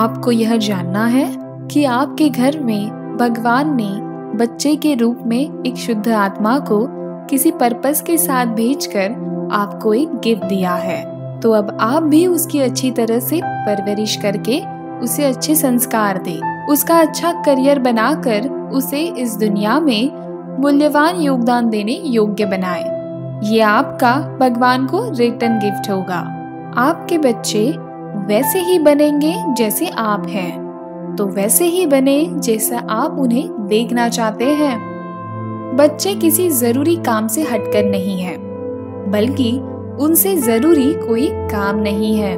आपको यह जानना है कि आपके घर में भगवान ने बच्चे के रूप में एक शुद्ध आत्मा को किसी पर्पस के साथ भेजकर आपको एक गिफ्ट दिया है तो अब आप भी उसकी अच्छी तरह से परवरिश करके उसे अच्छे संस्कार दे उसका अच्छा करियर बनाकर उसे इस दुनिया में मूल्यवान योगदान देने योग्य बनाए ये आपका भगवान को रिटर्न गिफ्ट होगा आपके बच्चे वैसे ही बनेंगे जैसे आप हैं तो वैसे ही बने जैसा आप उन्हें देखना चाहते हैं बच्चे किसी जरूरी काम से हटकर नहीं है बल्कि उनसे जरूरी कोई काम नहीं है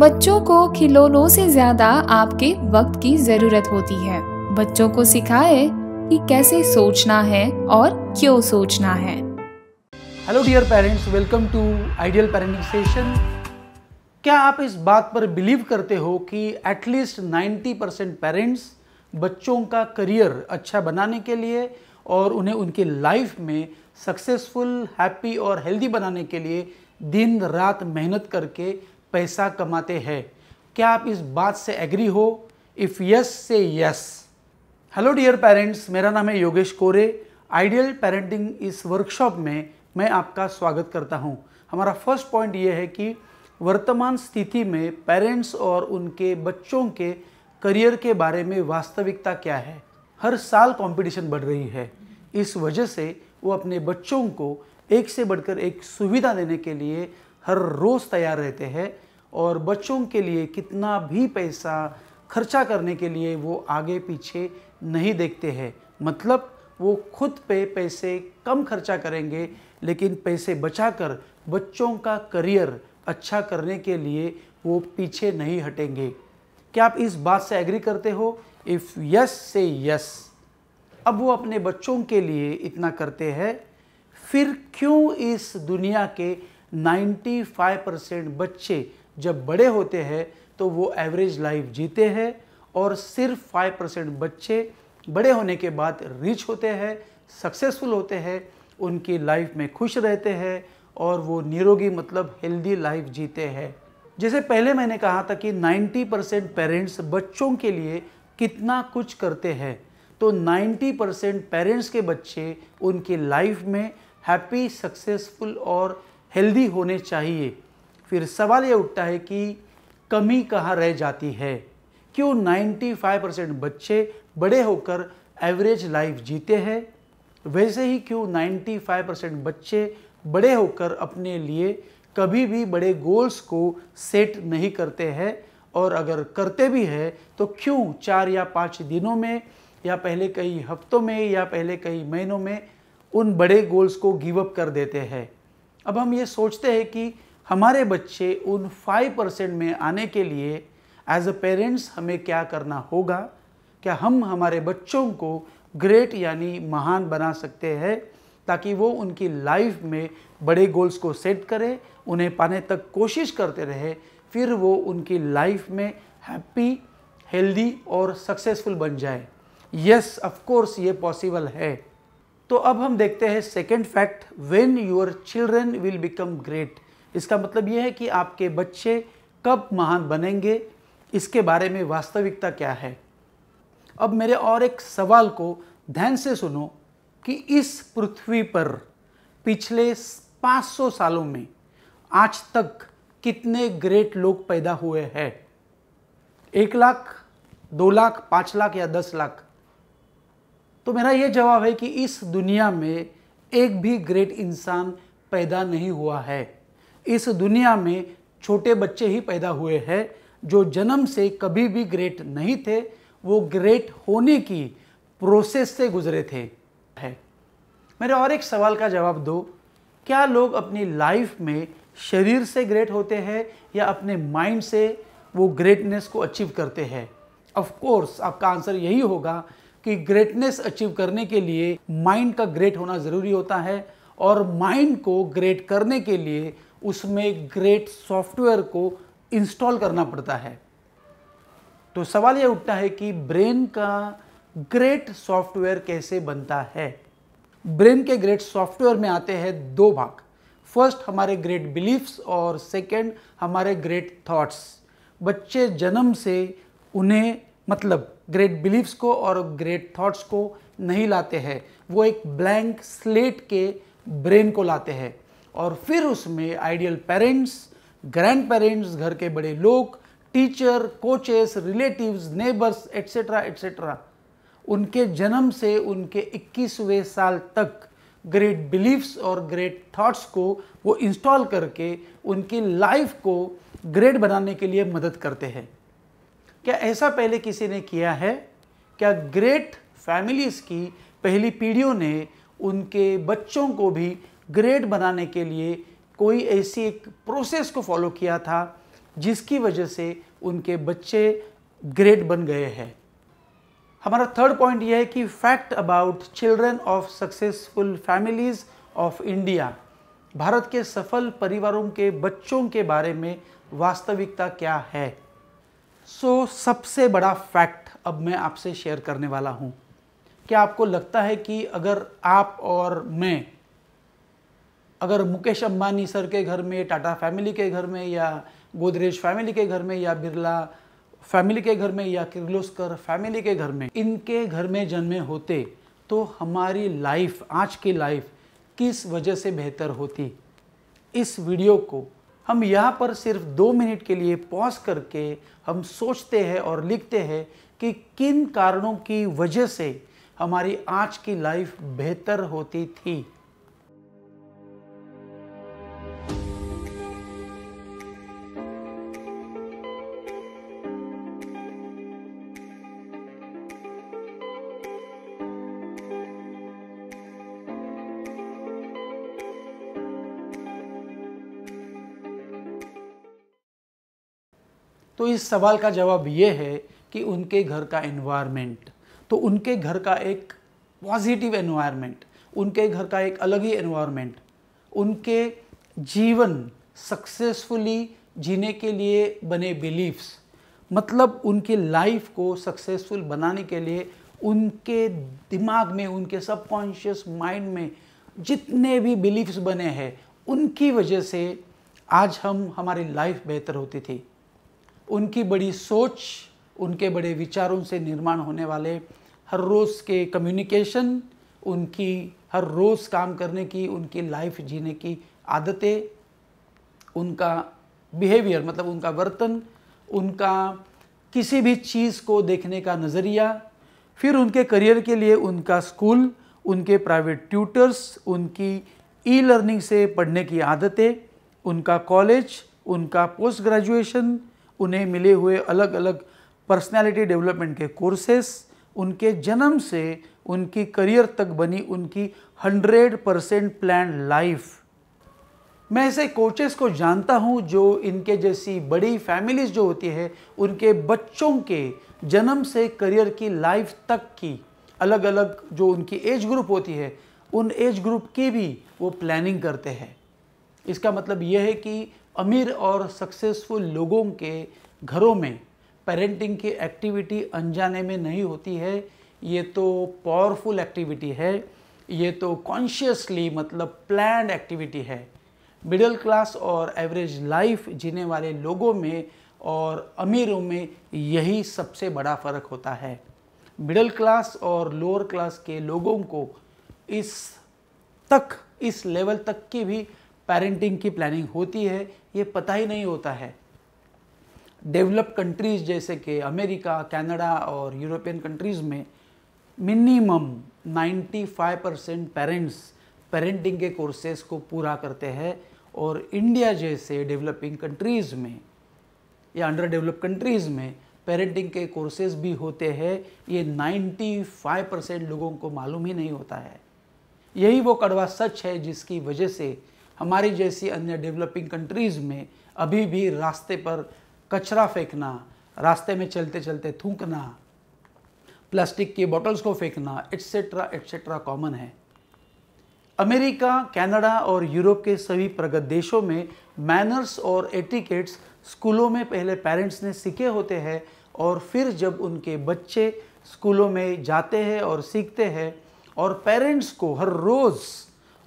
बच्चों को खिलौनों से ज्यादा आपके वक्त की जरूरत होती है बच्चों को सिखाए कि कैसे सोचना है और क्यों सोचना है hello dear parents welcome to ideal parenting session क्या आप इस बात पर बिलीव करते हो कि एटलीस्ट 90 परसेंट पेरेंट्स बच्चों का करियर अच्छा बनाने के लिए और उन्हें उनके लाइफ में सक्सेसफुल हैप्पी और हेल्दी बनाने के लिए दिन रात मेहनत करके पैसा कमाते हैं क्या आप इस बात से एग्री हो if yes say yes hello dear parents मेरा नाम है योगेश कोरे आइडियल पेरेंटिंग इस वर्कशॉप में मैं आपका स्वागत करता हूँ हमारा फर्स्ट पॉइंट ये है कि वर्तमान स्थिति में पेरेंट्स और उनके बच्चों के करियर के बारे में वास्तविकता क्या है हर साल कंपटीशन बढ़ रही है इस वजह से वो अपने बच्चों को एक से बढ़कर एक सुविधा देने के लिए हर रोज़ तैयार रहते हैं और बच्चों के लिए कितना भी पैसा खर्चा करने के लिए वो आगे पीछे नहीं देखते हैं मतलब वो खुद पे पैसे कम खर्चा करेंगे लेकिन पैसे बचाकर बच्चों का करियर अच्छा करने के लिए वो पीछे नहीं हटेंगे क्या आप इस बात से एग्री करते हो इफ़ यस से यस अब वो अपने बच्चों के लिए इतना करते हैं फिर क्यों इस दुनिया के 95 परसेंट बच्चे जब बड़े होते हैं तो वो एवरेज लाइफ जीते हैं और सिर्फ 5 परसेंट बच्चे बड़े होने के बाद रिच होते हैं सक्सेसफुल होते हैं उनकी लाइफ में खुश रहते हैं और वो निरोगी मतलब हेल्दी लाइफ जीते हैं जैसे पहले मैंने कहा था कि 90 परसेंट पेरेंट्स बच्चों के लिए कितना कुछ करते हैं तो 90 परसेंट पेरेंट्स के बच्चे उनकी लाइफ में हैप्पी सक्सेसफुल और हेल्दी होने चाहिए फिर सवाल ये उठता है कि कमी कहाँ रह जाती है क्यों 95 परसेंट बच्चे बड़े होकर एवरेज लाइफ जीते हैं वैसे ही क्यों 95 परसेंट बच्चे बड़े होकर अपने लिए कभी भी बड़े गोल्स को सेट नहीं करते हैं और अगर करते भी हैं तो क्यों चार या पाँच दिनों में या पहले कई हफ्तों में या पहले कई महीनों में उन बड़े गोल्स को गिव अप कर देते हैं अब हम ये सोचते हैं कि हमारे बच्चे उन फाइव परसेंट में आने के लिए एज अ पेरेंट्स हमें क्या करना होगा क्या हम हमारे बच्चों को ग्रेट यानी महान बना सकते हैं ताकि वो उनकी लाइफ में बड़े गोल्स को सेट करें उन्हें पाने तक कोशिश करते रहे फिर वो उनकी लाइफ में हैप्पी हेल्दी और सक्सेसफुल बन जाए यस ऑफ कोर्स ये पॉसिबल है तो अब हम देखते हैं second fact when your children will become great इसका मतलब ये है कि आपके बच्चे कब महान बनेंगे इसके बारे में वास्तविकता क्या है अब मेरे और एक सवाल को ध्यान से सुनो कि इस पृथ्वी पर पिछले 500 सालों में आज तक कितने ग्रेट लोग पैदा हुए हैं एक लाख दो लाख पाँच लाख या दस लाख तो मेरा ये जवाब है कि इस दुनिया में एक भी ग्रेट इंसान पैदा नहीं हुआ है इस दुनिया में छोटे बच्चे ही पैदा हुए हैं जो जन्म से कभी भी ग्रेट नहीं थे वो ग्रेट होने की प्रोसेस से गुजरे थे है मेरे और एक सवाल का जवाब दो क्या लोग अपनी लाइफ में शरीर से ग्रेट होते हैं या अपने माइंड से वो ग्रेटनेस को अचीव करते हैं ऑफ कोर्स आपका आंसर यही होगा कि ग्रेटनेस अचीव करने के लिए माइंड का ग्रेट होना ज़रूरी होता है और माइंड को ग्रेट करने के लिए उसमें ग्रेट सॉफ्टवेयर को इंस्टॉल करना पड़ता है तो सवाल यह उठता है कि ब्रेन का ग्रेट सॉफ्टवेयर कैसे बनता है ब्रेन के ग्रेट सॉफ्टवेयर में आते हैं दो भाग फर्स्ट हमारे ग्रेट बिलीफ्स और सेकंड हमारे ग्रेट थॉट्स बच्चे जन्म से उन्हें मतलब ग्रेट बिलीफ्स को और ग्रेट थॉट्स को नहीं लाते हैं वो एक ब्लैंक स्लेट के ब्रेन को लाते हैं और फिर उसमें आइडियल पेरेंट्स ग्रैंड पेरेंट्स घर के बड़े लोग teacher coaches relatives neighbours etcetera etcetera उनके जन्म से उनके 21वें साल तक ग्रेट बिलीफ्स और ग्रेट थॉट्स को वो इंस्टॉल करके उनकी लाइफ को ग्रेट बनाने के लिए मदद करते हैं क्या ऐसा पहले किसी ने किया है क्या ग्रेट फैमिलीज़ की पहली पीढ़ियों ने उनके बच्चों को भी ग्रेट बनाने के लिए कोई ऐसी एक प्रोसेस को फॉलो किया था जिसकी वजह से उनके बच्चे ग्रेट बन गए हैं हमारा थर्ड पॉइंट यह है कि fact about children of successful families of India Bharat के सफल परिवारों के बच्चों के बारे में वास्तविकता क्या है सो so, सबसे बड़ा फैक्ट अब मैं आपसे शेयर करने वाला हूँ क्या आपको लगता है कि अगर आप और मैं अगर मुकेश अंबानी सर के घर में टाटा फैमिली के घर में या गोदरेज फैमिली के घर में या बिरला फैमिली के घर में या किर्लोस्कर फैमिली के घर में इनके घर में जन्मे होते तो हमारी लाइफ आज की लाइफ किस वजह से बेहतर होती इस वीडियो को हम यहाँ पर सिर्फ दो मिनट के लिए पॉज करके हम सोचते हैं और लिखते हैं कि किन कारणों की वजह से हमारी आज की लाइफ बेहतर होती थी इस सवाल का जवाब ये है कि उनके घर का एनवायरनमेंट तो उनके घर का एक पॉजिटिव एनवायरनमेंट उनके घर का एक अलग ही एनवायरनमेंट उनके जीवन सक्सेसफुली जीने के लिए बने बिलीफ्स मतलब उनकी लाइफ को सक्सेसफुल बनाने के लिए उनके दिमाग में उनके सबकॉन्शियस माइंड में जितने भी बिलीफ्स बने हैं उनकी वजह से आज हम हमारी लाइफ बेहतर होती थी उनकी बड़ी सोच उनके बड़े विचारों से निर्माण होने वाले हर रोज़ के कम्युनिकेशन उनकी हर रोज़ काम करने की उनकी लाइफ जीने की आदतें उनका बिहेवियर मतलब उनका वर्तन उनका किसी भी चीज़ को देखने का नज़रिया फिर उनके करियर के लिए उनका स्कूल उनके प्राइवेट ट्यूटर्स उनकी ई लर्निंग से पढ़ने की आदतें उनका कॉलेज उनका पोस्ट ग्रेजुएशन उन्हें मिले हुए अलग अलग पर्सनालिटी डेवलपमेंट के कोर्सेस उनके जन्म से उनकी करियर तक बनी उनकी 100 परसेंट प्लान लाइफ मैं ऐसे कोचेस को जानता हूँ जो इनके जैसी बड़ी फैमिलीज जो होती है उनके बच्चों के जन्म से करियर की लाइफ तक की अलग अलग जो उनकी एज ग्रुप होती है उन एज ग्रुप की भी वो प्लानिंग करते हैं इसका मतलब यह है कि अमीर और सक्सेसफुल लोगों के घरों में पेरेंटिंग की एक्टिविटी अनजाने में नहीं होती है ये तो पावरफुल एक्टिविटी है ये तो कॉन्शियसली मतलब प्लान एक्टिविटी है मिडिल क्लास और एवरेज लाइफ जीने वाले लोगों में और अमीरों में यही सबसे बड़ा फ़र्क होता है मिडिल क्लास और लोअर क्लास के लोगों को इस तक इस लेवल तक की भी पेरेंटिंग की प्लानिंग होती है ये पता ही नहीं होता है डेवलप कंट्रीज़ जैसे कि अमेरिका कनाडा और यूरोपियन कंट्रीज़ में मिनिमम 95 परसेंट पेरेंट्स पेरेंटिंग के कोर्सेज को पूरा करते हैं और इंडिया जैसे डेवलपिंग कंट्रीज़ में या अंडर डेवलप कंट्रीज़ में पेरेंटिंग के कोर्सेज भी होते हैं ये 95 परसेंट लोगों को मालूम ही नहीं होता है यही वो कड़वा सच है जिसकी वजह से हमारी जैसी अन्य डेवलपिंग कंट्रीज़ में अभी भी रास्ते पर कचरा फेंकना रास्ते में चलते चलते थूकना प्लास्टिक की बॉटल्स को फेंकना एट्सेट्रा एट्सेट्रा कॉमन है अमेरिका कनाडा और यूरोप के सभी प्रगत देशों में मैनर्स और एटिकेट्स स्कूलों में पहले पेरेंट्स ने सीखे होते हैं और फिर जब उनके बच्चे स्कूलों में जाते हैं और सीखते हैं और पेरेंट्स को हर रोज़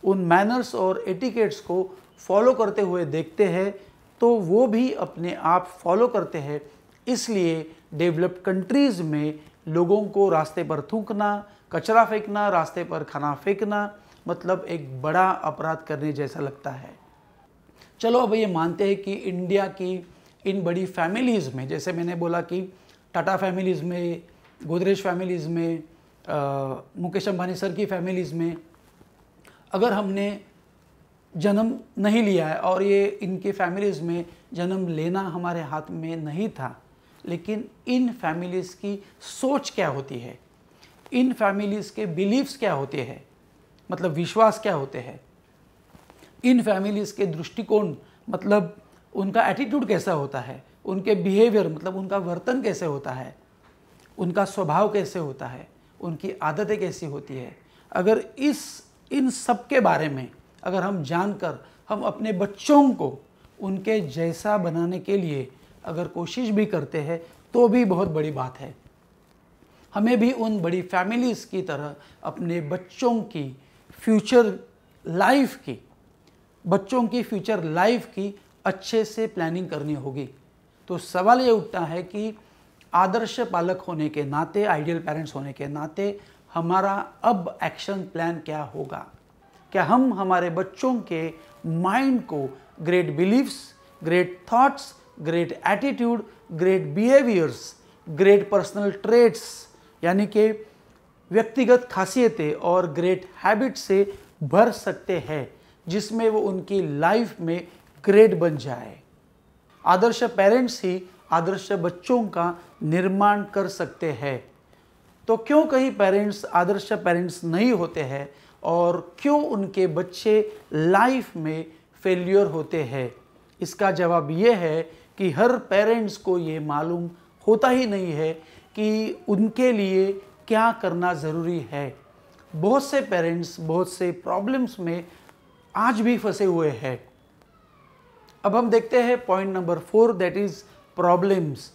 उन मैनर्स और एटिकेट्स को फॉलो करते हुए देखते हैं तो वो भी अपने आप फॉलो करते हैं इसलिए डेवलप्ड कंट्रीज़ में लोगों को रास्ते पर थूकना कचरा फेंकना रास्ते पर खाना फेंकना मतलब एक बड़ा अपराध करने जैसा लगता है चलो अब ये मानते हैं कि इंडिया की इन बड़ी फैमिलीज़ में जैसे मैंने बोला कि टाटा फैमिलीज़ में गोदरेज फैमिलीज़ में मुकेश अंबानी सर की फैमिलीज़ में अगर हमने जन्म नहीं लिया है और ये इनके फैमिलीज़ में जन्म लेना हमारे हाथ में नहीं था लेकिन इन फैमिलीज़ की सोच क्या होती है इन फैमिलीज़ के बिलीव्स क्या होते हैं मतलब विश्वास क्या होते हैं इन फैमिलीज़ के दृष्टिकोण मतलब उनका एटीट्यूड कैसा होता है उनके बिहेवियर मतलब उनका वर्तन कैसे होता है उनका स्वभाव कैसे होता है उनकी आदतें कैसी होती है अगर इस इन सब के बारे में अगर हम जानकर हम अपने बच्चों को उनके जैसा बनाने के लिए अगर कोशिश भी करते हैं तो भी बहुत बड़ी बात है हमें भी उन बड़ी फैमिलीज़ की तरह अपने बच्चों की फ्यूचर लाइफ की बच्चों की फ्यूचर लाइफ की अच्छे से प्लानिंग करनी होगी तो सवाल ये उठता है कि आदर्श पालक होने के नाते आइडियल पेरेंट्स होने के नाते हमारा अब एक्शन प्लान क्या होगा क्या हम हमारे बच्चों के माइंड को great believes great thoughts great attitude great behaviours great personal traits यानी कि व्यक्तिगत खासियतें और ग्रेट हैबिट से भर सकते हैं जिसमें वो उनकी लाइफ में ग्रेट बन जाए आदर्श पेरेंट्स ही आदर्श बच्चों का निर्माण कर सकते हैं तो क्यों कहीं पेरेंट्स आदर्श पेरेंट्स नहीं होते हैं और क्यों उनके बच्चे लाइफ में फेल्योर होते हैं इसका जवाब ये है कि हर पेरेंट्स को ये मालूम होता ही नहीं है कि उनके लिए क्या करना ज़रूरी है बहुत से पेरेंट्स बहुत से प्रॉब्लम्स में आज भी फंसे हुए हैं अब हम देखते हैं point number four that is problems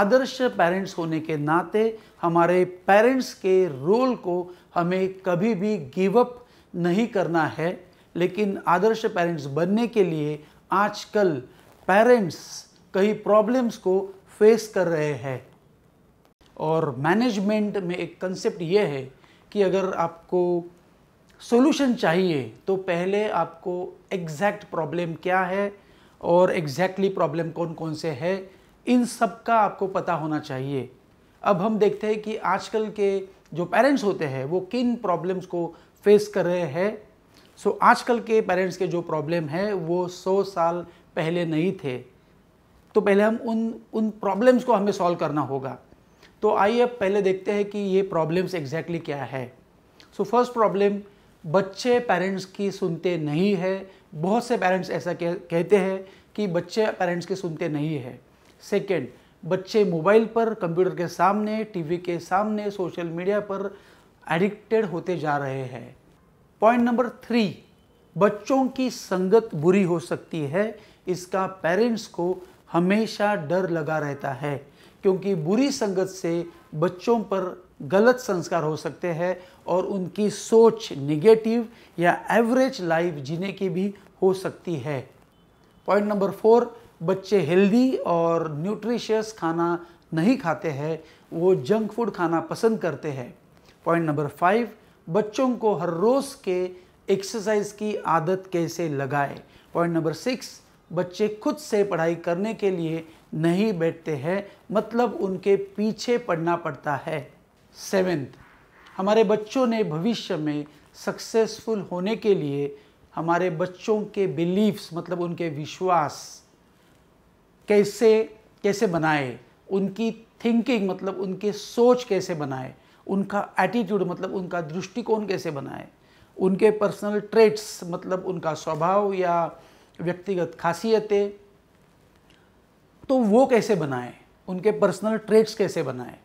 आदर्श पेरेंट्स होने के नाते हमारे पेरेंट्स के रोल को हमें कभी भी गिव अप नहीं करना है लेकिन आदर्श पेरेंट्स बनने के लिए आजकल पेरेंट्स कई प्रॉब्लम्स को फेस कर रहे हैं और मैनेजमेंट में एक कंसेप्ट यह है कि अगर आपको सॉल्यूशन चाहिए तो पहले आपको एग्जैक्ट प्रॉब्लम क्या है और एग्जैक्टली exactly प्रॉब्लम कौन कौन से है इन सब का आपको पता होना चाहिए अब हम देखते हैं कि आजकल के जो पेरेंट्स होते हैं वो किन प्रॉब्लम्स को फेस कर रहे हैं सो so, आजकल के पेरेंट्स के जो प्रॉब्लम है वो सौ साल पहले नहीं थे तो पहले हम उन उन प्रॉब्लम्स को हमें सॉल्व करना होगा तो आइए अब पहले देखते हैं कि ये प्रॉब्लम्स एग्जैक्टली क्या है सो फर्स्ट प्रॉब्लम बच्चे पेरेंट्स की सुनते नहीं है बहुत से पेरेंट्स ऐसा कहते हैं कि बच्चे पेरेंट्स की सुनते नहीं है सेकेंड बच्चे मोबाइल पर कंप्यूटर के सामने टीवी के सामने सोशल मीडिया पर एडिक्टेड होते जा रहे हैं पॉइंट नंबर थ्री बच्चों की संगत बुरी हो सकती है इसका पेरेंट्स को हमेशा डर लगा रहता है क्योंकि बुरी संगत से बच्चों पर गलत संस्कार हो सकते हैं और उनकी सोच निगेटिव या एवरेज लाइफ जीने की भी हो सकती है पॉइंट नंबर फोर बच्चे हेल्दी और न्यूट्रिशियस खाना नहीं खाते हैं वो जंक फूड खाना पसंद करते हैं पॉइंट नंबर फाइव बच्चों को हर रोज़ के एक्सरसाइज की आदत कैसे लगाए पॉइंट नंबर सिक्स बच्चे खुद से पढ़ाई करने के लिए नहीं बैठते हैं मतलब उनके पीछे पढ़ना पड़ता है सेवेंथ हमारे बच्चों ने भविष्य में सक्सेसफुल होने के लिए हमारे बच्चों के बिलीव्स मतलब उनके विश्वास कैसे कैसे बनाए उनकी थिंकिंग मतलब उनके सोच कैसे बनाए उनका एटीट्यूड मतलब उनका दृष्टिकोण कैसे बनाए उनके पर्सनल ट्रेट्स मतलब उनका स्वभाव या व्यक्तिगत खासियतें तो वो कैसे बनाए उनके पर्सनल ट्रेट्स कैसे बनाए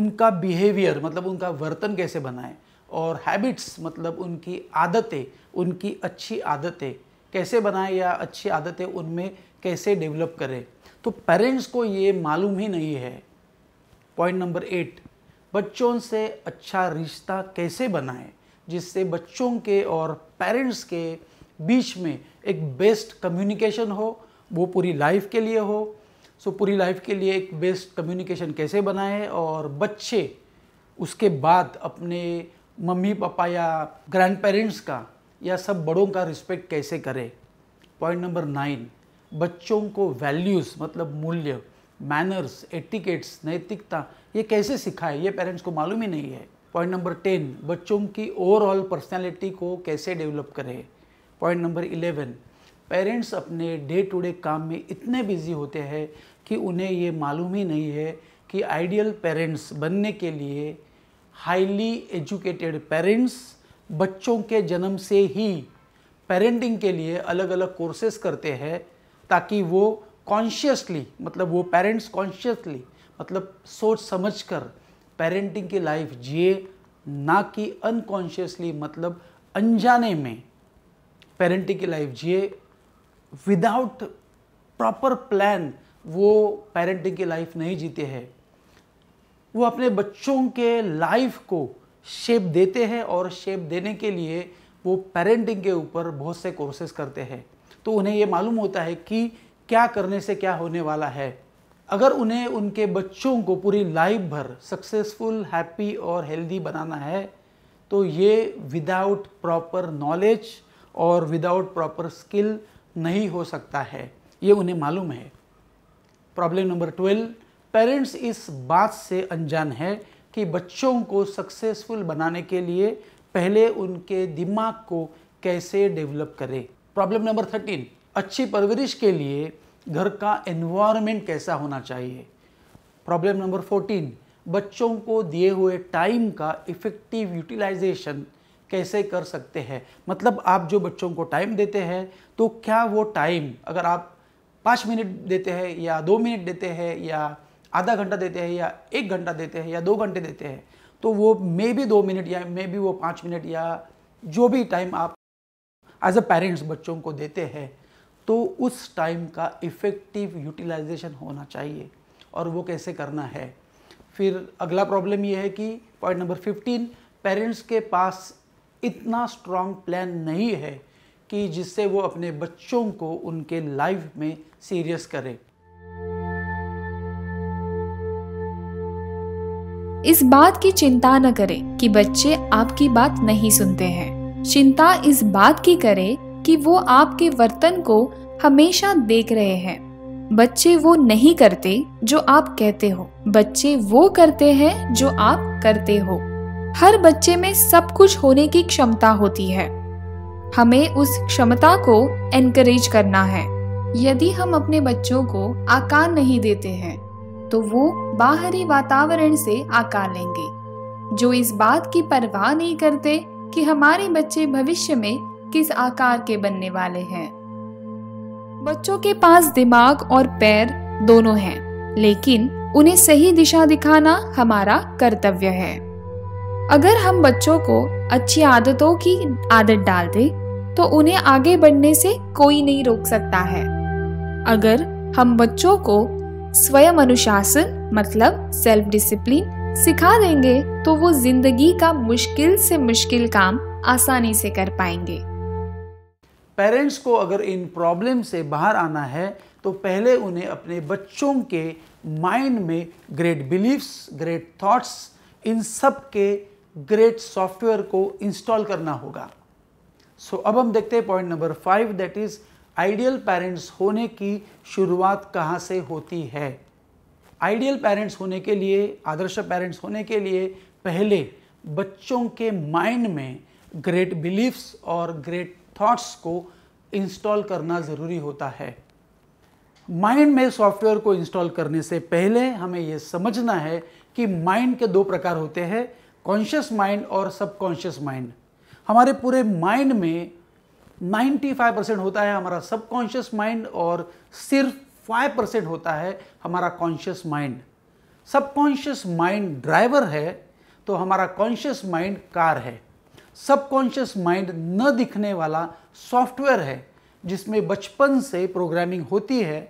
उनका बिहेवियर मतलब उनका वर्तन कैसे बनाए और हैबिट्स मतलब उनकी आदतें उनकी अच्छी आदतें कैसे बनाए या अच्छी आदतें उनमें कैसे डेवलप करें तो पेरेंट्स को ये मालूम ही नहीं है पॉइंट नंबर एट बच्चों से अच्छा रिश्ता कैसे बनाएं जिससे बच्चों के और पेरेंट्स के बीच में एक बेस्ट कम्युनिकेशन हो वो पूरी लाइफ के लिए हो सो पूरी लाइफ के लिए एक बेस्ट कम्युनिकेशन कैसे बनाए और बच्चे उसके बाद अपने मम्मी पापा या ग्रैंड पेरेंट्स का या सब बड़ों का रिस्पेक्ट कैसे करें पॉइंट नंबर नाइन बच्चों को वैल्यूज़ मतलब मूल्य मैनर्स एटिकेट्स नैतिकता ये कैसे सिखाए ये पेरेंट्स को मालूम ही नहीं है पॉइंट नंबर टेन बच्चों की ओवरऑल पर्सनैलिटी को कैसे डेवलप करें पॉइंट नंबर इलेवन पेरेंट्स अपने डे टू डे काम में इतने बिजी होते हैं कि उन्हें ये मालूम ही नहीं है कि आइडियल पेरेंट्स बनने के लिए हाईली एजुकेटेड पेरेंट्स बच्चों के जन्म से ही पेरेंटिंग के लिए अलग अलग कोर्सेस करते हैं ताकि वो कॉन्शियसली मतलब वो पेरेंट्स कॉन्शियसली मतलब सोच समझ कर पेरेंटिंग की लाइफ जिए ना कि अनकॉन्शियसली मतलब अनजाने में पेरेंटिंग की लाइफ जिए विदाउट प्रॉपर प्लान वो पेरेंटिंग की लाइफ नहीं जीते हैं वो अपने बच्चों के लाइफ को शेप देते हैं और शेप देने के लिए वो पेरेंटिंग के ऊपर बहुत से कोर्सेज करते हैं तो उन्हें ये मालूम होता है कि क्या करने से क्या होने वाला है अगर उन्हें उनके बच्चों को पूरी लाइफ भर सक्सेसफुल हैप्पी और हेल्दी बनाना है तो ये विदाउट प्रॉपर नॉलेज और विदाउट प्रॉपर स्किल नहीं हो सकता है ये उन्हें मालूम है प्रॉब्लम नंबर ट्वेल्व पेरेंट्स इस बात से अनजान है कि बच्चों को सक्सेसफुल बनाने के लिए पहले उनके दिमाग को कैसे डेवलप करें प्रॉब्लम नंबर थर्टीन अच्छी परवरिश के लिए घर का एनवायरनमेंट कैसा होना चाहिए प्रॉब्लम नंबर फोर्टीन बच्चों को दिए हुए टाइम का इफ़ेक्टिव यूटिलाइजेशन कैसे कर सकते हैं मतलब आप जो बच्चों को टाइम देते हैं तो क्या वो टाइम अगर आप पाँच मिनट देते हैं या दो मिनट देते हैं या आधा घंटा देते हैं या एक घंटा देते हैं या दो घंटे देते हैं तो वो मे भी दो मिनट या मे बी वो पाँच मिनट या जो भी टाइम आप एज अ पेरेंट्स बच्चों को देते हैं तो उस टाइम का इफ़ेक्टिव यूटिलाइजेशन होना चाहिए और वो कैसे करना है फिर अगला प्रॉब्लम ये है कि पॉइंट नंबर फिफ्टीन पेरेंट्स के पास इतना स्ट्रॉन्ग प्लान नहीं है कि जिससे वो अपने बच्चों को उनके लाइफ में सीरियस करें इस बात की चिंता न करें कि बच्चे आपकी बात नहीं सुनते हैं चिंता इस बात की करें कि वो आपके वर्तन को हमेशा देख रहे हैं बच्चे वो नहीं करते जो आप कहते हो बच्चे वो करते हैं जो आप करते हो हर बच्चे में सब कुछ होने की क्षमता होती है हमें उस क्षमता को एनकरेज करना है यदि हम अपने बच्चों को आकार नहीं देते हैं तो वो बाहरी वातावरण से आकार लेंगे जो इस बात की परवाह नहीं करते कि हमारे बच्चे भविष्य में किस आकार के बनने वाले हैं बच्चों के पास दिमाग और पैर दोनों हैं लेकिन उन्हें सही दिशा दिखाना हमारा कर्तव्य है अगर हम बच्चों को अच्छी आदतों की आदत डाल दें तो उन्हें आगे बढ़ने से कोई नहीं रोक सकता है अगर हम बच्चों को स्वयं अनुशासन मतलब सेल्फ डिसिप्लिन सिखा देंगे तो वो जिंदगी का मुश्किल से मुश्किल काम आसानी से कर पाएंगे पेरेंट्स को अगर इन प्रॉब्लम से बाहर आना है तो पहले उन्हें अपने बच्चों के माइंड में ग्रेट बिलीफ्स ग्रेट थॉट्स इन सब के ग्रेट सॉफ्टवेयर को इंस्टॉल करना होगा सो so, अब हम देखते हैं point number five that is ideal parents होने की शुरुआत कहाँ से होती है आइडियल पेरेंट्स होने के लिए आदर्श पेरेंट्स होने के लिए पहले बच्चों के माइंड में ग्रेट बिलीफ्स और ग्रेट थॉट्स को इंस्टॉल करना ज़रूरी होता है माइंड में सॉफ्टवेयर को इंस्टॉल करने से पहले हमें ये समझना है कि माइंड के दो प्रकार होते हैं कॉन्शियस माइंड और सबकॉन्शियस माइंड हमारे पूरे माइंड में 95 परसेंट होता है हमारा सबकॉन्शियस माइंड और सिर्फ फाइव परसेंट होता है हमारा conscious mind subconscious mind driver है तो हमारा कॉन्शियस माइंड कार है सब कॉन्शियस माइंड न दिखने वाला सॉफ्टवेयर है जिसमें बचपन से प्रोग्रामिंग होती है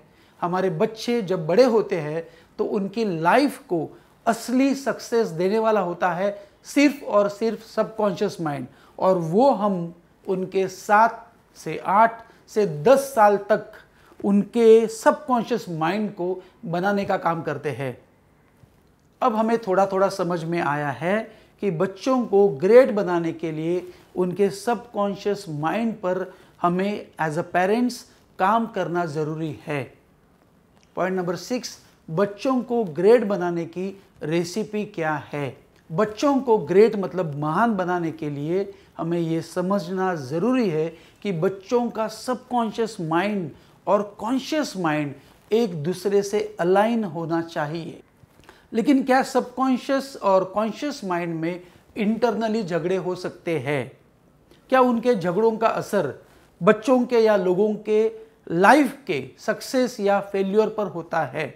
हमारे बच्चे जब बड़े होते हैं तो उनकी लाइफ को असली सक्सेस देने वाला होता है सिर्फ और सिर्फ सबकॉन्शियस माइंड और वो हम उनके सात से आठ से दस साल तक उनके सबकॉन्शियस माइंड को बनाने का काम करते हैं अब हमें थोड़ा थोड़ा समझ में आया है कि बच्चों को ग्रेट बनाने के लिए उनके सबकॉन्शियस माइंड पर हमें एज अ पेरेंट्स काम करना ज़रूरी है पॉइंट नंबर सिक्स बच्चों को ग्रेट बनाने की रेसिपी क्या है बच्चों को ग्रेट मतलब महान बनाने के लिए हमें ये समझना ज़रूरी है कि बच्चों का सबकॉन्शियस माइंड और कॉन्शियस माइंड एक दूसरे से अलाइन होना चाहिए लेकिन क्या सबकॉन्शियस और कॉन्शियस माइंड में इंटरनली झगड़े हो सकते हैं क्या उनके झगड़ों का असर बच्चों के या लोगों के लाइफ के सक्सेस या फेल्योर पर होता है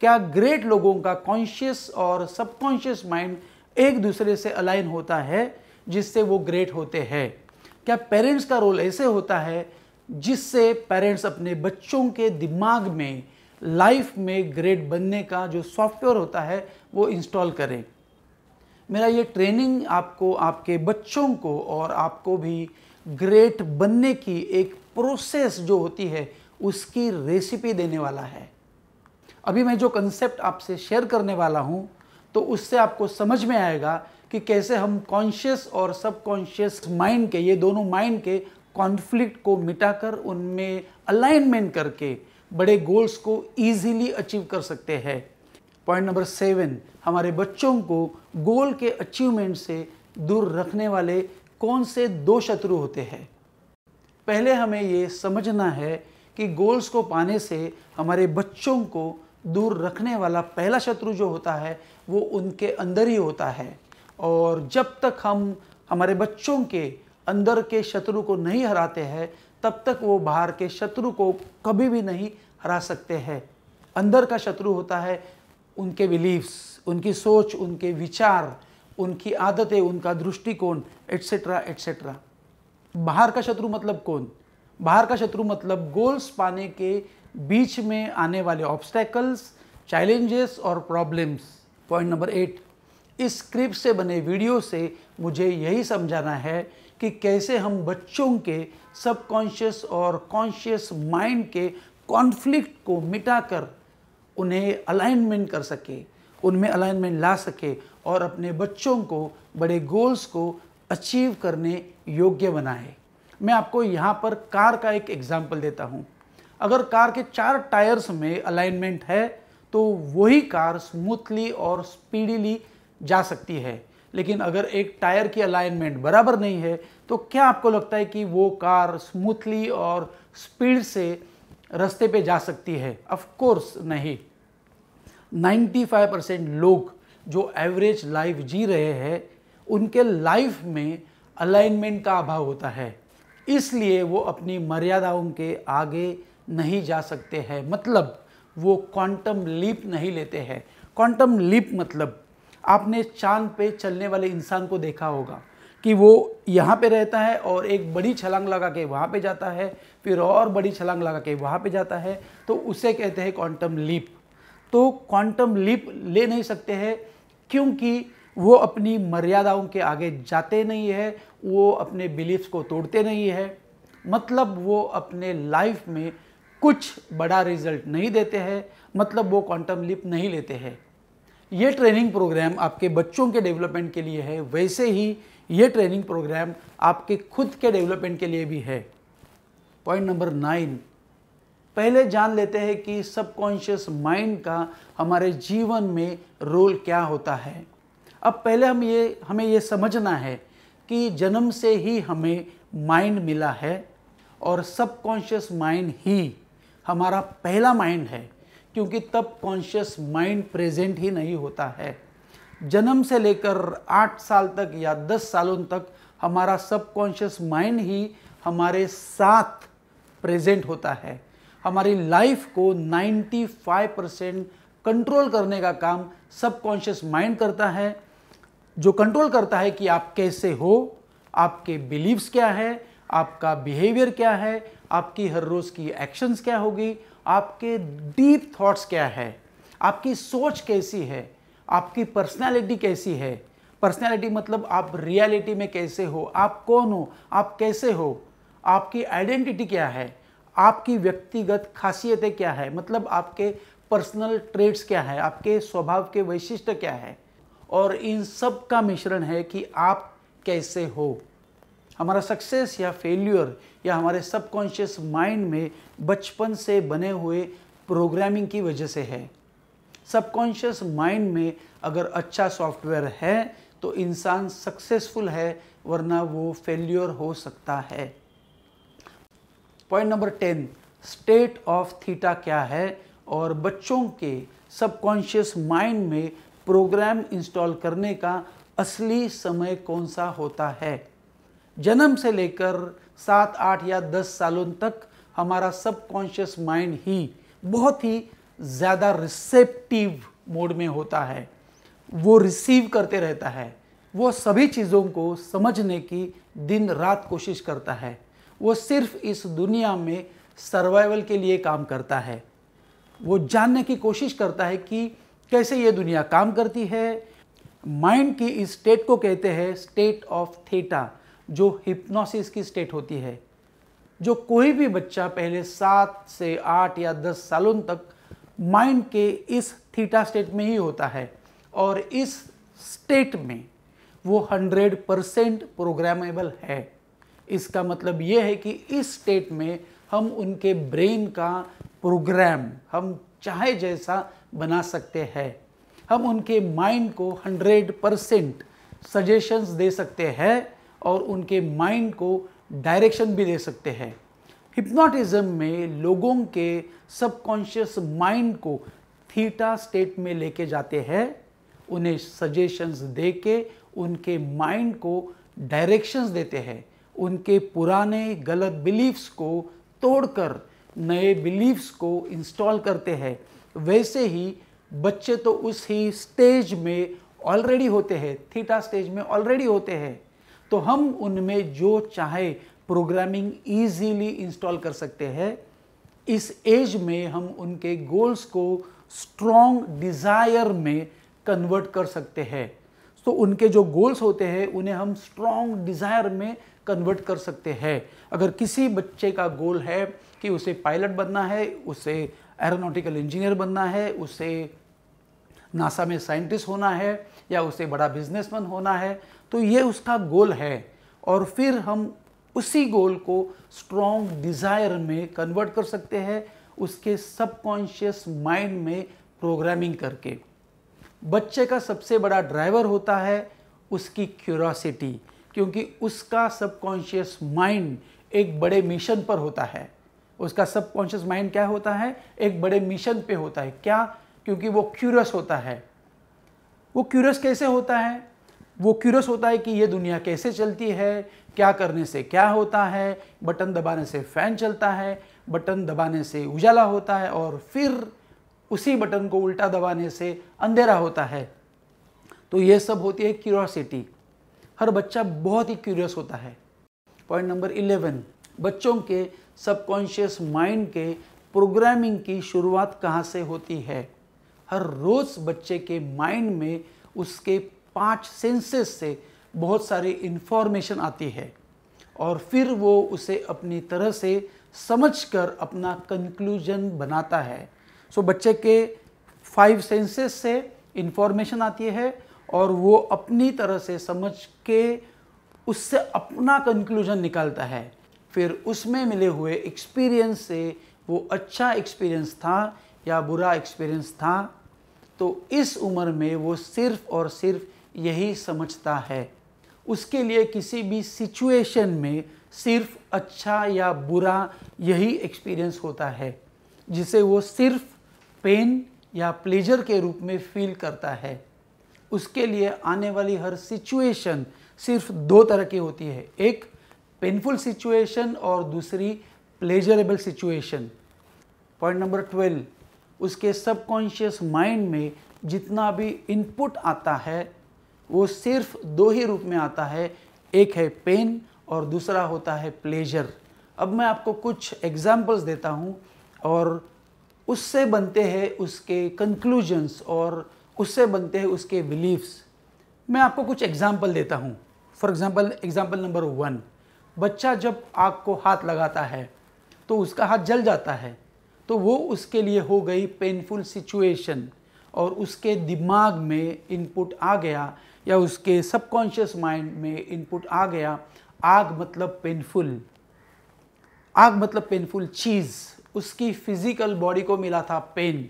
क्या ग्रेट लोगों का कॉन्शियस और सबकॉन्शियस माइंड एक दूसरे से अलाइन होता है जिससे वो ग्रेट होते हैं क्या पेरेंट्स का रोल ऐसे होता है जिससे पेरेंट्स अपने बच्चों के दिमाग में लाइफ में ग्रेट बनने का जो सॉफ्टवेयर होता है वो इंस्टॉल करें मेरा ये ट्रेनिंग आपको आपके बच्चों को और आपको भी ग्रेट बनने की एक प्रोसेस जो होती है उसकी रेसिपी देने वाला है अभी मैं जो कंसेप्ट आपसे शेयर करने वाला हूँ तो उससे आपको समझ में आएगा कि कैसे हम कॉन्शियस और सबकॉन्शियस माइंड के ये दोनों माइंड के कॉन्फ्लिक्ट को मिटाकर उनमें अलाइनमेंट करके बड़े गोल्स को इजीली अचीव कर सकते हैं पॉइंट नंबर सेवन हमारे बच्चों को गोल के अचीवमेंट से दूर रखने वाले कौन से दो शत्रु होते हैं पहले हमें ये समझना है कि गोल्स को पाने से हमारे बच्चों को दूर रखने वाला पहला शत्रु जो होता है वो उनके अंदर ही होता है और जब तक हम हमारे बच्चों के अंदर के शत्रु को नहीं हराते हैं तब तक वो बाहर के शत्रु को कभी भी नहीं हरा सकते हैं अंदर का शत्रु होता है उनके बिलीव्स उनकी सोच उनके विचार उनकी आदतें उनका दृष्टिकोण एट्सेट्रा एट्सेट्रा बाहर का शत्रु मतलब कौन बाहर का शत्रु मतलब गोल्स पाने के बीच में आने वाले ऑब्स्टेकल्स चैलेंजेस और प्रॉब्लम्स पॉइंट नंबर एट इस स्क्रिप्ट से बने वीडियो से मुझे यही समझाना है कि कैसे हम बच्चों के सबकॉन्शियस और कॉन्शियस माइंड के कॉन्फ्लिक्ट को मिटाकर उन्हें अलाइनमेंट कर सके उनमें अलाइनमेंट ला सके और अपने बच्चों को बड़े गोल्स को अचीव करने योग्य बनाए मैं आपको यहाँ पर कार का एक एग्जाम्पल देता हूँ अगर कार के चार टायर्स में अलाइनमेंट है तो वही कार स्मूथली और स्पीडीली जा सकती है लेकिन अगर एक टायर की अलाइनमेंट बराबर नहीं है तो क्या आपको लगता है कि वो कार स्मूथली और स्पीड से रास्ते पे जा सकती है ऑफ कोर्स नहीं 95 परसेंट लोग जो एवरेज लाइफ जी रहे हैं उनके लाइफ में अलाइनमेंट का अभाव होता है इसलिए वो अपनी मर्यादाओं के आगे नहीं जा सकते हैं मतलब वो क्वांटम लीप नहीं लेते हैं क्वांटम लीप मतलब आपने चांद पे चलने वाले इंसान को देखा होगा कि वो यहाँ पे रहता है और एक बड़ी छलांग लगा के वहाँ पे जाता है फिर और बड़ी छलांग लगा के वहाँ पे जाता है तो उसे कहते हैं क्वांटम लीप तो क्वांटम लीप ले नहीं सकते हैं क्योंकि वो अपनी मर्यादाओं के आगे जाते नहीं है वो अपने बिलीफ्स को तोड़ते नहीं है मतलब वो अपने लाइफ में कुछ बड़ा रिजल्ट नहीं देते हैं मतलब वो क्वांटम लिप नहीं लेते हैं ये ट्रेनिंग प्रोग्राम आपके बच्चों के डेवलपमेंट के लिए है वैसे ही ये ट्रेनिंग प्रोग्राम आपके खुद के डेवलपमेंट के लिए भी है पॉइंट नंबर नाइन पहले जान लेते हैं कि सबकॉन्शियस माइंड का हमारे जीवन में रोल क्या होता है अब पहले हम ये हमें ये समझना है कि जन्म से ही हमें माइंड मिला है और सबकॉन्शियस माइंड ही हमारा पहला माइंड है क्योंकि तब कॉन्शियस माइंड प्रेजेंट ही नहीं होता है जन्म से लेकर आठ साल तक या दस सालों तक हमारा सब कॉन्शियस माइंड ही हमारे साथ प्रेजेंट होता है हमारी लाइफ को 95 परसेंट कंट्रोल करने का काम सब कॉन्शियस माइंड करता है जो कंट्रोल करता है कि आप कैसे हो आपके बिलीव्स क्या है आपका बिहेवियर क्या है आपकी हर रोज़ की एक्शंस क्या होगी आपके डीप थॉट्स क्या है आपकी सोच कैसी है आपकी पर्सनालिटी कैसी है पर्सनालिटी मतलब आप रियलिटी में कैसे हो आप कौन हो आप कैसे हो आपकी आइडेंटिटी क्या है आपकी व्यक्तिगत खासियतें क्या है मतलब आपके पर्सनल ट्रेड्स क्या है आपके स्वभाव के वैशिष्ट क्या है और इन सब का मिश्रण है कि आप कैसे हो हमारा सक्सेस या फेल्यूर या हमारे सबकॉन्शियस माइंड में बचपन से बने हुए प्रोग्रामिंग की वजह से है सबकॉन्शियस माइंड में अगर अच्छा सॉफ्टवेयर है तो इंसान सक्सेसफुल है वरना वो फेल्योर हो सकता है point number ten state of theta क्या है और बच्चों के सबकॉन्शियस माइंड में प्रोग्राम इंस्टॉल करने का असली समय कौन सा होता है जन्म से लेकर सात आठ या दस सालों तक हमारा सबकॉन्शियस माइंड ही बहुत ही ज़्यादा रिसेप्टिव मोड में होता है वो रिसीव करते रहता है वो सभी चीज़ों को समझने की दिन रात कोशिश करता है वो सिर्फ इस दुनिया में सर्वाइवल के लिए काम करता है वो जानने की कोशिश करता है कि कैसे ये दुनिया काम करती है माइंड की इस स्टेट को कहते हैं स्टेट ऑफ थीटा जो हिप्नोसिस की स्टेट होती है जो कोई भी बच्चा पहले सात से आठ या दस सालों तक माइंड के इस थीटा स्टेट में ही होता है और इस स्टेट में वो हंड्रेड परसेंट प्रोग्रामेबल है इसका मतलब ये है कि इस स्टेट में हम उनके ब्रेन का प्रोग्राम हम चाहे जैसा बना सकते हैं हम उनके माइंड को हंड्रेड परसेंट सजेशंस दे सकते हैं और उनके माइंड को डायरेक्शन भी दे सकते हैं हिप्नोटिज्म में लोगों के सबकॉन्शियस माइंड को थीटा स्टेट में लेके जाते हैं उन्हें सजेशंस दे के उनके माइंड को डायरेक्शंस देते हैं उनके पुराने गलत बिलीफ्स को तोड़कर नए बिलीफ्स को इंस्टॉल करते हैं वैसे ही बच्चे तो उस ही स्टेज में ऑलरेडी होते हैं थीटा स्टेज में ऑलरेडी होते हैं तो हम उनमें जो चाहे प्रोग्रामिंग ईजीली इंस्टॉल कर सकते हैं इस एज में हम उनके गोल्स को स्ट्रॉन्ग डिज़ायर में कन्वर्ट कर सकते हैं तो उनके जो गोल्स होते हैं उन्हें हम स्ट्रॉन्ग डिज़ायर में कन्वर्ट कर सकते हैं अगर किसी बच्चे का गोल है कि उसे पायलट बनना है उसे एरोनॉटिकल इंजीनियर बनना है उसे नासा में साइंटिस्ट होना है या उसे बड़ा बिजनेसमैन होना है तो ये उसका गोल है और फिर हम उसी गोल को स्ट्रॉन्ग डिज़ायर में कन्वर्ट कर सकते हैं उसके सबकॉन्शियस माइंड में प्रोग्रामिंग करके बच्चे का सबसे बड़ा ड्राइवर होता है उसकी क्यूरोसिटी क्योंकि उसका सबकॉन्शियस माइंड एक बड़े मिशन पर होता है उसका सबकॉन्शियस माइंड क्या होता है एक बड़े मिशन पे होता है क्या क्योंकि वो क्यूरस होता है वो क्यूरस कैसे होता है वो क्यूरस होता है कि ये दुनिया कैसे चलती है क्या करने से क्या होता है बटन दबाने से फ़ैन चलता है बटन दबाने से उजाला होता है और फिर उसी बटन को उल्टा दबाने से अंधेरा होता है तो ये सब होती है क्यूरोसिटी हर बच्चा बहुत ही क्यूरियस होता है पॉइंट नंबर इलेवन बच्चों के सबकॉन्शियस माइंड के प्रोग्रामिंग की शुरुआत कहाँ से होती है हर रोज़ बच्चे के माइंड में उसके पांच सेंसेस से बहुत सारी इन्फॉर्मेशन आती है और फिर वो उसे अपनी तरह से समझकर अपना कंक्लूजन बनाता है सो so, बच्चे के फाइव सेंसेस से इन्फॉर्मेशन आती है और वो अपनी तरह से समझ के उससे अपना कंक्लूजन निकालता है फिर उसमें मिले हुए एक्सपीरियंस से वो अच्छा एक्सपीरियंस था या बुरा एक्सपीरियंस था तो इस उम्र में वो सिर्फ और सिर्फ यही समझता है उसके लिए किसी भी सिचुएशन में सिर्फ अच्छा या बुरा यही एक्सपीरियंस होता है जिसे वो सिर्फ पेन या प्लेजर के रूप में फील करता है उसके लिए आने वाली हर सिचुएशन सिर्फ दो तरह की होती है एक पेनफुल सिचुएशन और दूसरी pleasurable situation point number twelve उसके सबकॉन्शियस माइंड में जितना भी इनपुट आता है वो सिर्फ दो ही रूप में आता है एक है पेन और दूसरा होता है प्लेजर अब मैं आपको कुछ एग्जाम्पल्स देता हूँ और उससे बनते हैं उसके कंक्लूजन्स और उससे बनते हैं उसके बिलीव्स मैं आपको कुछ एग्जाम्पल देता हूँ for example example number one बच्चा जब आग को हाथ लगाता है तो उसका हाथ जल जाता है तो वो उसके लिए हो गई पेनफुल सिचुएशन और उसके दिमाग में इनपुट आ गया या उसके सबकॉन्शियस माइंड में इनपुट आ गया आग मतलब पेनफुल आग मतलब पेनफुल चीज़ उसकी फिजिकल बॉडी को मिला था पेन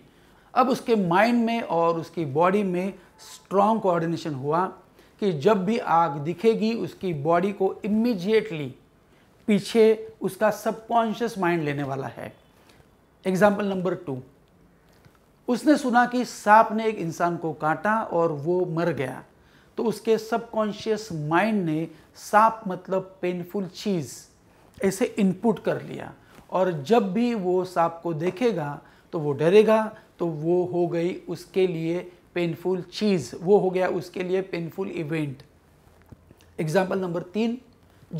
अब उसके माइंड में और उसकी बॉडी में स्ट्रांग कोऑर्डिनेशन हुआ कि जब भी आग दिखेगी उसकी बॉडी को इमीजिएटली पीछे उसका सबकॉन्शियस माइंड लेने वाला है एग्जाम्पल नंबर टू उसने सुना कि सांप ने एक इंसान को काटा और वो मर गया तो उसके सबकॉन्शियस माइंड ने सांप मतलब पेनफुल चीज़ ऐसे इनपुट कर लिया और जब भी वो सांप को देखेगा तो वो डरेगा तो वो हो गई उसके लिए पेनफुल चीज़ वो हो गया उसके लिए पेनफुल इवेंट एग्जाम्पल नंबर तीन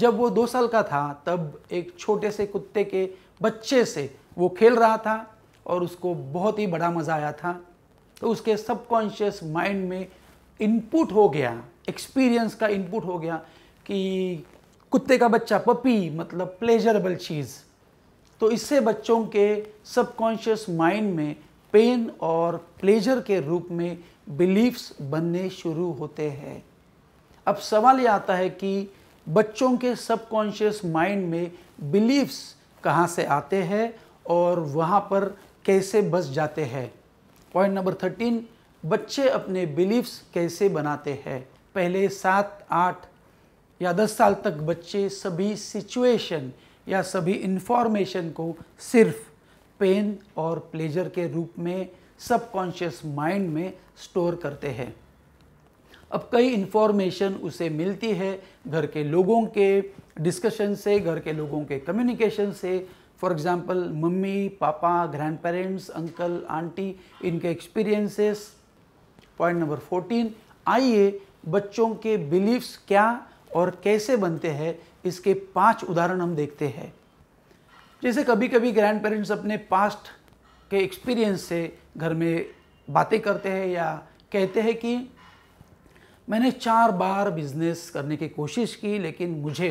जब वो दो साल का था तब एक छोटे से कुत्ते के बच्चे से वो खेल रहा था और उसको बहुत ही बड़ा मज़ा आया था तो उसके सबकॉन्शियस माइंड में इनपुट हो गया एक्सपीरियंस का इनपुट हो गया कि कुत्ते का बच्चा पपी मतलब प्लेजरेबल चीज़ तो इससे बच्चों के सबकॉन्शियस माइंड में पेन और प्लेजर के रूप में बिलीफ्स बनने शुरू होते हैं अब सवाल ये आता है कि बच्चों के सबकॉन्शियस माइंड में बिलीफ्स कहाँ से आते हैं और वहाँ पर कैसे बस जाते हैं पॉइंट नंबर थर्टीन बच्चे अपने बिलीफ्स कैसे बनाते हैं पहले सात आठ या दस साल तक बच्चे सभी सिचुएशन या सभी इन्फॉर्मेशन को सिर्फ पेन और प्लेजर के रूप में सबकॉन्शियस माइंड में स्टोर करते हैं अब कई इन्फॉर्मेशन उसे मिलती है घर के लोगों के डिस्कशन से घर के लोगों के कम्युनिकेशन से for example mummy papa grand parents uncle aunty इनके एक्सपीरियंसेस पॉइंट नंबर फोर्टीन आइए बच्चों के बिलीफ्स क्या और कैसे बनते हैं इसके पांच उदाहरण हम देखते हैं जैसे कभी कभी ग्रैंड पेरेंट्स अपने पास्ट के एक्सपीरियंस से घर में बातें करते हैं या कहते हैं कि मैंने चार बार बिजनेस करने की कोशिश की लेकिन मुझे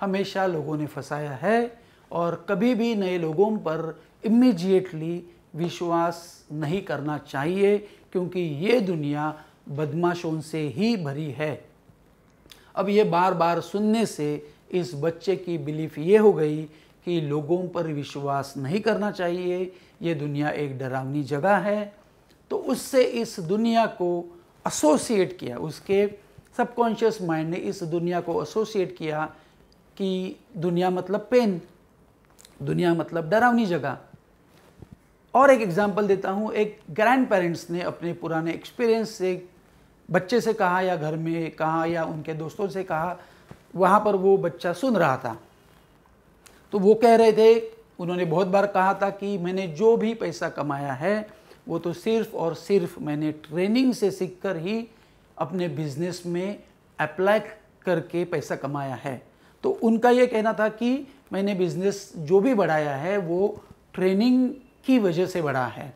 हमेशा लोगों ने फंसाया है और कभी भी नए लोगों पर इमीजिएटली विश्वास नहीं करना चाहिए क्योंकि ये दुनिया बदमाशों से ही भरी है अब ये बार बार सुनने से इस बच्चे की बिलीफ ये हो गई कि लोगों पर विश्वास नहीं करना चाहिए ये दुनिया एक डरावनी जगह है तो उससे इस दुनिया को एसोसिएट किया उसके सबकॉन्शियस माइंड ने इस दुनिया को एसोसिएट किया कि दुनिया मतलब पेन दुनिया मतलब डरावनी जगह और एक एग्जाम्पल देता हूँ एक ग्रैंड पेरेंट्स ने अपने पुराने एक्सपीरियंस से बच्चे से कहा या घर में कहा या उनके दोस्तों से कहा वहाँ पर वो बच्चा सुन रहा था तो वो कह रहे थे उन्होंने बहुत बार कहा था कि मैंने जो भी पैसा कमाया है वो तो सिर्फ और सिर्फ मैंने ट्रेनिंग से सीख कर ही अपने बिजनेस में अप्लाई करके पैसा कमाया है तो उनका ये कहना था कि मैंने बिजनेस जो भी बढ़ाया है वो ट्रेनिंग की वजह से बढ़ा है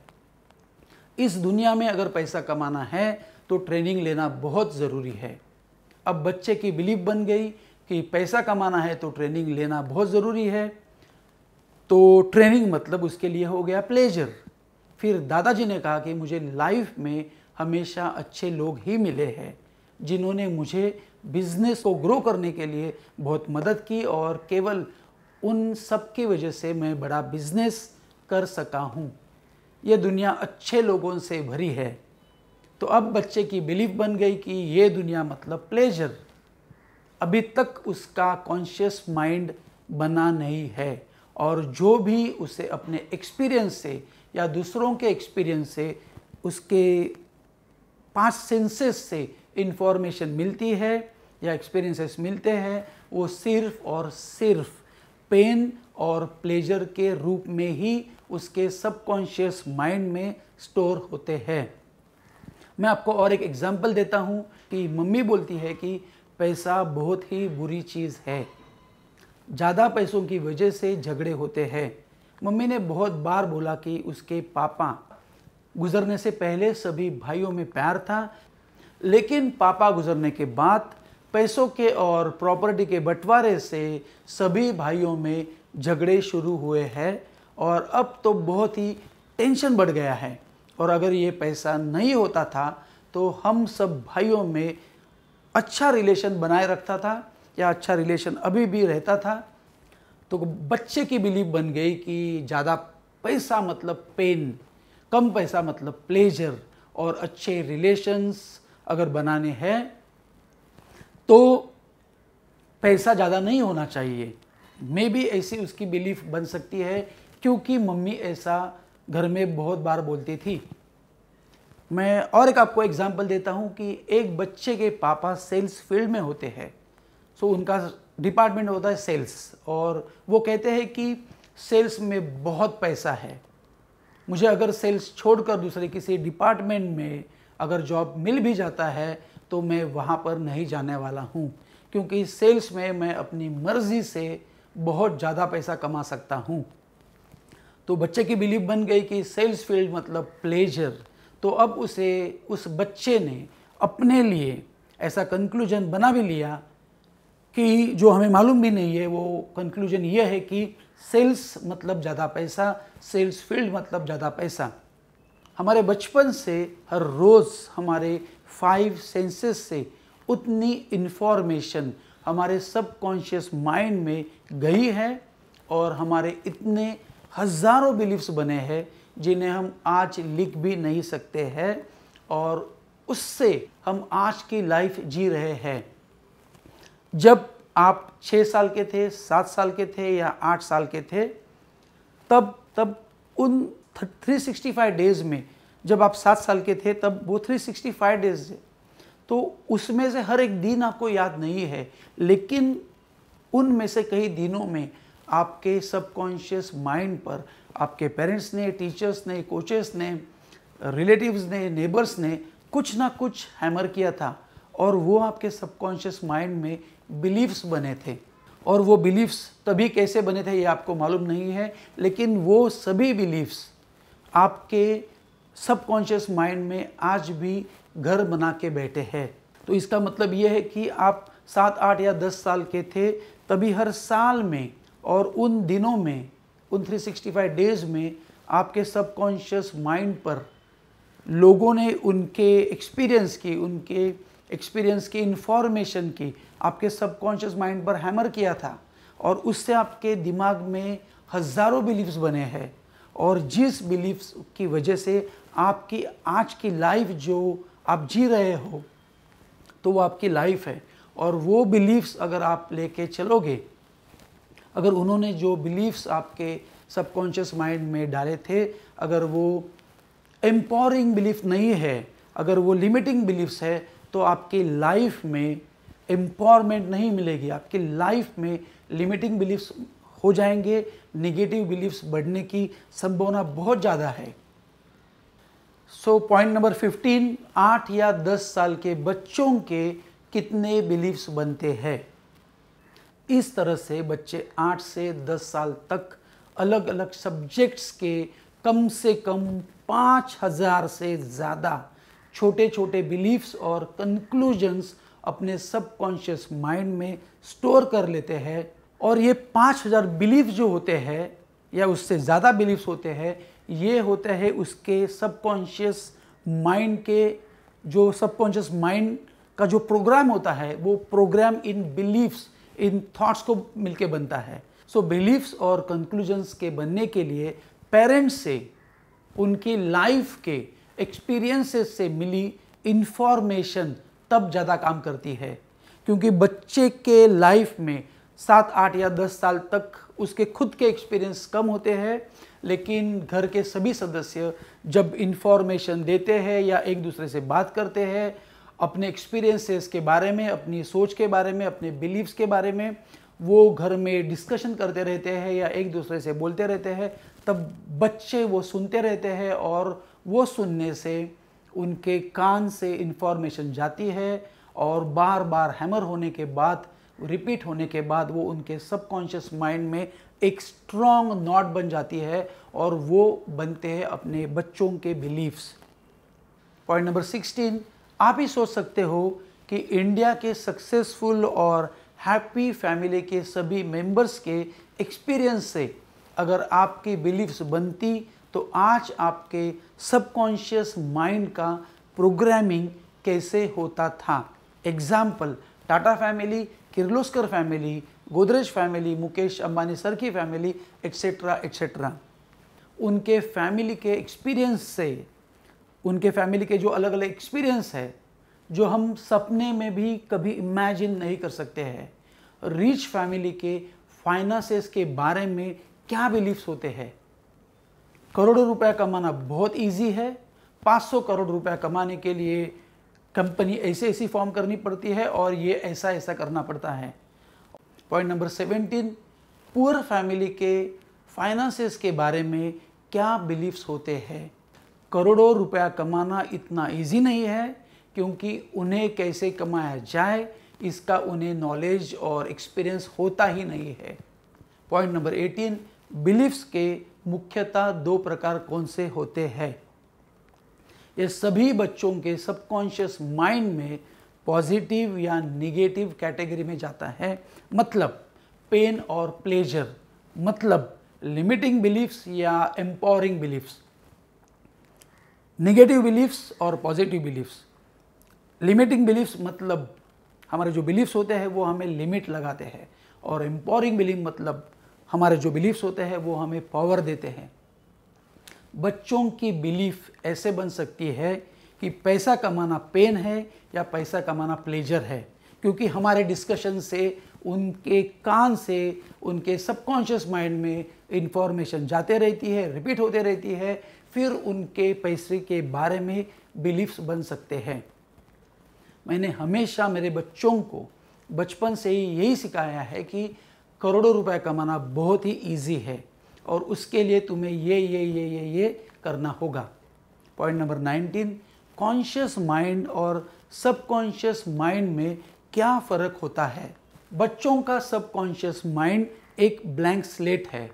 इस दुनिया में अगर पैसा कमाना है तो ट्रेनिंग लेना बहुत ज़रूरी है अब बच्चे की बिलीफ बन गई कि पैसा कमाना है तो ट्रेनिंग लेना बहुत ज़रूरी है तो ट्रेनिंग मतलब उसके लिए हो गया प्लेजर फिर दादाजी ने कहा कि मुझे लाइफ में हमेशा अच्छे लोग ही मिले हैं जिन्होंने मुझे बिजनेस को ग्रो करने के लिए बहुत मदद की और केवल उन सब की वजह से मैं बड़ा बिजनेस कर सका हूँ ये दुनिया अच्छे लोगों से भरी है तो अब बच्चे की बिलीफ बन गई कि ये दुनिया मतलब प्लेजर अभी तक उसका कॉन्शियस माइंड बना नहीं है और जो भी उसे अपने एक्सपीरियंस से या दूसरों के एक्सपीरियंस से उसके पांच सेंसेस से इन्फॉर्मेशन मिलती है या एक्सपीरियंसेस मिलते हैं वो सिर्फ और सिर्फ पेन और प्लेजर के रूप में ही उसके सबकॉन्शियस माइंड में स्टोर होते हैं मैं आपको और एक एग्जाम्पल देता हूँ कि मम्मी बोलती है कि पैसा बहुत ही बुरी चीज़ है ज़्यादा पैसों की वजह से झगड़े होते हैं मम्मी ने बहुत बार बोला कि उसके पापा गुजरने से पहले सभी भाइयों में प्यार था लेकिन पापा गुजरने के बाद पैसों के और प्रॉपर्टी के बंटवारे से सभी भाइयों में झगड़े शुरू हुए हैं और अब तो बहुत ही टेंशन बढ़ गया है और अगर ये पैसा नहीं होता था तो हम सब भाइयों में अच्छा रिलेशन बनाए रखता था या अच्छा रिलेशन अभी भी रहता था तो बच्चे की बिलीव बन गई कि ज़्यादा पैसा मतलब पेन कम पैसा मतलब प्लेजर और अच्छे रिलेशन्स अगर बनाने हैं तो पैसा ज़्यादा नहीं होना चाहिए मे भी ऐसी उसकी बिलीफ बन सकती है क्योंकि मम्मी ऐसा घर में बहुत बार बोलती थी मैं और एक आपको एग्जाम्पल देता हूँ कि एक बच्चे के पापा सेल्स फील्ड में होते हैं सो so, उनका डिपार्टमेंट होता है सेल्स और वो कहते हैं कि सेल्स में बहुत पैसा है मुझे अगर सेल्स छोड़कर दूसरे किसी डिपार्टमेंट में अगर जॉब मिल भी जाता है तो मैं वहाँ पर नहीं जाने वाला हूँ क्योंकि सेल्स में मैं अपनी मर्ज़ी से बहुत ज़्यादा पैसा कमा सकता हूँ तो बच्चे की बिलीव बन गई कि सेल्स फील्ड मतलब प्लेजर तो अब उसे उस बच्चे ने अपने लिए ऐसा कंक्लूजन बना भी लिया कि जो हमें मालूम भी नहीं है वो कंक्लूजन ये है कि सेल्स मतलब ज़्यादा पैसा सेल्स फील्ड मतलब ज़्यादा पैसा हमारे बचपन से हर रोज़ हमारे फाइव सेंसेस से उतनी इन्फॉर्मेशन हमारे सबकॉन्शियस माइंड में गई है और हमारे इतने हज़ारों बिलीफ्स बने हैं जिन्हें हम आज लिख भी नहीं सकते हैं और उससे हम आज की लाइफ जी रहे हैं जब आप छः साल के थे सात साल के थे या आठ साल के थे तब तब उन 365 डेज़ में जब आप सात साल के थे तब वो 365 डेज़ तो उसमें से हर एक दिन आपको याद नहीं है लेकिन उनमें से कई दिनों में आपके सबकॉन्शियस माइंड पर आपके पेरेंट्स ने टीचर्स ने कोचेस ने रिलेटिव्स ने नेबर्स ने कुछ ना कुछ हैमर किया था और वो आपके सबकॉन्शियस माइंड में बिलीफ्स बने थे और वो बिलीफ्स तभी कैसे बने थे ये आपको मालूम नहीं है लेकिन वो सभी बिलीफ्स आपके सबकॉन्शियस माइंड में आज भी घर बना के बैठे हैं तो इसका मतलब ये है कि आप सात आठ या दस साल के थे तभी हर साल में और उन दिनों में उन 365 डेज में आपके सबकॉन्शियस माइंड पर लोगों ने उनके एक्सपीरियंस की उनके एक्सपीरियंस की इन्फॉर्मेशन की आपके सबकॉन्शियस माइंड पर हैमर किया था और उससे आपके दिमाग में हज़ारों बिलीफ्स बने हैं और जिस बिलीफ्स की वजह से आपकी आज की लाइफ जो आप जी रहे हो तो वो आपकी लाइफ है और वो बिलीफ्स अगर आप लेके चलोगे अगर उन्होंने जो बिलीफ्स आपके सबकॉन्शियस माइंड में डाले थे अगर वो एम्पावरिंग बिलीफ नहीं है अगर वो लिमिटिंग बिलीफ्स है तो आपकी लाइफ में एम्पावरमेंट नहीं मिलेगी आपकी लाइफ में लिमिटिंग बिलीफ्स हो जाएंगे निगेटिव बिलीफ्स बढ़ने की संभावना बहुत ज़्यादा है सो पॉइंट नंबर 15 आठ या दस साल के बच्चों के कितने बिलीफ्स बनते हैं इस तरह से बच्चे आठ से दस साल तक अलग अलग सब्जेक्ट्स के कम से कम पाँच हज़ार से ज़्यादा छोटे छोटे बिलीफ्स और कंक्लूजन्स अपने सबकॉन्शियस माइंड में स्टोर कर लेते हैं और ये पाँच हज़ार बिलीफ जो होते हैं या उससे ज़्यादा बिलीफ्स होते हैं ये होते हैं उसके सबकॉन्शियस माइंड के जो सबकॉन्शियस माइंड का जो प्रोग्राम होता है वो प्रोग्राम इन बिलीफ्स इन थॉट्स को मिलके बनता है सो बिलीफ्स और कंक्लूजन्स के बनने के लिए पेरेंट्स से उनकी लाइफ के एक्सपीरियंसेस से मिली इन्फॉर्मेशन तब ज़्यादा काम करती है क्योंकि बच्चे के लाइफ में सात आठ या दस साल तक उसके खुद के एक्सपीरियंस कम होते हैं लेकिन घर के सभी सदस्य जब इन्फॉर्मेशन देते हैं या एक दूसरे से बात करते हैं अपने एक्सपीरियंसेस के बारे में अपनी सोच के बारे में अपने बिलीव्स के बारे में वो घर में डिस्कशन करते रहते हैं या एक दूसरे से बोलते रहते हैं तब बच्चे वो सुनते रहते हैं और वो सुनने से उनके कान से इन्फॉर्मेशन जाती है और बार बार हैमर होने के बाद रिपीट होने के बाद वो उनके सबकॉन्शियस माइंड में एक स्ट्रॉन्ग नॉट बन जाती है और वो बनते हैं अपने बच्चों के बिलीव्स पॉइंट नंबर सिक्सटीन आप ही सोच सकते हो कि इंडिया के सक्सेसफुल और हैप्पी फैमिली के सभी मेंबर्स के एक्सपीरियंस से अगर आपकी बिलीव्स बनती तो आज आपके सबकॉन्शियस माइंड का प्रोग्रामिंग कैसे होता था example Tata family Kirloskar family Godrej family Mukesh Ambani sir की फैमिली एक्सेट्रा एक्सेट्रा उनके फैमिली के एक्सपीरियंस से उनके फैमिली के जो अलग अलग एक्सपीरियंस है जो हम सपने में भी कभी इमेजिन नहीं कर सकते हैं रिच फैमिली के फाइनेंसेस के बारे में क्या बिलीव्स होते हैं करोड़ों रुपया कमाना बहुत इजी है 500 करोड़ रुपया कमाने के लिए कंपनी ऐसे ऐसी फॉर्म करनी पड़ती है और ये ऐसा ऐसा करना पड़ता है point number seventeen poor family के फाइनेंसेस के बारे में क्या बिलीव्स होते हैं करोड़ों रुपया कमाना इतना इजी नहीं है क्योंकि उन्हें कैसे कमाया जाए इसका उन्हें नॉलेज और एक्सपीरियंस होता ही नहीं है पॉइंट नंबर एटीन बिलीफ्स के मुख्यतः दो प्रकार कौन से होते हैं ये सभी बच्चों के सबकॉन्शियस माइंड में पॉजिटिव या निगेटिव कैटेगरी में जाता है मतलब पेन और प्लेजर मतलब लिमिटिंग बिलीफ्स या एम्पावरिंग बिलीफ्स निगेटिव बिलीफ्स और पॉजिटिव बिलीफ्स लिमिटिंग बिलीफ्स मतलब हमारे जो बिलीफ्स होते हैं वो हमें लिमिट लगाते हैं और एम्पॉरिंग बिलीफ मतलब हमारे जो बिलीफ्स होते हैं वो हमें पावर देते हैं बच्चों की बिलीफ ऐसे बन सकती है कि पैसा कमाना पेन है या पैसा कमाना प्लेजर है क्योंकि हमारे डिस्कशन से उनके कान से उनके सबकॉन्शियस माइंड में इंफॉर्मेशन जाते रहती है रिपीट होते रहती है फिर उनके पैसे के बारे में बिलीफ्स बन सकते हैं मैंने हमेशा मेरे बच्चों को बचपन से ही यही सिखाया है कि करोड़ों रुपए कमाना बहुत ही इजी है और उसके लिए तुम्हें ये ये ये ये ये करना होगा point number nineteen conscious mind और सबकॉन्शियस माइंड में क्या फ़र्क होता है बच्चों का सबकॉन्शियस माइंड एक ब्लैंक स्लेट है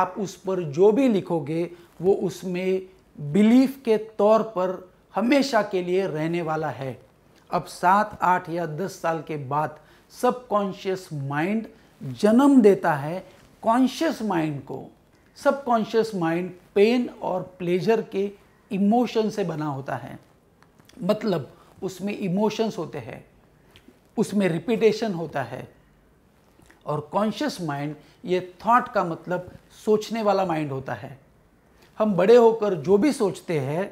आप उस पर जो भी लिखोगे वो उसमें बिलीफ के तौर पर हमेशा के लिए रहने वाला है अब सात आठ या दस साल के बाद सबकॉन्शियस माइंड जन्म देता है कॉन्शियस माइंड को सबकॉन्शियस माइंड पेन और प्लेजर के इमोशन से बना होता है मतलब उसमें इमोशंस होते हैं उसमें रिपीटेशन होता है और कॉन्शियस माइंड ये थॉट का मतलब सोचने वाला माइंड होता है हम बड़े होकर जो भी सोचते हैं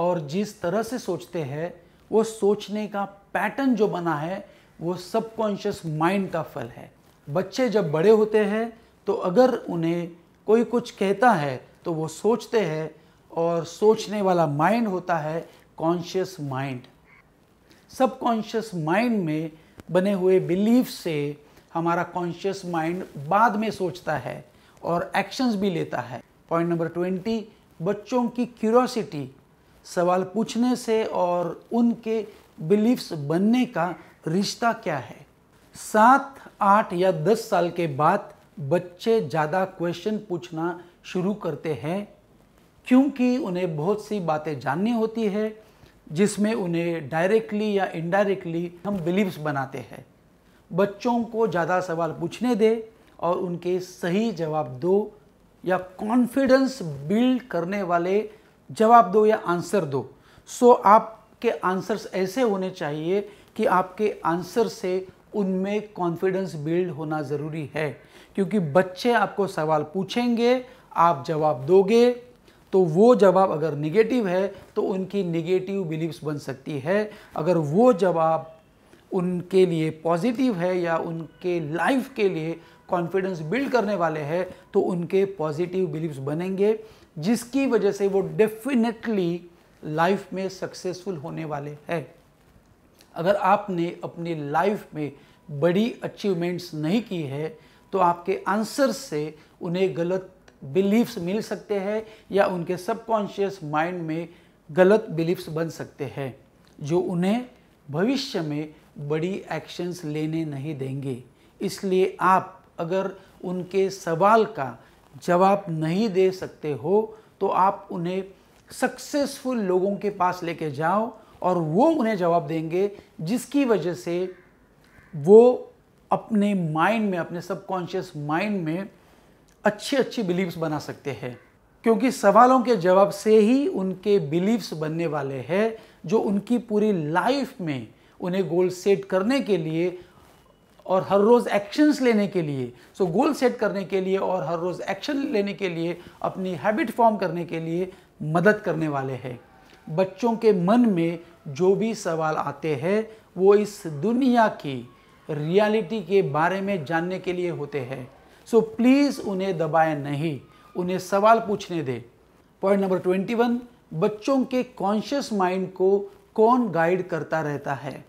और जिस तरह से सोचते हैं वो सोचने का पैटर्न जो बना है वो सबकॉन्शियस माइंड का फल है बच्चे जब बड़े होते हैं तो अगर उन्हें कोई कुछ कहता है तो वो सोचते हैं और सोचने वाला माइंड होता है कॉन्शियस माइंड सबकॉन्शियस माइंड में बने हुए बिलीफ से हमारा कॉन्शियस माइंड बाद में सोचता है और एक्शंस भी लेता है पॉइंट नंबर ट्वेंटी बच्चों की क्यूरोसिटी सवाल पूछने से और उनके बिलीफ्स बनने का रिश्ता क्या है सात आठ या दस साल के बाद बच्चे ज़्यादा क्वेश्चन पूछना शुरू करते हैं क्योंकि उन्हें बहुत सी बातें जाननी होती है जिसमें उन्हें डायरेक्टली या इनडायरेक्टली हम बिलीव्स बनाते हैं बच्चों को ज़्यादा सवाल पूछने दे और उनके सही जवाब दो या कॉन्फिडेंस बिल्ड करने वाले जवाब दो या आंसर दो सो so, आपके आंसर्स ऐसे होने चाहिए कि आपके आंसर से उनमें कॉन्फिडेंस बिल्ड होना ज़रूरी है क्योंकि बच्चे आपको सवाल पूछेंगे आप जवाब दोगे तो वो जवाब अगर निगेटिव है तो उनकी निगेटिव बिलीव्स बन सकती है अगर वो जवाब उनके लिए पॉजिटिव है या उनके लाइफ के लिए कॉन्फिडेंस बिल्ड करने वाले हैं तो उनके पॉजिटिव बिलीव्स बनेंगे जिसकी वजह से वो डेफिनेटली लाइफ में सक्सेसफुल होने वाले हैं अगर आपने अपनी लाइफ में बड़ी अचीवमेंट्स नहीं की है तो आपके आंसर से उन्हें गलत बिलीव्स मिल सकते हैं या उनके सबकॉन्शियस माइंड में गलत बिलीव्स बन सकते हैं जो उन्हें भविष्य में बड़ी एक्शंस लेने नहीं देंगे इसलिए आप अगर उनके सवाल का जवाब नहीं दे सकते हो तो आप उन्हें सक्सेसफुल लोगों के पास लेके जाओ और वो उन्हें जवाब देंगे जिसकी वजह से वो अपने माइंड में अपने सबकॉन्शियस माइंड में अच्छी अच्छी बिलीव्स बना सकते हैं क्योंकि सवालों के जवाब से ही उनके बिलीव्स बनने वाले हैं जो उनकी पूरी लाइफ में उन्हें गोल सेट करने के लिए और हर रोज़ एक्शंस लेने के लिए सो गोल सेट करने के लिए और हर रोज़ एक्शन लेने के लिए अपनी हैबिट फॉर्म करने के लिए मदद करने वाले हैं बच्चों के मन में जो भी सवाल आते हैं वो इस दुनिया की रियलिटी के बारे में जानने के लिए होते हैं सो प्लीज़ उन्हें दबाएं नहीं उन्हें सवाल पूछने दें पॉइंट नंबर ट्वेंटी वन बच्चों के कॉन्शियस माइंड को कौन गाइड करता रहता है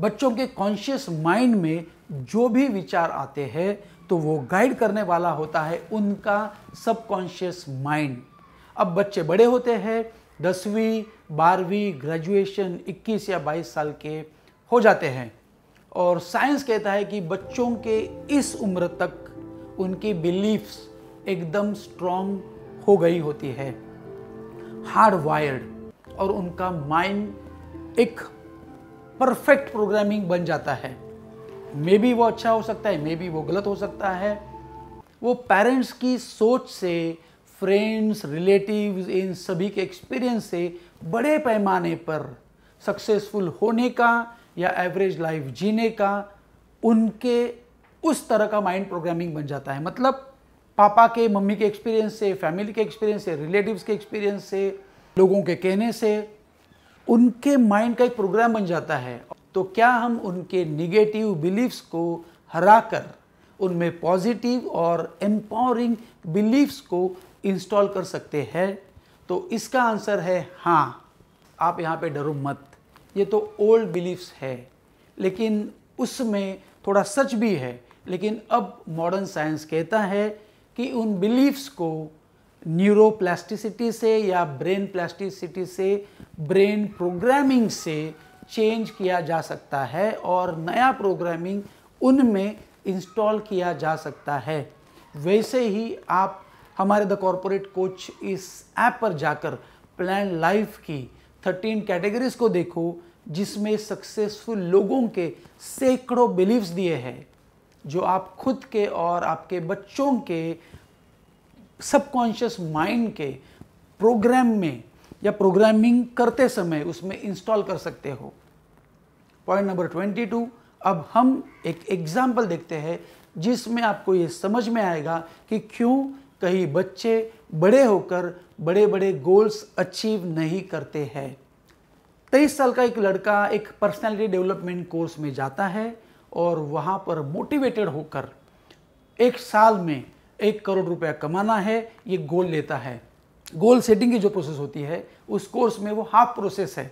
बच्चों के कॉन्शियस माइंड में जो भी विचार आते हैं तो वो गाइड करने वाला होता है उनका सबकॉन्शियस माइंड अब बच्चे बड़े होते हैं दसवीं बारहवीं ग्रेजुएशन 21 या 22 साल के हो जाते हैं और साइंस कहता है कि बच्चों के इस उम्र तक उनकी बिलीफ्स एकदम स्ट्रांग हो गई होती है हार्ड वायर्ड और उनका माइंड एक परफेक्ट प्रोग्रामिंग बन जाता है मे बी वो अच्छा हो सकता है मे बी वो गलत हो सकता है वो पेरेंट्स की सोच से फ्रेंड्स रिलेटिव इन सभी के एक्सपीरियंस से बड़े पैमाने पर सक्सेसफुल होने का या एवरेज लाइफ जीने का उनके उस तरह का माइंड प्रोग्रामिंग बन जाता है मतलब पापा के मम्मी के एक्सपीरियंस से फैमिली के एक्सपीरियंस से रिलेटिव्स के एक्सपीरियंस से लोगों के कहने से उनके माइंड का एक प्रोग्राम बन जाता है तो क्या हम उनके निगेटिव बिलीफ्स को हराकर उनमें पॉजिटिव और एम्पावरिंग बिलीफ्स को इंस्टॉल कर सकते हैं तो इसका आंसर है हाँ आप यहाँ पे डरो मत ये तो ओल्ड बिलीफ्स है लेकिन उसमें थोड़ा सच भी है लेकिन अब मॉडर्न साइंस कहता है कि उन बिलीफ्स को न्यूरोप्लास्टिसिटी से या ब्रेन प्लास्टिसिटी से ब्रेन प्रोग्रामिंग से चेंज किया जा सकता है और नया प्रोग्रामिंग उनमें इंस्टॉल किया जा सकता है वैसे ही आप हमारे द कॉरपोरेट कोच इस ऐप पर जाकर प्लान लाइफ की 13 कैटेगरीज को देखो जिसमें सक्सेसफुल लोगों के सैकड़ों बिलीव्स दिए हैं जो आप खुद के और आपके बच्चों के सबकॉन्शियस माइंड के प्रोग्राम में या प्रोग्रामिंग करते समय उसमें इंस्टॉल कर सकते हो पॉइंट नंबर ट्वेंटी टू अब हम एक एग्जाम्पल देखते हैं जिसमें आपको ये समझ में आएगा कि क्यों कई बच्चे बड़े होकर बड़े बड़े गोल्स अचीव नहीं करते हैं तेईस साल का एक लड़का एक पर्सनैलिटी डेवलपमेंट कोर्स में जाता है और वहाँ पर मोटिवेटेड होकर एक साल में एक करोड़ रुपया कमाना है ये गोल लेता है गोल सेटिंग की जो प्रोसेस होती है उस कोर्स में वो हाफ प्रोसेस है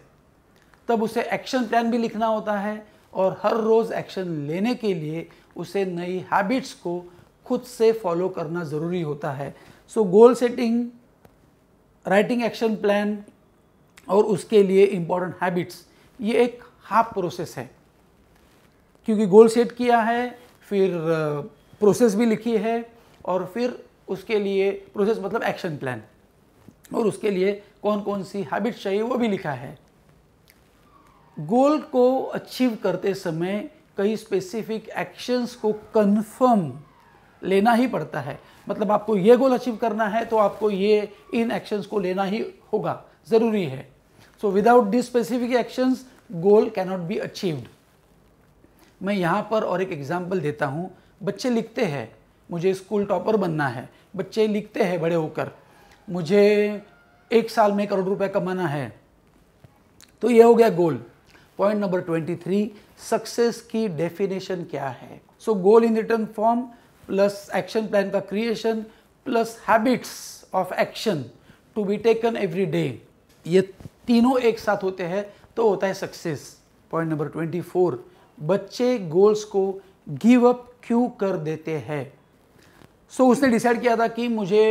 तब उसे एक्शन प्लान भी लिखना होता है और हर रोज़ एक्शन लेने के लिए उसे नई हैबिट्स को खुद से फॉलो करना ज़रूरी होता है so goal setting writing action plan और उसके लिए इम्पॉर्टेंट हैबिट्स ये एक हाफ प्रोसेस है क्योंकि गोल सेट किया है फिर प्रोसेस uh, भी लिखी है और फिर उसके लिए प्रोसेस मतलब एक्शन प्लान और उसके लिए कौन कौन सी हैबिट चाहिए वो भी लिखा है गोल को अचीव करते समय कई स्पेसिफिक एक्शंस को कंफर्म लेना ही पड़ता है मतलब आपको ये गोल अचीव करना है तो आपको ये इन एक्शंस को लेना ही होगा ज़रूरी है so without this specific actions goal cannot be achieved मैं यहाँ पर और एक एग्जाम्पल देता हूँ बच्चे लिखते हैं मुझे स्कूल टॉपर बनना है बच्चे लिखते हैं बड़े होकर मुझे एक साल में करोड़ रुपए कमाना है तो ये हो गया goal point number twenty three success की डेफिनेशन क्या है so goal in written form plus action plan का creation plus habits of action to be taken every day ये तीनों एक साथ होते हैं तो होता है success point number twenty four बच्चे गोल्स को गिव अप क्यों कर देते हैं सो so, उसने डिसाइड किया था कि मुझे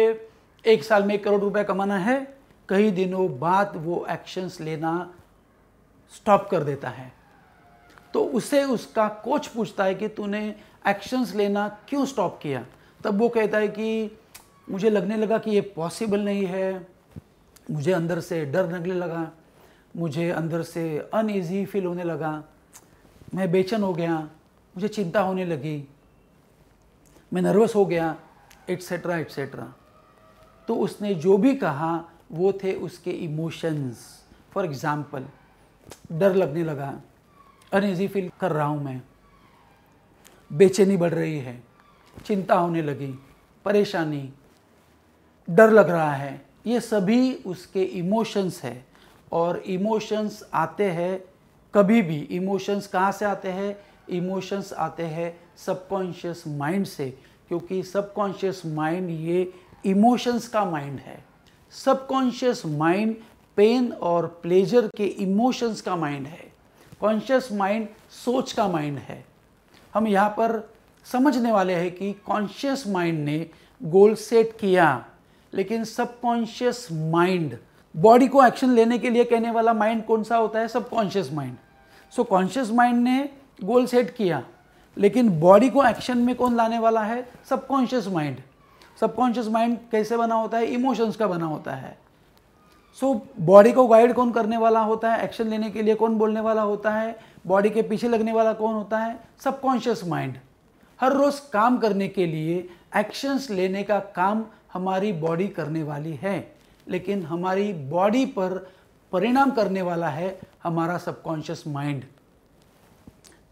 एक साल में एक करोड़ रुपए कमाना है कई दिनों बाद वो एक्शंस लेना स्टॉप कर देता है तो उसे उसका कोच पूछता है कि तूने एक्शंस लेना क्यों स्टॉप किया तब वो कहता है कि मुझे लगने लगा कि ये पॉसिबल नहीं है मुझे अंदर से डर लगने लगा मुझे अंदर से अनईजी फील होने लगा मैं बेचैन हो गया मुझे चिंता होने लगी मैं नर्वस हो गया एट्सेट्रा एट्सेट्रा तो उसने जो भी कहा वो थे उसके इमोशंस फॉर एग्ज़ाम्पल डर लगने लगा अनइजी फील कर रहा हूँ मैं बेचैनी बढ़ रही है चिंता होने लगी परेशानी डर लग रहा है ये सभी उसके इमोशंस है और इमोशंस आते हैं कभी भी इमोशंस कहाँ से आते हैं इमोशंस आते हैं सबकॉन्शियस माइंड से क्योंकि सबकॉन्शियस माइंड ये इमोशंस का माइंड है सबकॉन्शियस माइंड पेन और प्लेजर के इमोशंस का माइंड है कॉन्शियस माइंड सोच का माइंड है हम यहाँ पर समझने वाले हैं कि कॉन्शियस माइंड ने गोल सेट किया लेकिन सबकॉन्शियस माइंड बॉडी को एक्शन लेने के लिए कहने वाला माइंड कौन सा होता है subconscious mind so conscious mind ने गोल सेट किया लेकिन बॉडी को एक्शन में कौन लाने वाला है सबकॉन्शियस माइंड सबकॉन्शियस माइंड कैसे बना होता है इमोशंस का बना होता है सो so, बॉडी को गाइड कौन करने वाला होता है एक्शन लेने के लिए कौन बोलने वाला होता है बॉडी के पीछे लगने वाला कौन होता है सबकॉन्शियस माइंड हर रोज़ काम करने के लिए एक्शंस लेने का काम हमारी बॉडी करने वाली है लेकिन हमारी बॉडी पर परिणाम करने वाला है हमारा सबकॉन्शियस माइंड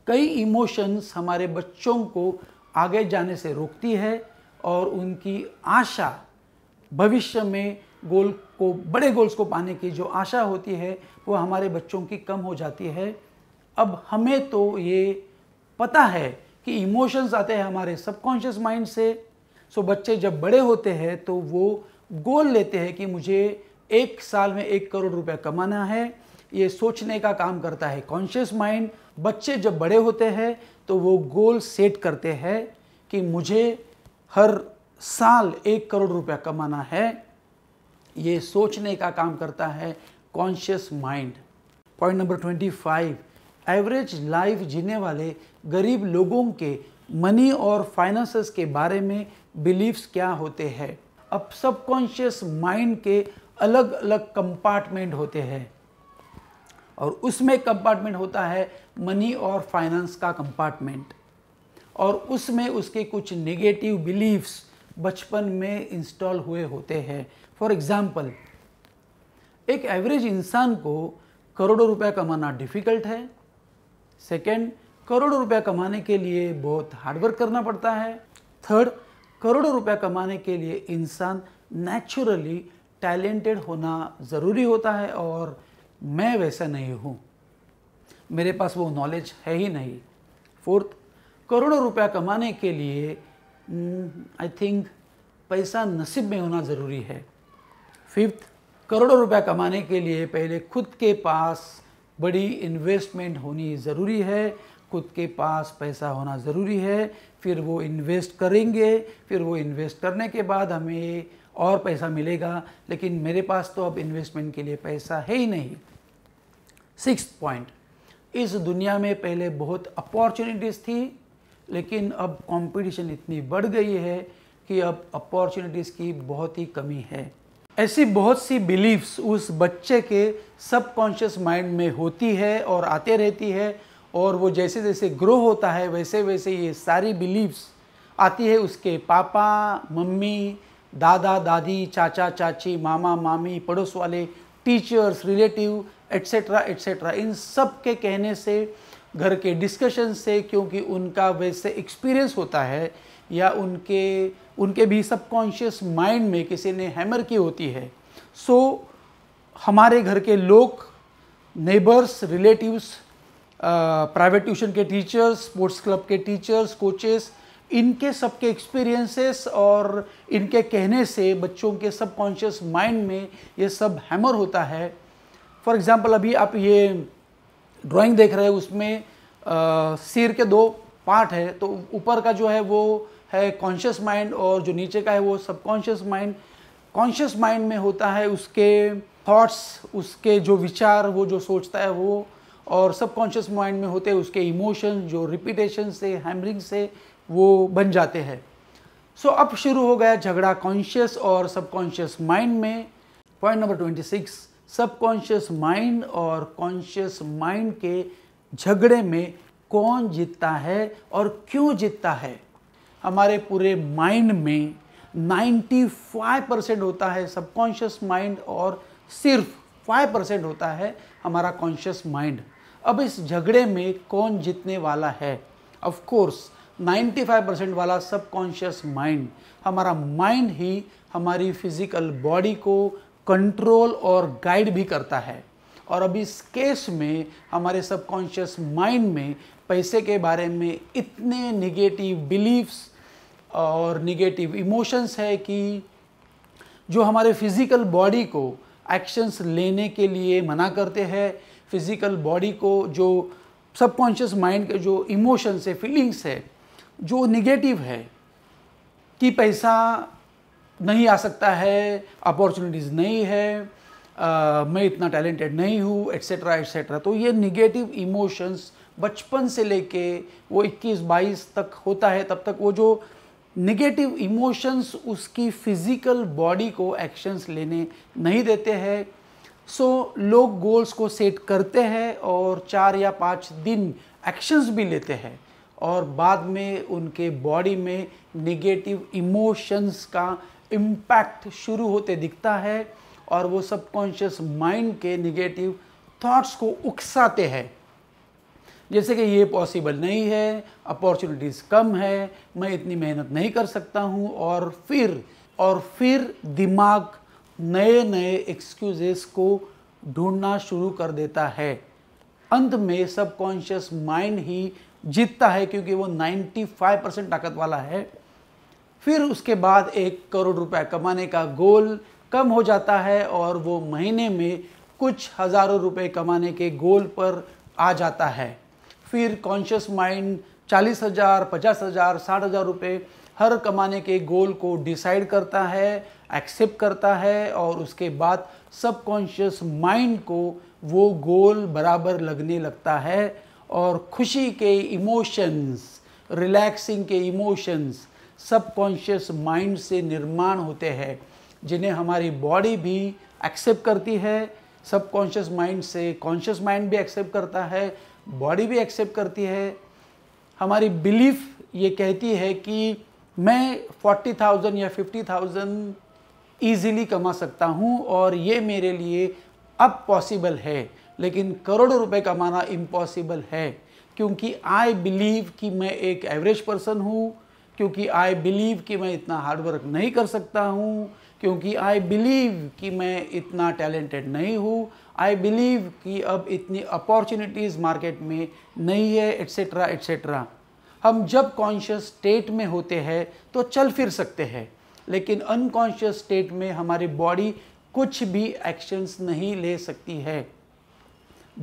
कई इमोशंस हमारे बच्चों को आगे जाने से रोकती है और उनकी आशा भविष्य में गोल को बड़े गोल्स को पाने की जो आशा होती है वो हमारे बच्चों की कम हो जाती है अब हमें तो ये पता है कि इमोशंस आते हैं हमारे सबकॉन्शियस माइंड से सो बच्चे जब बड़े होते हैं तो वो गोल लेते हैं कि मुझे एक साल में एक करोड़ रुपया कमाना है ये सोचने का काम करता है कॉन्शियस माइंड बच्चे जब बड़े होते हैं तो वो गोल सेट करते हैं कि मुझे हर साल एक करोड़ रुपया कमाना है ये सोचने का काम करता है conscious mind point number twenty five average life जीने वाले गरीब लोगों के मनी और फाइनेंसेस के बारे में बिलीव्स क्या होते हैं अब सबकॉन्शियस माइंड के अलग अलग कंपार्टमेंट होते हैं और उसमें कंपार्टमेंट होता है मनी और फाइनेंस का कंपार्टमेंट और उसमें उसके कुछ निगेटिव बिलीव्स बचपन में इंस्टॉल हुए होते हैं फॉर एग्ज़ाम्पल एक एवरेज इंसान को करोड़ों रुपया कमाना डिफ़िकल्ट है सेकेंड करोड़ों रुपया कमाने के लिए बहुत हार्डवर्क करना पड़ता है थर्ड करोड़ों रुपया कमाने के लिए इंसान नेचुरली टैलेंटेड होना ज़रूरी होता है और मैं वैसा नहीं हूँ मेरे पास वो नॉलेज है ही नहीं फोर्थ करोड़ों रुपया कमाने के लिए आई हम्म, थिंक पैसा नसीब में होना ज़रूरी है फिफ्थ करोड़ों रुपया कमाने के लिए पहले खुद के पास बड़ी इन्वेस्टमेंट होनी ज़रूरी है खुद के पास पैसा होना ज़रूरी है फिर वो इन्वेस्ट करेंगे फिर वो इन्वेस्ट करने के बाद हमें और पैसा मिलेगा लेकिन मेरे पास तो अब इन्वेस्टमेंट के लिए पैसा है ही नहीं सिक्स पॉइंट इस दुनिया में पहले बहुत अपॉर्चुनिटीज़ थी लेकिन अब कंपटीशन इतनी बढ़ गई है कि अब अपॉर्चुनिटीज़ की बहुत ही कमी है ऐसी बहुत सी बिलीव्स उस बच्चे के सबकॉन्शियस माइंड में होती है और आते रहती है और वो जैसे जैसे ग्रो होता है वैसे वैसे ये सारी बिलीव्स आती है उसके पापा मम्मी दादा दादी चाचा चाची मामा मामी पड़ोस वाले टीचर्स रिलेटिव एट्सेट्रा एट्सेट्रा इन सब के कहने से घर के डिस्कशन से क्योंकि उनका वैसे एक्सपीरियंस होता है या उनके उनके भी सबकॉन्शियस माइंड में किसी ने हैमर की होती है सो so, हमारे घर के लोग नेबर्स रिलेटिव्स प्राइवेट ट्यूशन के टीचर्स स्पोर्ट्स क्लब के टीचर्स कोचेस इनके सबके एक्सपीरियंसेस और इनके कहने से बच्चों के सबकॉन्शियस माइंड में ये सब हैमर होता है फॉर एग्ज़ाम्पल अभी आप ये ड्राइंग देख रहे हैं उसमें आ, सिर के दो पार्ट है तो ऊपर का जो है वो है कॉन्शियस माइंड और जो नीचे का है वो सबकॉन्शियस माइंड कॉन्शियस माइंड में होता है उसके थॉट्स उसके जो विचार वो जो सोचता है वो और सबकॉन्शियस माइंड में होते हैं उसके इमोशन जो रिपीटेशन से हैमरिंग से वो बन जाते हैं सो so, अब शुरू हो गया झगड़ा कॉन्शियस और सबकॉन्शियस माइंड में point number twenty six subconscious mind और कॉन्शियस माइंड के झगड़े में कौन जीतता है और क्यों जीतता है हमारे पूरे माइंड में 95 परसेंट होता है सबकॉन्शियस माइंड और सिर्फ 5 परसेंट होता है हमारा कॉन्शियस माइंड अब इस झगड़े में कौन जीतने वाला है ऑफ कोर्स 95 परसेंट वाला सबकॉन्शियस माइंड हमारा माइंड ही हमारी फिजिकल बॉडी को कंट्रोल और गाइड भी करता है और अभी इस केस में हमारे सबकॉन्शियस माइंड में पैसे के बारे में इतने निगेटिव बिलीव्स और निगेटिव इमोशंस है कि जो हमारे फिज़िकल बॉडी को एक्शंस लेने के लिए मना करते हैं फिज़िकल बॉडी को जो सबकॉन्शियस माइंड के जो इमोशंस है फीलिंग्स है जो निगेटिव है कि पैसा नहीं आ सकता है अपॉर्चुनिटीज़ नहीं है आ, मैं इतना टैलेंटेड नहीं हूँ एट्सेट्रा एट्सेट्रा तो ये निगेटिव इमोशंस बचपन से लेके वो 21-22 तक होता है तब तक वो जो निगेटिव इमोशंस उसकी फिज़िकल बॉडी को एक्शंस लेने नहीं देते हैं सो so, लोग गोल्स को सेट करते हैं और चार या पाँच दिन एक्शंस भी लेते हैं और बाद में उनके बॉडी में निगेटिव इमोशंस का इम्पैक्ट शुरू होते दिखता है और वो सबकॉन्शियस माइंड के निगेटिव थॉट्स को उकसाते हैं जैसे कि ये पॉसिबल नहीं है अपॉर्चुनिटीज़ कम है मैं इतनी मेहनत नहीं कर सकता हूँ और फिर और फिर दिमाग नए नए एक्सक्यूजेस को ढूंढना शुरू कर देता है अंत में सबकॉन्शियस माइंड ही जीतता है क्योंकि वो 95 परसेंट ताकत वाला है फिर उसके बाद एक करोड़ रुपए कमाने का गोल कम हो जाता है और वो महीने में कुछ हज़ारों रुपए कमाने के गोल पर आ जाता है फिर कॉन्शियस माइंड चालीस हज़ार पचास हज़ार साठ हज़ार रुपये हर कमाने के गोल को डिसाइड करता है एक्सेप्ट करता है और उसके बाद सबकॉन्शियस माइंड को वो गोल बराबर लगने लगता है और खुशी के इमोशंस रिलैक्सिंग के इमोशंस सबकॉन्शियस माइंड से निर्माण होते हैं जिन्हें हमारी बॉडी भी एक्सेप्ट करती है सबकॉन्शियस माइंड से कॉन्शियस माइंड भी एक्सेप्ट करता है बॉडी भी एक्सेप्ट करती है हमारी बिलीफ ये कहती है कि मैं 40,000 या 50,000 इजीली कमा सकता हूँ और ये मेरे लिए अब पॉसिबल है लेकिन करोड़ों रुपए कमाना इम्पॉसिबल है क्योंकि आई बिलीव कि मैं एक एवरेज पर्सन हूँ क्योंकि आई बिलीव कि मैं इतना हार्डवर्क नहीं कर सकता हूँ क्योंकि आई बिलीव कि मैं इतना टैलेंटेड नहीं हूँ आई बिलीव कि अब इतनी अपॉर्चुनिटीज़ मार्केट में नहीं है एट्सेट्रा एट्सेट्रा हम जब कॉन्शियस स्टेट में होते हैं तो चल फिर सकते हैं लेकिन अनकॉन्शियस स्टेट में हमारी बॉडी कुछ भी एक्शंस नहीं ले सकती है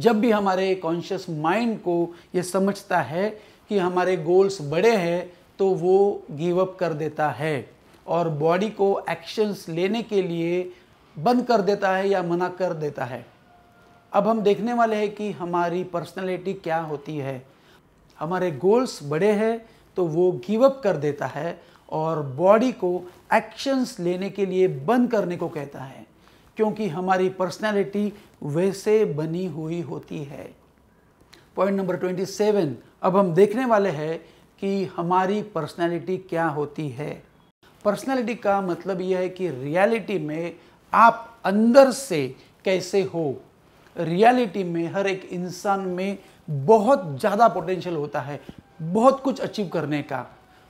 जब भी हमारे कॉन्शियस माइंड को ये समझता है कि हमारे गोल्स बड़े हैं तो वो गिव अप कर देता है और बॉडी को एक्शंस लेने के लिए बंद कर देता है या मना कर देता है अब हम देखने वाले हैं कि हमारी पर्सनैलिटी क्या होती है हमारे गोल्स बड़े हैं तो वो गिव अप कर देता है और बॉडी को एक्शंस लेने के लिए बंद करने को कहता है क्योंकि हमारी पर्सनैलिटी वैसे बनी हुई होती है पॉइंट नंबर ट्वेंटी सेवन अब हम देखने वाले हैं कि हमारी पर्सनालिटी क्या होती है पर्सनालिटी का मतलब यह है कि रियलिटी में आप अंदर से कैसे हो रियलिटी में हर एक इंसान में बहुत ज़्यादा पोटेंशियल होता है बहुत कुछ अचीव करने का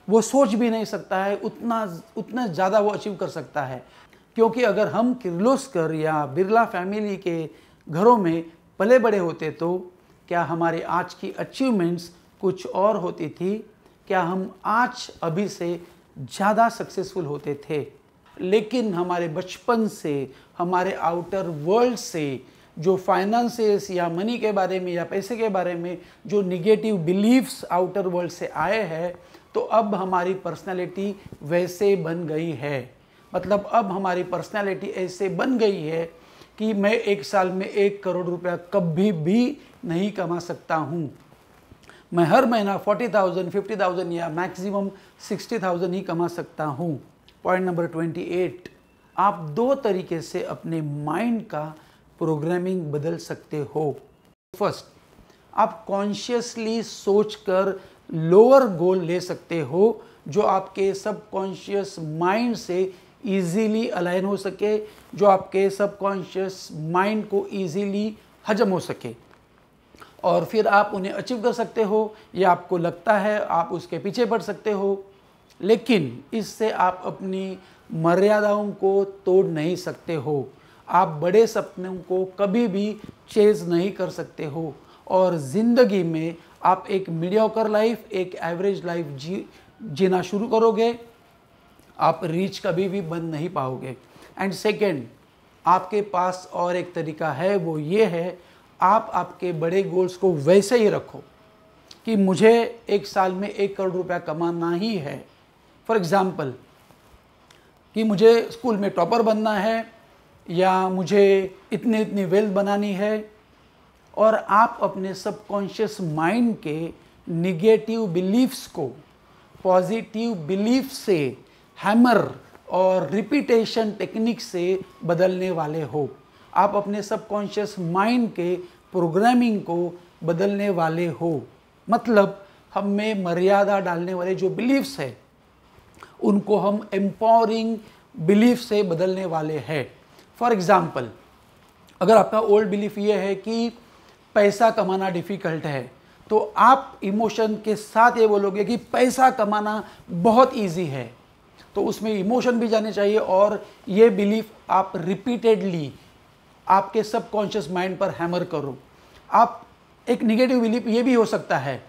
वो सोच भी नहीं सकता है उतना उतना ज़्यादा वो अचीव कर सकता है क्योंकि अगर हम किर्लोस्कर या बिरला फैमिली के घरों में पले बड़े होते तो क्या हमारे आज की अचीवमेंट्स कुछ और होती थी क्या हम आज अभी से ज़्यादा सक्सेसफुल होते थे लेकिन हमारे बचपन से हमारे आउटर वर्ल्ड से जो फाइनेंसेस या मनी के बारे में या पैसे के बारे में जो निगेटिव बिलीव्स आउटर वर्ल्ड से आए हैं तो अब हमारी पर्सनालिटी वैसे बन गई है मतलब अब हमारी पर्सनालिटी ऐसे बन गई है कि मैं एक साल में एक करोड़ रुपया कभी भी नहीं कमा सकता हूँ मैं हर महीना फोर्टी थाउजेंड फिफ्टी थाउजेंड या मैक्सिमम सिक्सटी थाउजेंड ही कमा सकता हूँ पॉइंट नंबर ट्वेंटी एट आप दो तरीके से अपने माइंड का प्रोग्रामिंग बदल सकते हो फर्स्ट आप कॉन्शियसली सोचकर लोअर गोल ले सकते हो जो आपके सबकॉन्शियस माइंड से इजीली अलाइन हो सके जो आपके सबकॉन्शियस माइंड को इजीली हजम हो सके और फिर आप उन्हें अचीव कर सकते हो या आपको लगता है आप उसके पीछे पड़ सकते हो लेकिन इससे आप अपनी मर्यादाओं को तोड़ नहीं सकते हो आप बड़े सपनों को कभी भी चेज नहीं कर सकते हो और ज़िंदगी में आप एक मीडियोकर लाइफ एक एवरेज लाइफ जी जीना शुरू करोगे आप रीच कभी भी बन नहीं पाओगे एंड सेकेंड आपके पास और एक तरीका है वो ये है आप आपके बड़े गोल्स को वैसे ही रखो कि मुझे एक साल में एक करोड़ रुपया कमाना ही है फॉर एग्ज़ाम्पल कि मुझे स्कूल में टॉपर बनना है या मुझे इतने इतनी वेल्थ बनानी है और आप अपने सबकॉन्शियस माइंड के निगेटिव बिलीफ्स को पॉजिटिव बिलीफ से हैमर और रिपीटेशन टेक्निक से बदलने वाले हो आप अपने सबकॉन्शियस माइंड के प्रोग्रामिंग को बदलने वाले हो मतलब हम में मर्यादा डालने वाले जो बिलीफ्स है उनको हम एम्पावरिंग बिलीफ से बदलने वाले हैं फॉर एग्ज़ाम्पल अगर आपका ओल्ड बिलीफ ये है कि पैसा कमाना डिफ़िकल्ट है तो आप इमोशन के साथ ये बोलोगे कि पैसा कमाना बहुत इजी है तो उसमें इमोशन भी जाने चाहिए और ये बिलीफ आप रिपीटेडली आपके सबकॉन्शियस माइंड पर हैमर करो आप एक निगेटिव बिलीफ ये भी हो सकता है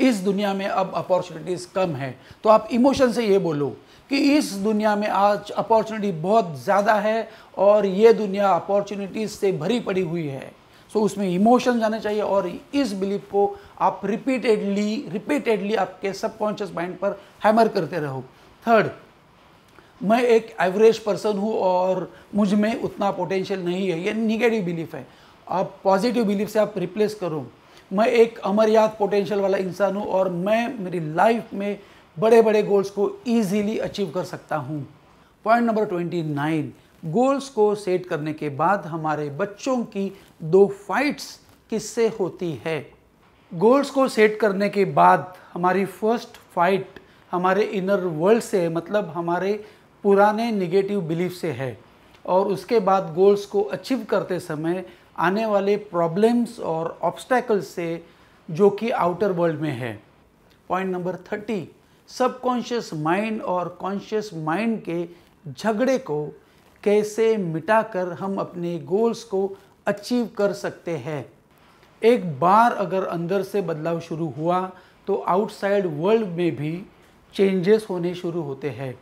इस दुनिया में अब अपॉर्चुनिटीज़ कम है तो आप इमोशन से ये बोलो कि इस दुनिया में आज अपॉर्चुनिटी बहुत ज़्यादा है और ये दुनिया अपॉर्चुनिटीज़ से भरी पड़ी हुई है सो तो so, उसमें इमोशन जाने चाहिए और इस बिलीफ को आप रिपीटेडली रिपीटेडली आपके सबकॉन्शियस माइंड पर हैमर करते रहो थर्ड मैं एक एवरेज पर्सन हूँ और मुझ में उतना पोटेंशियल नहीं है ये निगेटिव बिलीफ है आप पॉजिटिव बिलीफ से आप रिप्लेस करो मैं एक अमरयात पोटेंशियल वाला इंसान हूँ और मैं मेरी लाइफ में बड़े बड़े गोल्स को ईजीली अचीव कर सकता हूँ point number twenty nine goals को सेट करने के बाद हमारे बच्चों की दो फाइट्स किससे होती है गोल्स को सेट करने के बाद हमारी फर्स्ट फाइट हमारे इनर वर्ल्ड से मतलब हमारे पुराने निगेटिव बिलीफ से है और उसके बाद गोल्स को अचीव करते समय आने वाले प्रॉब्लम्स और ऑब्स्टैकल्स से जो कि आउटर वर्ल्ड में है point number thirty subconscious mind और कॉन्शियस माइंड के झगड़े को कैसे मिटाकर हम अपने गोल्स को अचीव कर सकते हैं एक बार अगर अंदर से बदलाव शुरू हुआ तो आउटसाइड वर्ल्ड में भी चेंजेस होने शुरू होते हैं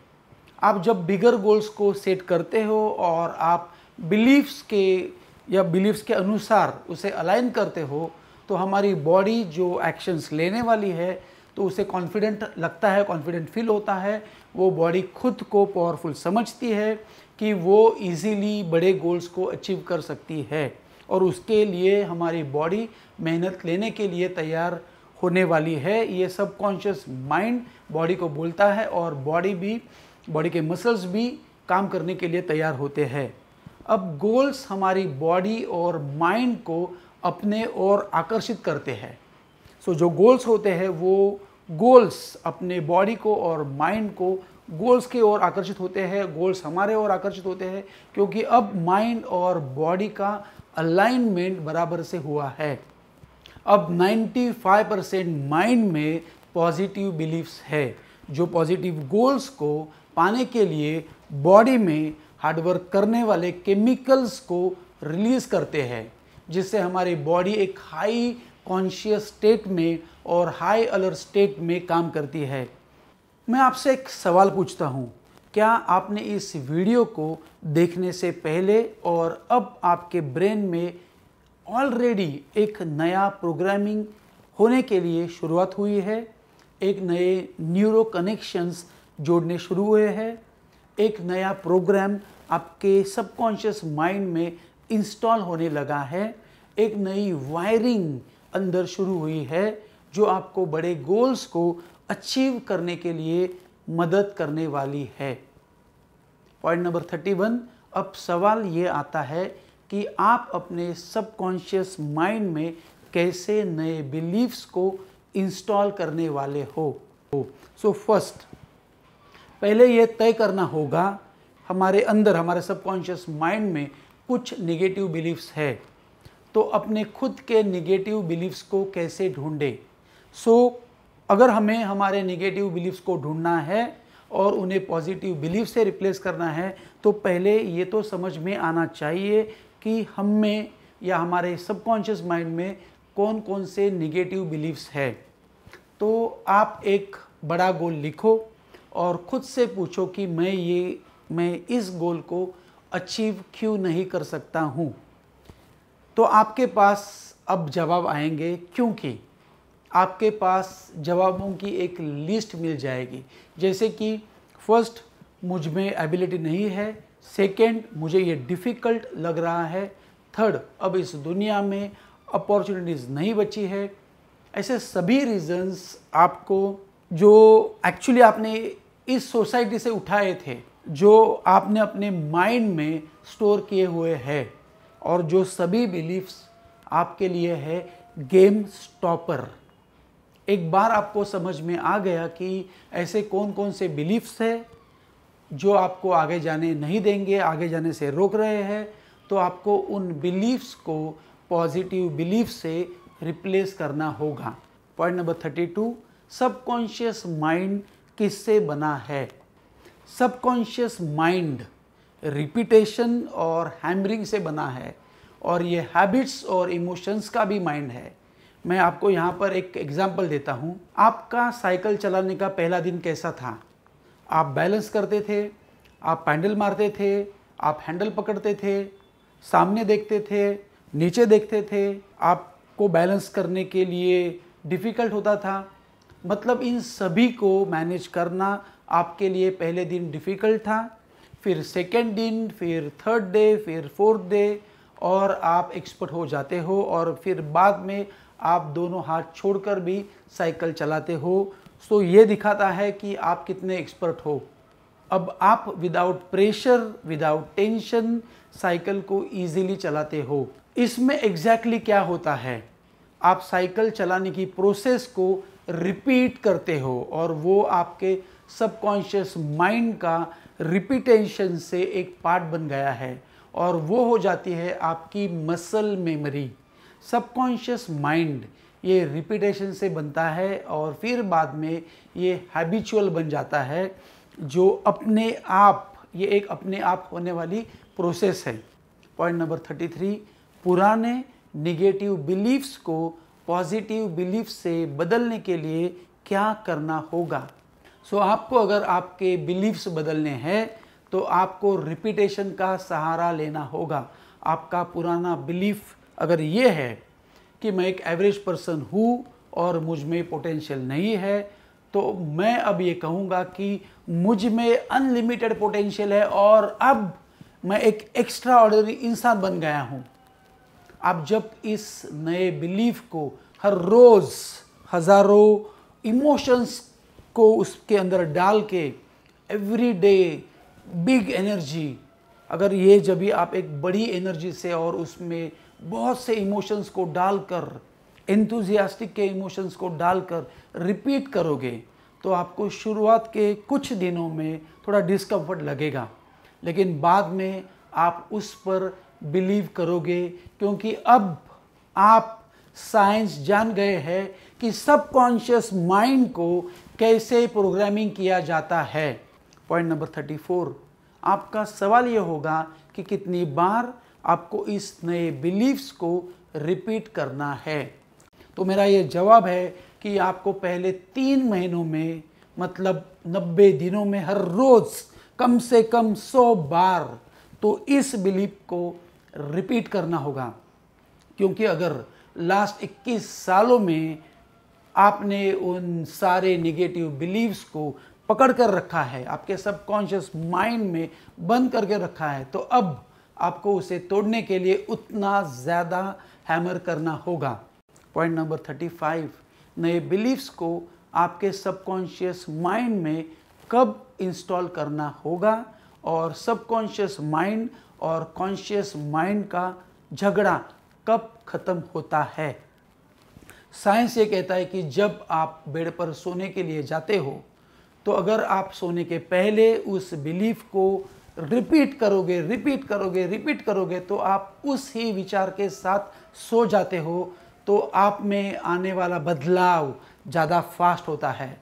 आप जब बिगर गोल्स को सेट करते हो और आप बिलीफ्स के या बिलीफ्स के अनुसार उसे अलाइन करते हो तो हमारी बॉडी जो एक्शंस लेने वाली है तो उसे कॉन्फिडेंट लगता है कॉन्फिडेंट फील होता है वो बॉडी खुद को पावरफुल समझती है कि वो इजीली बड़े गोल्स को अचीव कर सकती है और उसके लिए हमारी बॉडी मेहनत लेने के लिए तैयार होने वाली है ये सबकॉन्शियस माइंड बॉडी को बोलता है और बॉडी भी बॉडी के मसल्स भी काम करने के लिए तैयार होते हैं अब गोल्स हमारी बॉडी और माइंड को अपने ओर आकर्षित करते हैं सो so, जो गोल्स होते हैं वो गोल्स अपने बॉडी को और माइंड को गोल्स के ओर आकर्षित होते हैं गोल्स हमारे ओर आकर्षित होते हैं क्योंकि अब माइंड और बॉडी का अलाइनमेंट बराबर से हुआ है अब 95 परसेंट माइंड में पॉजिटिव बिलीव्स है जो पॉजिटिव गोल्स को पाने के लिए बॉडी में हार्डवर्क करने वाले केमिकल्स को रिलीज़ करते हैं जिससे हमारी बॉडी एक हाई कॉन्शियस स्टेट में और हाई अलर्ट स्टेट में काम करती है मैं आपसे एक सवाल पूछता हूँ क्या आपने इस वीडियो को देखने से पहले और अब आपके ब्रेन में ऑलरेडी एक नया प्रोग्रामिंग होने के लिए शुरुआत हुई है एक नए न्यूरो कनेक्शंस जोड़ने शुरू हुए हैं एक नया प्रोग्राम आपके सबकॉन्शियस माइंड में इंस्टॉल होने लगा है एक नई वायरिंग अंदर शुरू हुई है जो आपको बड़े गोल्स को अचीव करने के लिए मदद करने वाली है पॉइंट नंबर थर्टी वन अब सवाल ये आता है कि आप अपने सबकॉन्शियस माइंड में कैसे नए बिलीव्स को इंस्टॉल करने वाले हो सो तो, फर्स्ट पहले ये तय करना होगा हमारे अंदर हमारे सबकॉन्शियस माइंड में कुछ निगेटिव बिलीफ्स है तो अपने खुद के निगेटिव बिलीफ्स को कैसे ढूंढे सो so, अगर हमें हमारे निगेटिव बिलीफ्स को ढूंढना है और उन्हें पॉजिटिव बिलीफ से रिप्लेस करना है तो पहले ये तो समझ में आना चाहिए कि हम में या हमारे सबकॉन्शियस माइंड में कौन कौन से निगेटिव बिलीव्स है तो आप एक बड़ा गोल लिखो और ख़ुद से पूछो कि मैं ये मैं इस गोल को अचीव क्यों नहीं कर सकता हूँ तो आपके पास अब जवाब आएंगे क्योंकि आपके पास जवाबों की एक लिस्ट मिल जाएगी जैसे कि फर्स्ट मुझ में एबिलिटी नहीं है सेकंड मुझे ये डिफ़िकल्ट लग रहा है थर्ड अब इस दुनिया में अपॉर्चुनिटीज़ नहीं बची है ऐसे सभी रीजंस आपको जो एक्चुअली आपने इस सोसाइटी से उठाए थे जो आपने अपने माइंड में स्टोर किए हुए है और जो सभी बिलीफ्स आपके लिए है गेम स्टॉपर एक बार आपको समझ में आ गया कि ऐसे कौन कौन से बिलीफ्स है जो आपको आगे जाने नहीं देंगे आगे जाने से रोक रहे हैं तो आपको उन बिलीफ्स को पॉजिटिव बिलीफ से रिप्लेस करना होगा point number thirty two subconscious mind किससे बना है सबकॉन्शियस माइंड रिपीटेशन और हैमरिंग से बना है और ये हैबिट्स और इमोशंस का भी माइंड है मैं आपको यहाँ पर एक एग्जाम्पल देता हूँ आपका साइकिल चलाने का पहला दिन कैसा था आप बैलेंस करते थे आप पैंडल मारते थे आप हैंडल पकड़ते थे सामने देखते थे नीचे देखते थे आपको बैलेंस करने के लिए डिफ़िकल्ट होता था मतलब इन सभी को मैनेज करना आपके लिए पहले दिन डिफ़िकल्ट था फिर सेकेंड दिन फिर थर्ड डे फिर फोर्थ डे और आप एक्सपर्ट हो जाते हो और फिर बाद में आप दोनों हाथ छोड़कर भी साइकिल चलाते हो तो ये दिखाता है कि आप कितने एक्सपर्ट हो अब आप without pressure without tension cycle को इजीली चलाते हो इसमें एग्जैक्टली exactly क्या होता है आप साइकिल चलाने की प्रोसेस को रिपीट करते हो और वो आपके सबकॉन्शियस माइंड का रिपीटेशन से एक पार्ट बन गया है और वो हो जाती है आपकी मसल मेमोरी सबकॉन्शियस माइंड ये रिपीटेशन से बनता है और फिर बाद में ये हैबिचुअल बन जाता है जो अपने आप ये एक अपने आप होने वाली प्रोसेस है पॉइंट नंबर थर्टी थ्री पुराने निगेटिव बिलीफ्स को पॉजिटिव बिलीफ से बदलने के लिए क्या करना होगा सो so, आपको अगर आपके बिलीफ्स बदलने हैं तो आपको रिपीटेशन का सहारा लेना होगा आपका पुराना बिलीफ अगर ये है कि मैं एक एवरेज पर्सन हूँ और मुझ में पोटेंशियल नहीं है तो मैं अब ये कहूँगा कि मुझ में अनलिमिटेड पोटेंशियल है और अब मैं एक एक्स्ट्रा ऑर्डनरी इंसान बन गया हूँ आप जब इस नए बिलीफ को हर रोज़ हज़ारों इमोशंस को उसके अंदर डाल के एवरी डे बिग एनर्जी अगर ये जब भी आप एक बड़ी एनर्जी से और उसमें बहुत से इमोशंस को डालकर एंथुजियास्टिक के इमोशंस को डालकर रिपीट करोगे तो आपको शुरुआत के कुछ दिनों में थोड़ा डिस्कम्फर्ट लगेगा लेकिन बाद में आप उस पर बिलीव करोगे क्योंकि अब आप साइंस जान गए हैं कि सबकॉन्शियस माइंड को कैसे प्रोग्रामिंग किया जाता है पॉइंट नंबर थर्टी फोर आपका सवाल यह होगा कि कितनी बार आपको इस नए बिलीव्स को रिपीट करना है तो मेरा ये जवाब है कि आपको पहले तीन महीनों में मतलब नब्बे दिनों में हर रोज़ कम से कम सौ बार तो इस बिलीफ को रिपीट करना होगा क्योंकि अगर लास्ट 21 सालों में आपने उन सारे निगेटिव बिलीव्स को पकड़ कर रखा है आपके सबकॉन्शियस माइंड में बंद करके रखा है तो अब आपको उसे तोड़ने के लिए उतना ज़्यादा हैमर करना होगा पॉइंट नंबर थर्टी फाइव नए बिलीव्स को आपके सबकॉन्शियस माइंड में कब इंस्टॉल करना होगा और सबकॉन्शियस माइंड और कॉन्शियस माइंड का झगड़ा कब खत्म होता है साइंस ये कहता है कि जब आप बेड पर सोने के लिए जाते हो तो अगर आप सोने के पहले उस बिलीफ को रिपीट करोगे रिपीट करोगे रिपीट करोगे तो आप उस ही विचार के साथ सो जाते हो तो आप में आने वाला बदलाव ज़्यादा फास्ट होता है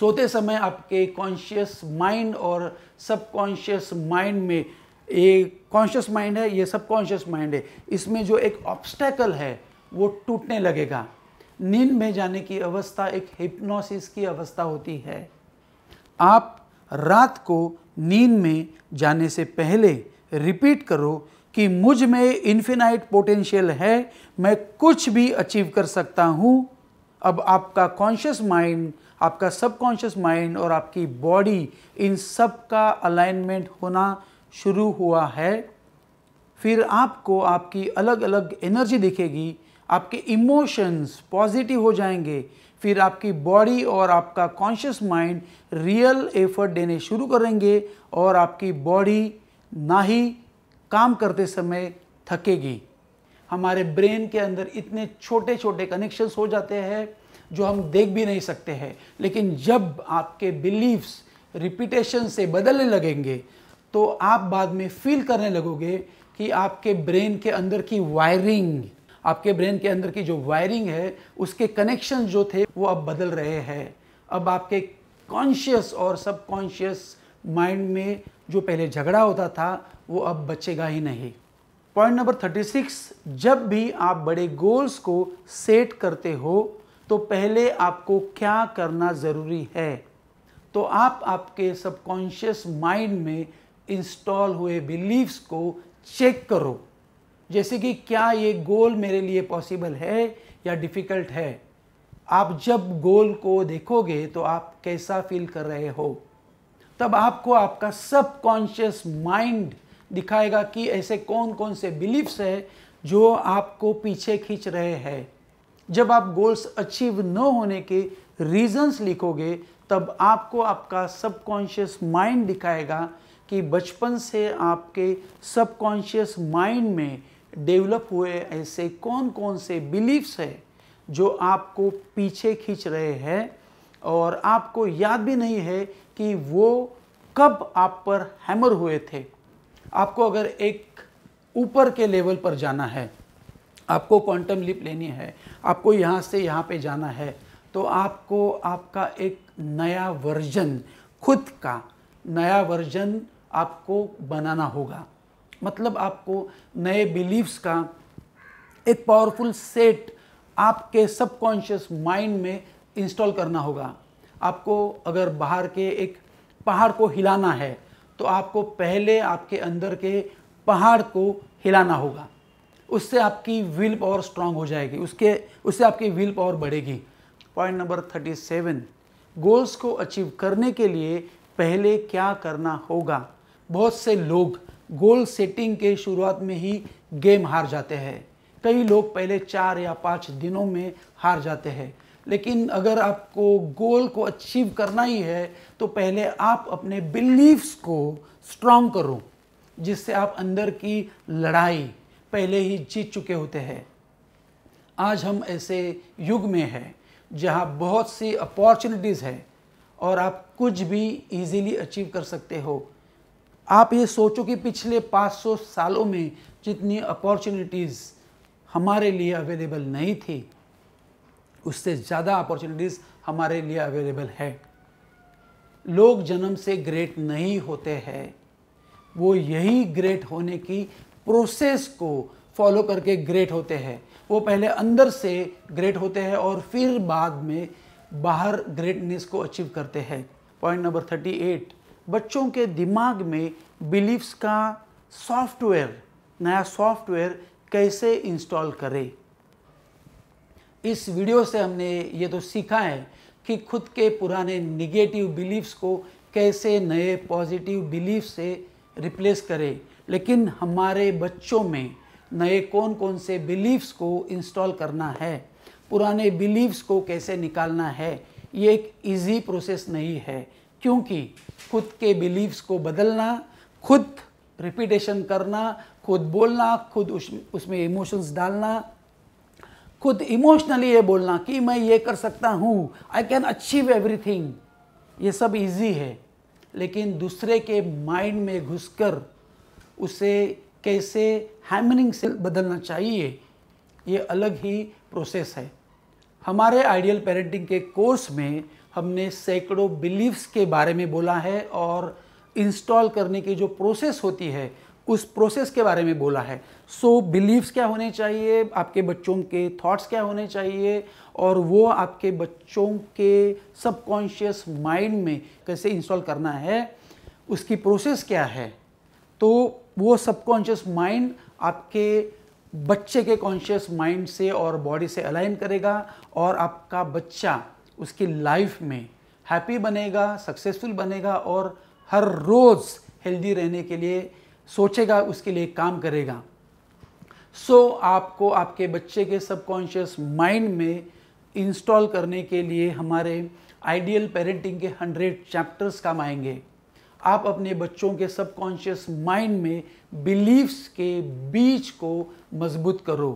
सोते समय आपके कॉन्शियस माइंड और सबकॉन्शियस माइंड में ये कॉन्शियस माइंड है ये सब कॉन्शियस माइंड है इसमें जो एक ऑब्स्टेकल है वो टूटने लगेगा नींद में जाने की अवस्था एक हिप्नोसिस की अवस्था होती है आप रात को नींद में जाने से पहले रिपीट करो कि मुझ में इन्फिनाइट पोटेंशियल है मैं कुछ भी अचीव कर सकता हूँ अब आपका कॉन्शियस माइंड आपका सबकॉन्शियस माइंड और आपकी बॉडी इन सब का अलाइनमेंट होना शुरू हुआ है फिर आपको आपकी अलग अलग एनर्जी दिखेगी आपके इमोशंस पॉजिटिव हो जाएंगे फिर आपकी बॉडी और आपका कॉन्शियस माइंड रियल एफर्ट देने शुरू करेंगे और आपकी बॉडी ना ही काम करते समय थकेगी हमारे ब्रेन के अंदर इतने छोटे छोटे कनेक्शंस हो जाते हैं जो हम देख भी नहीं सकते हैं लेकिन जब आपके बिलीव्स रिपीटेशन से बदलने लगेंगे तो आप बाद में फील करने लगोगे कि आपके ब्रेन के अंदर की वायरिंग आपके ब्रेन के अंदर की जो वायरिंग है उसके कनेक्शन जो थे वो अब बदल रहे हैं अब आपके कॉन्शियस और सब कॉन्शियस माइंड में जो पहले झगड़ा होता था वो अब बचेगा ही नहीं पॉइंट नंबर थर्टी सिक्स जब भी आप बड़े गोल्स को सेट करते हो तो पहले आपको क्या करना ज़रूरी है तो आप आपके सबकॉन्शियस माइंड में इंस्टॉल हुए बिलीव्स को चेक करो जैसे कि क्या ये गोल मेरे लिए पॉसिबल है या डिफ़िकल्ट है आप जब गोल को देखोगे तो आप कैसा फील कर रहे हो तब आपको आपका सब कॉन्शियस माइंड दिखाएगा कि ऐसे कौन कौन से बिलीफ्स है जो आपको पीछे खींच रहे हैं जब आप गोल्स अचीव न होने के रीजंस लिखोगे तब आपको आपका सबकॉन्शियस माइंड दिखाएगा कि बचपन से आपके सबकॉन्शियस माइंड में डेवलप हुए ऐसे कौन कौन से बिलीफ्स हैं जो आपको पीछे खींच रहे हैं और आपको याद भी नहीं है कि वो कब आप पर हैमर हुए थे आपको अगर एक ऊपर के लेवल पर जाना है आपको क्वांटम लिप लेनी है आपको यहाँ से यहाँ पे जाना है तो आपको आपका एक नया वर्जन खुद का नया वर्जन आपको बनाना होगा मतलब आपको नए बिलीव्स का एक पावरफुल सेट आपके सबकॉन्शियस माइंड में इंस्टॉल करना होगा आपको अगर बाहर के एक पहाड़ को हिलाना है तो आपको पहले आपके अंदर के पहाड़ को हिलाना होगा उससे आपकी विल पावर स्ट्रांग हो जाएगी उसके उससे आपकी विल पावर बढ़ेगी point number thirty seven goals को अचीव करने के लिए पहले क्या करना होगा बहुत से लोग गोल सेटिंग के शुरुआत में ही गेम हार जाते हैं कई लोग पहले चार या पाँच दिनों में हार जाते हैं लेकिन अगर आपको गोल को अचीव करना ही है तो पहले आप अपने बिलीव्स को स्ट्रांग करो जिससे आप अंदर की लड़ाई पहले ही जीत चुके होते हैं आज हम ऐसे युग में हैं जहाँ बहुत सी अपॉर्चुनिटीज़ हैं और आप कुछ भी इजीली अचीव कर सकते हो आप ये सोचो कि पिछले 500 सालों में जितनी अपॉर्चुनिटीज़ हमारे लिए अवेलेबल नहीं थी उससे ज़्यादा अपॉर्चुनिटीज़ हमारे लिए अवेलेबल है लोग जन्म से ग्रेट नहीं होते हैं वो यही ग्रेट होने की प्रोसेस को फॉलो करके ग्रेट होते हैं वो पहले अंदर से ग्रेट होते हैं और फिर बाद में बाहर ग्रेटनेस को अचीव करते हैं पॉइंट नंबर थर्टी एट बच्चों के दिमाग में बिलीफ्स का सॉफ्टवेयर नया सॉफ्टवेयर कैसे इंस्टॉल करें इस वीडियो से हमने ये तो सीखा है कि खुद के पुराने निगेटिव बिलीफ्स को कैसे नए पॉजिटिव बिलीफ से रिप्लेस करें लेकिन हमारे बच्चों में नए कौन कौन से बिलीफ्स को इंस्टॉल करना है पुराने बिलीव्स को कैसे निकालना है ये एक इजी प्रोसेस नहीं है क्योंकि खुद के बिलीव्स को बदलना खुद रिपीटेशन करना खुद बोलना खुद उस उसमें इमोशंस डालना खुद इमोशनली ये बोलना कि मैं ये कर सकता हूँ आई कैन अचीव एवरीथिंग ये सब इजी है लेकिन दूसरे के माइंड में घुसकर उसे कैसे हैमरिंग से बदलना चाहिए ये अलग ही प्रोसेस है हमारे आइडियल पेरेंटिंग के कोर्स में हमने सैकड़ों बिलीव्स के बारे में बोला है और इंस्टॉल करने की जो प्रोसेस होती है उस प्रोसेस के बारे में बोला है सो so, बिलीव्स क्या होने चाहिए आपके बच्चों के थॉट्स क्या होने चाहिए और वो आपके बच्चों के सबकॉन्शियस माइंड में कैसे इंस्टॉल करना है उसकी प्रोसेस क्या है तो वो सबकॉन्शियस माइंड आपके बच्चे के कॉन्शियस माइंड से और बॉडी से अलाइन करेगा और आपका बच्चा उसकी लाइफ में हैप्पी बनेगा सक्सेसफुल बनेगा और हर रोज़ हेल्दी रहने के लिए सोचेगा उसके लिए काम करेगा सो so, आपको आपके बच्चे के सबकॉन्शियस माइंड में इंस्टॉल करने के लिए हमारे आइडियल पेरेंटिंग के हंड्रेड चैप्टर्स काम आएंगे आप अपने बच्चों के सबकॉन्शियस माइंड में बिलीव्स के बीच को मजबूत करो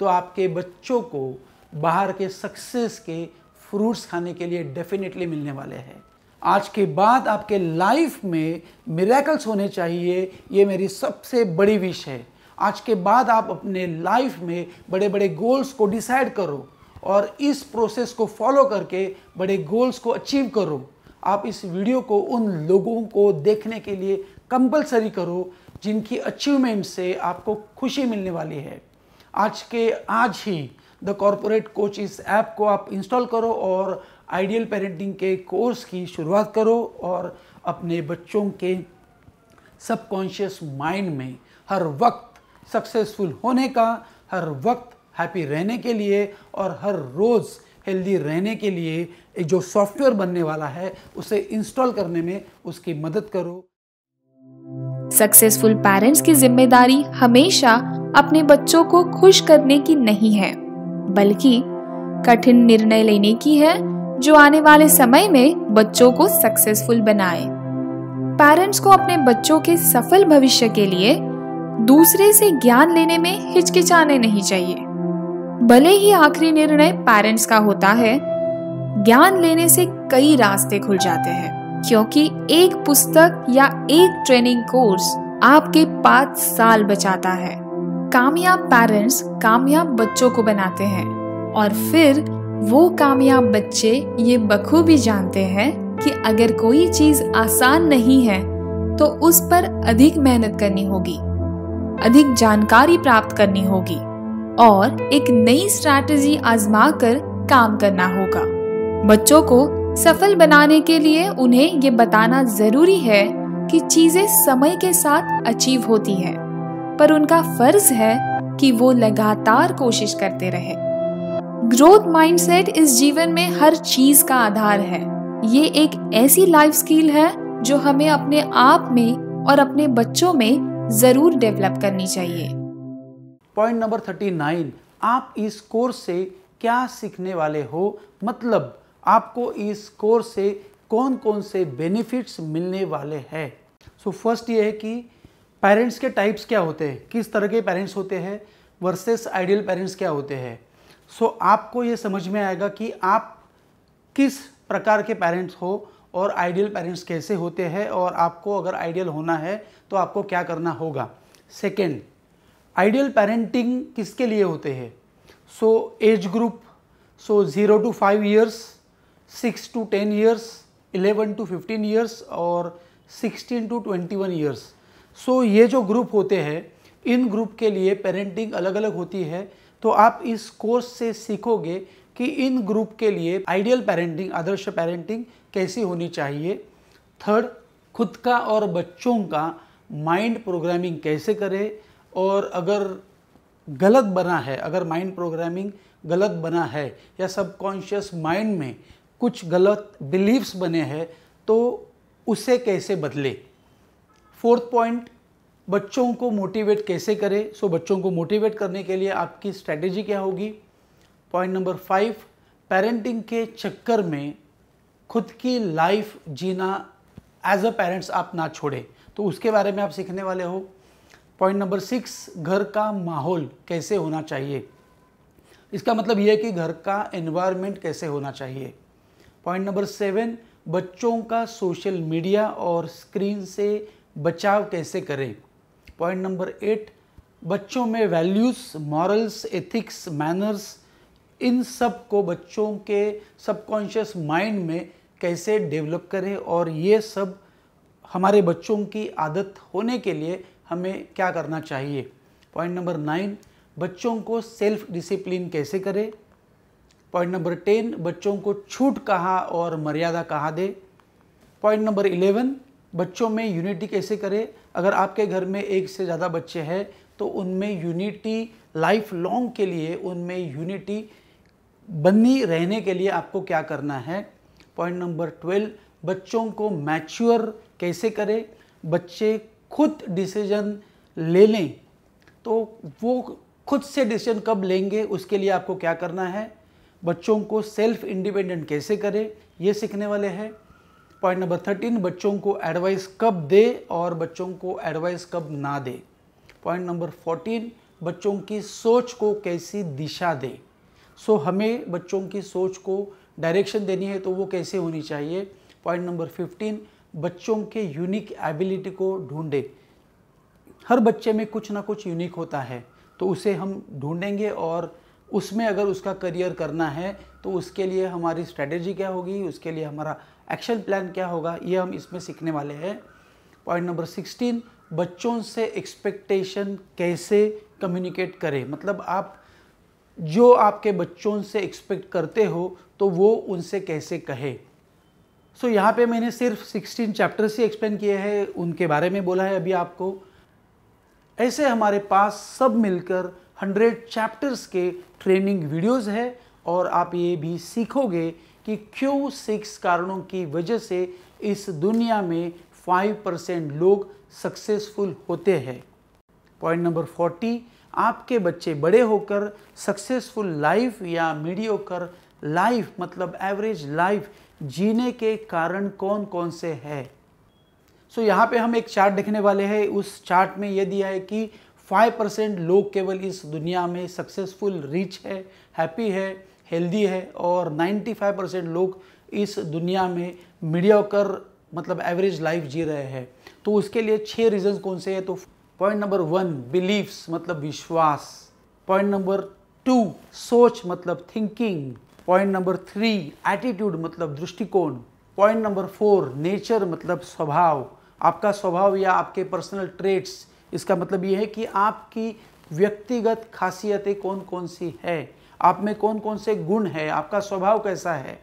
तो आपके बच्चों को बाहर के सक्सेस के फ्रूट्स खाने के लिए डेफिनेटली मिलने वाले हैं आज के बाद आपके लाइफ में मिरेकल्स होने चाहिए ये मेरी सबसे बड़ी विश है आज के बाद आप अपने लाइफ में बड़े बड़े गोल्स को डिसाइड करो और इस प्रोसेस को फॉलो करके बड़े गोल्स को अचीव करो आप इस वीडियो को उन लोगों को देखने के लिए कंपलसरी करो जिनकी अचीवमेंट से आपको खुशी मिलने वाली है आज के आज ही द कॉरपोरेट कोच इस ऐप को आप इंस्टॉल करो और आइडियल पेरेंटिंग के कोर्स की शुरुआत करो और अपने बच्चों के सबकॉन्शियस माइंड में हर वक्त सक्सेसफुल होने का हर वक्त हैप्पी रहने के लिए और हर रोज़ हेल्दी रहने के लिए एक जो सॉफ्टवेयर बनने वाला है उसे इंस्टॉल करने में उसकी मदद करो सक्सेसफुल पेरेंट्स की जिम्मेदारी हमेशा अपने बच्चों को खुश करने की नहीं है बल्कि कठिन निर्णय लेने की है जो आने वाले समय में बच्चों को सक्सेसफुल बनाए पेरेंट्स को अपने बच्चों के सफल भविष्य के लिए दूसरे से ज्ञान लेने में हिचकिचाने नहीं चाहिए भले ही आखिरी निर्णय पेरेंट्स का होता है ज्ञान लेने से कई रास्ते खुल जाते हैं क्योंकि एक पुस्तक या एक ट्रेनिंग कोर्स आपके पाँच साल बचाता है कामयाब पेरेंट्स कामयाब बच्चों को बनाते हैं और फिर वो कामयाब बच्चे ये बखूबी जानते हैं कि अगर कोई चीज आसान नहीं है तो उस पर अधिक मेहनत करनी होगी अधिक जानकारी प्राप्त करनी होगी और एक नई स्ट्रैटेजी आजमा कर काम करना होगा बच्चों को सफल बनाने के लिए उन्हें ये बताना जरूरी है कि चीजें समय के साथ अचीव होती हैं। पर उनका फर्ज है कि वो लगातार कोशिश करते रहे ग्रोथ माइंडसेट इस जीवन में हर चीज का आधार है ये एक ऐसी लाइफ स्किल है जो हमें अपने आप में और अपने बच्चों में जरूर डेवलप करनी चाहिए पॉइंट नंबर थर्टी नाइन आप इस कोर्स से क्या सीखने वाले हो मतलब आपको इस कोर्स से कौन कौन से बेनिफिट्स मिलने वाले हैं सो फर्स्ट ये है कि पेरेंट्स के टाइप्स क्या होते हैं किस तरह के पेरेंट्स होते हैं वर्सेस आइडियल पेरेंट्स क्या होते हैं सो so, आपको ये समझ में आएगा कि आप किस प्रकार के पेरेंट्स हो और आइडियल पेरेंट्स कैसे होते हैं और आपको अगर आइडियल होना है तो आपको क्या करना होगा सेकेंड आइडियल पेरेंटिंग किसके लिए होते हैं so age group so zero to five years six to ten years eleven to fifteen years और sixteen to twenty one years so ये जो ग्रुप होते हैं इन ग्रुप के लिए पेरेंटिंग अलग अलग होती है तो आप इस कोर्स से सीखोगे कि इन ग्रुप के लिए आइडियल पेरेंटिंग आदर्श पेरेंटिंग कैसी होनी चाहिए थर्ड खुद का और बच्चों का माइंड प्रोग्रामिंग कैसे करें और अगर गलत बना है अगर माइंड प्रोग्रामिंग गलत बना है या सबकॉन्शियस माइंड में कुछ गलत बिलीव्स बने हैं तो उसे कैसे बदले फोर्थ पॉइंट बच्चों को मोटिवेट कैसे करें सो so, बच्चों को मोटिवेट करने के लिए आपकी स्ट्रैटेजी क्या होगी पॉइंट नंबर फाइव पेरेंटिंग के चक्कर में खुद की लाइफ जीना एज अ पेरेंट्स आप ना छोड़ें तो उसके बारे में आप सीखने वाले हो पॉइंट नंबर सिक्स घर का माहौल कैसे होना चाहिए इसका मतलब यह है कि घर का एनवायरनमेंट कैसे होना चाहिए पॉइंट नंबर सेवन बच्चों का सोशल मीडिया और स्क्रीन से बचाव कैसे करें पॉइंट नंबर एट बच्चों में वैल्यूज़ मॉरल्स एथिक्स मैनर्स इन सब को बच्चों के सबकॉन्शियस माइंड में कैसे डेवलप करें और ये सब हमारे बच्चों की आदत होने के लिए हमें क्या करना चाहिए पॉइंट नंबर नाइन बच्चों को सेल्फ डिसिप्लिन कैसे करें पॉइंट नंबर टेन बच्चों को छूट कहाँ और मर्यादा कहाँ दे पॉइंट नंबर इलेवन बच्चों में यूनिटी कैसे करें अगर आपके घर में एक से ज़्यादा बच्चे हैं तो उनमें यूनिटी लाइफ लॉन्ग के लिए उनमें यूनिटी बनी रहने के लिए आपको क्या करना है पॉइंट नंबर ट्वेल्व बच्चों को मैच्योर कैसे करें बच्चे खुद डिसीजन ले लें तो वो खुद से डिसीजन कब लेंगे उसके लिए आपको क्या करना है बच्चों को सेल्फ इंडिपेंडेंट कैसे करें ये सीखने वाले हैं पॉइंट नंबर थर्टीन बच्चों को एडवाइस कब दे और बच्चों को एडवाइस कब ना दे पॉइंट नंबर फोर्टीन बच्चों की सोच को कैसी दिशा दे सो so, हमें बच्चों की सोच को डायरेक्शन देनी है तो वो कैसे होनी चाहिए पॉइंट नंबर फिफ्टीन बच्चों के यूनिक एबिलिटी को ढूंढे हर बच्चे में कुछ ना कुछ यूनिक होता है तो उसे हम ढूंढेंगे और उसमें अगर उसका करियर करना है तो उसके लिए हमारी स्ट्रेटेजी क्या होगी उसके लिए हमारा एक्शन प्लान क्या होगा ये हम इसमें सीखने वाले हैं पॉइंट नंबर सिक्सटीन बच्चों से एक्सपेक्टेशन कैसे कम्युनिकेट करें मतलब आप जो आपके बच्चों से एक्सपेक्ट करते हो तो वो उनसे कैसे कहे सो so, यहाँ पे मैंने सिर्फ 16 चैप्टर्स ही एक्सप्लेन किए हैं उनके बारे में बोला है अभी आपको ऐसे हमारे पास सब मिलकर 100 चैप्टर्स के ट्रेनिंग वीडियोस है और आप ये भी सीखोगे कि क्यों सिक्स कारणों की वजह से इस दुनिया में फाइव परसेंट लोग सक्सेसफुल होते हैं पॉइंट नंबर फोर्टी आपके बच्चे बड़े होकर सक्सेसफुल लाइफ या मीडियोकर लाइफ मतलब एवरेज लाइफ जीने के कारण कौन कौन से है सो so, यहाँ पे हम एक चार्ट देखने वाले हैं उस चार्ट में ये दिया है कि 5 परसेंट लोग केवल इस दुनिया में सक्सेसफुल रिच है हैप्पी है हेल्दी है और 95 परसेंट लोग इस दुनिया में कर मतलब एवरेज लाइफ जी रहे हैं तो उसके लिए छः रीजन कौन से हैं तो पॉइंट नंबर वन बिलीव्स मतलब विश्वास पॉइंट नंबर टू सोच मतलब thinking point number three attitude मतलब दृष्टिकोण पॉइंट नंबर फोर नेचर मतलब स्वभाव आपका स्वभाव या आपके पर्सनल ट्रेट्स इसका मतलब ये है कि आपकी व्यक्तिगत खासियतें कौन कौन सी है आप में कौन कौन से गुण है आपका स्वभाव कैसा है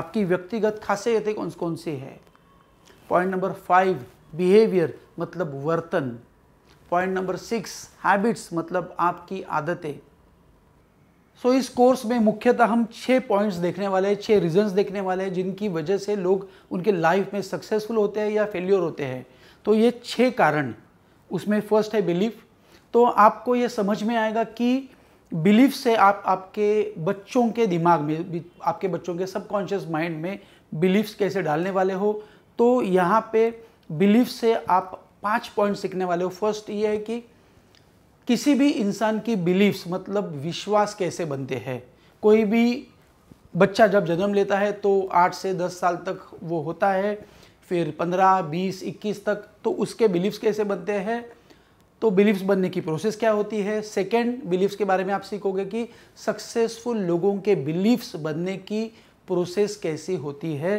आपकी व्यक्तिगत खासियतें कौन कौन सी है पॉइंट नंबर फाइव बिहेवियर मतलब वर्तन पॉइंट नंबर सिक्स हैबिट्स मतलब आपकी आदतें सो so, इस कोर्स में मुख्यतः हम छः पॉइंट्स देखने वाले हैं छः रीजंस देखने वाले हैं जिनकी वजह से लोग उनके लाइफ में सक्सेसफुल होते हैं या फेल्योर होते हैं तो ये छः कारण उसमें फर्स्ट है बिलीफ तो आपको ये समझ में आएगा कि बिलीफ से आप आपके बच्चों के दिमाग में आपके बच्चों के सबकॉन्शियस माइंड में बिलीफ्स कैसे डालने वाले हो तो यहाँ पे बिलीफ से आप पाँच पॉइंट सीखने वाले हो फर्स्ट ये है कि किसी भी इंसान की बिलीफ्स मतलब विश्वास कैसे बनते हैं कोई भी बच्चा जब जन्म लेता है तो आठ से दस साल तक वो होता है फिर पंद्रह बीस इक्कीस तक तो उसके बिलीफ्स कैसे बनते हैं तो बिलीव्स बनने की प्रोसेस क्या होती है सेकेंड बिलीव्स के बारे में आप सीखोगे कि सक्सेसफुल लोगों के बिलीव्स बनने की प्रोसेस कैसी होती है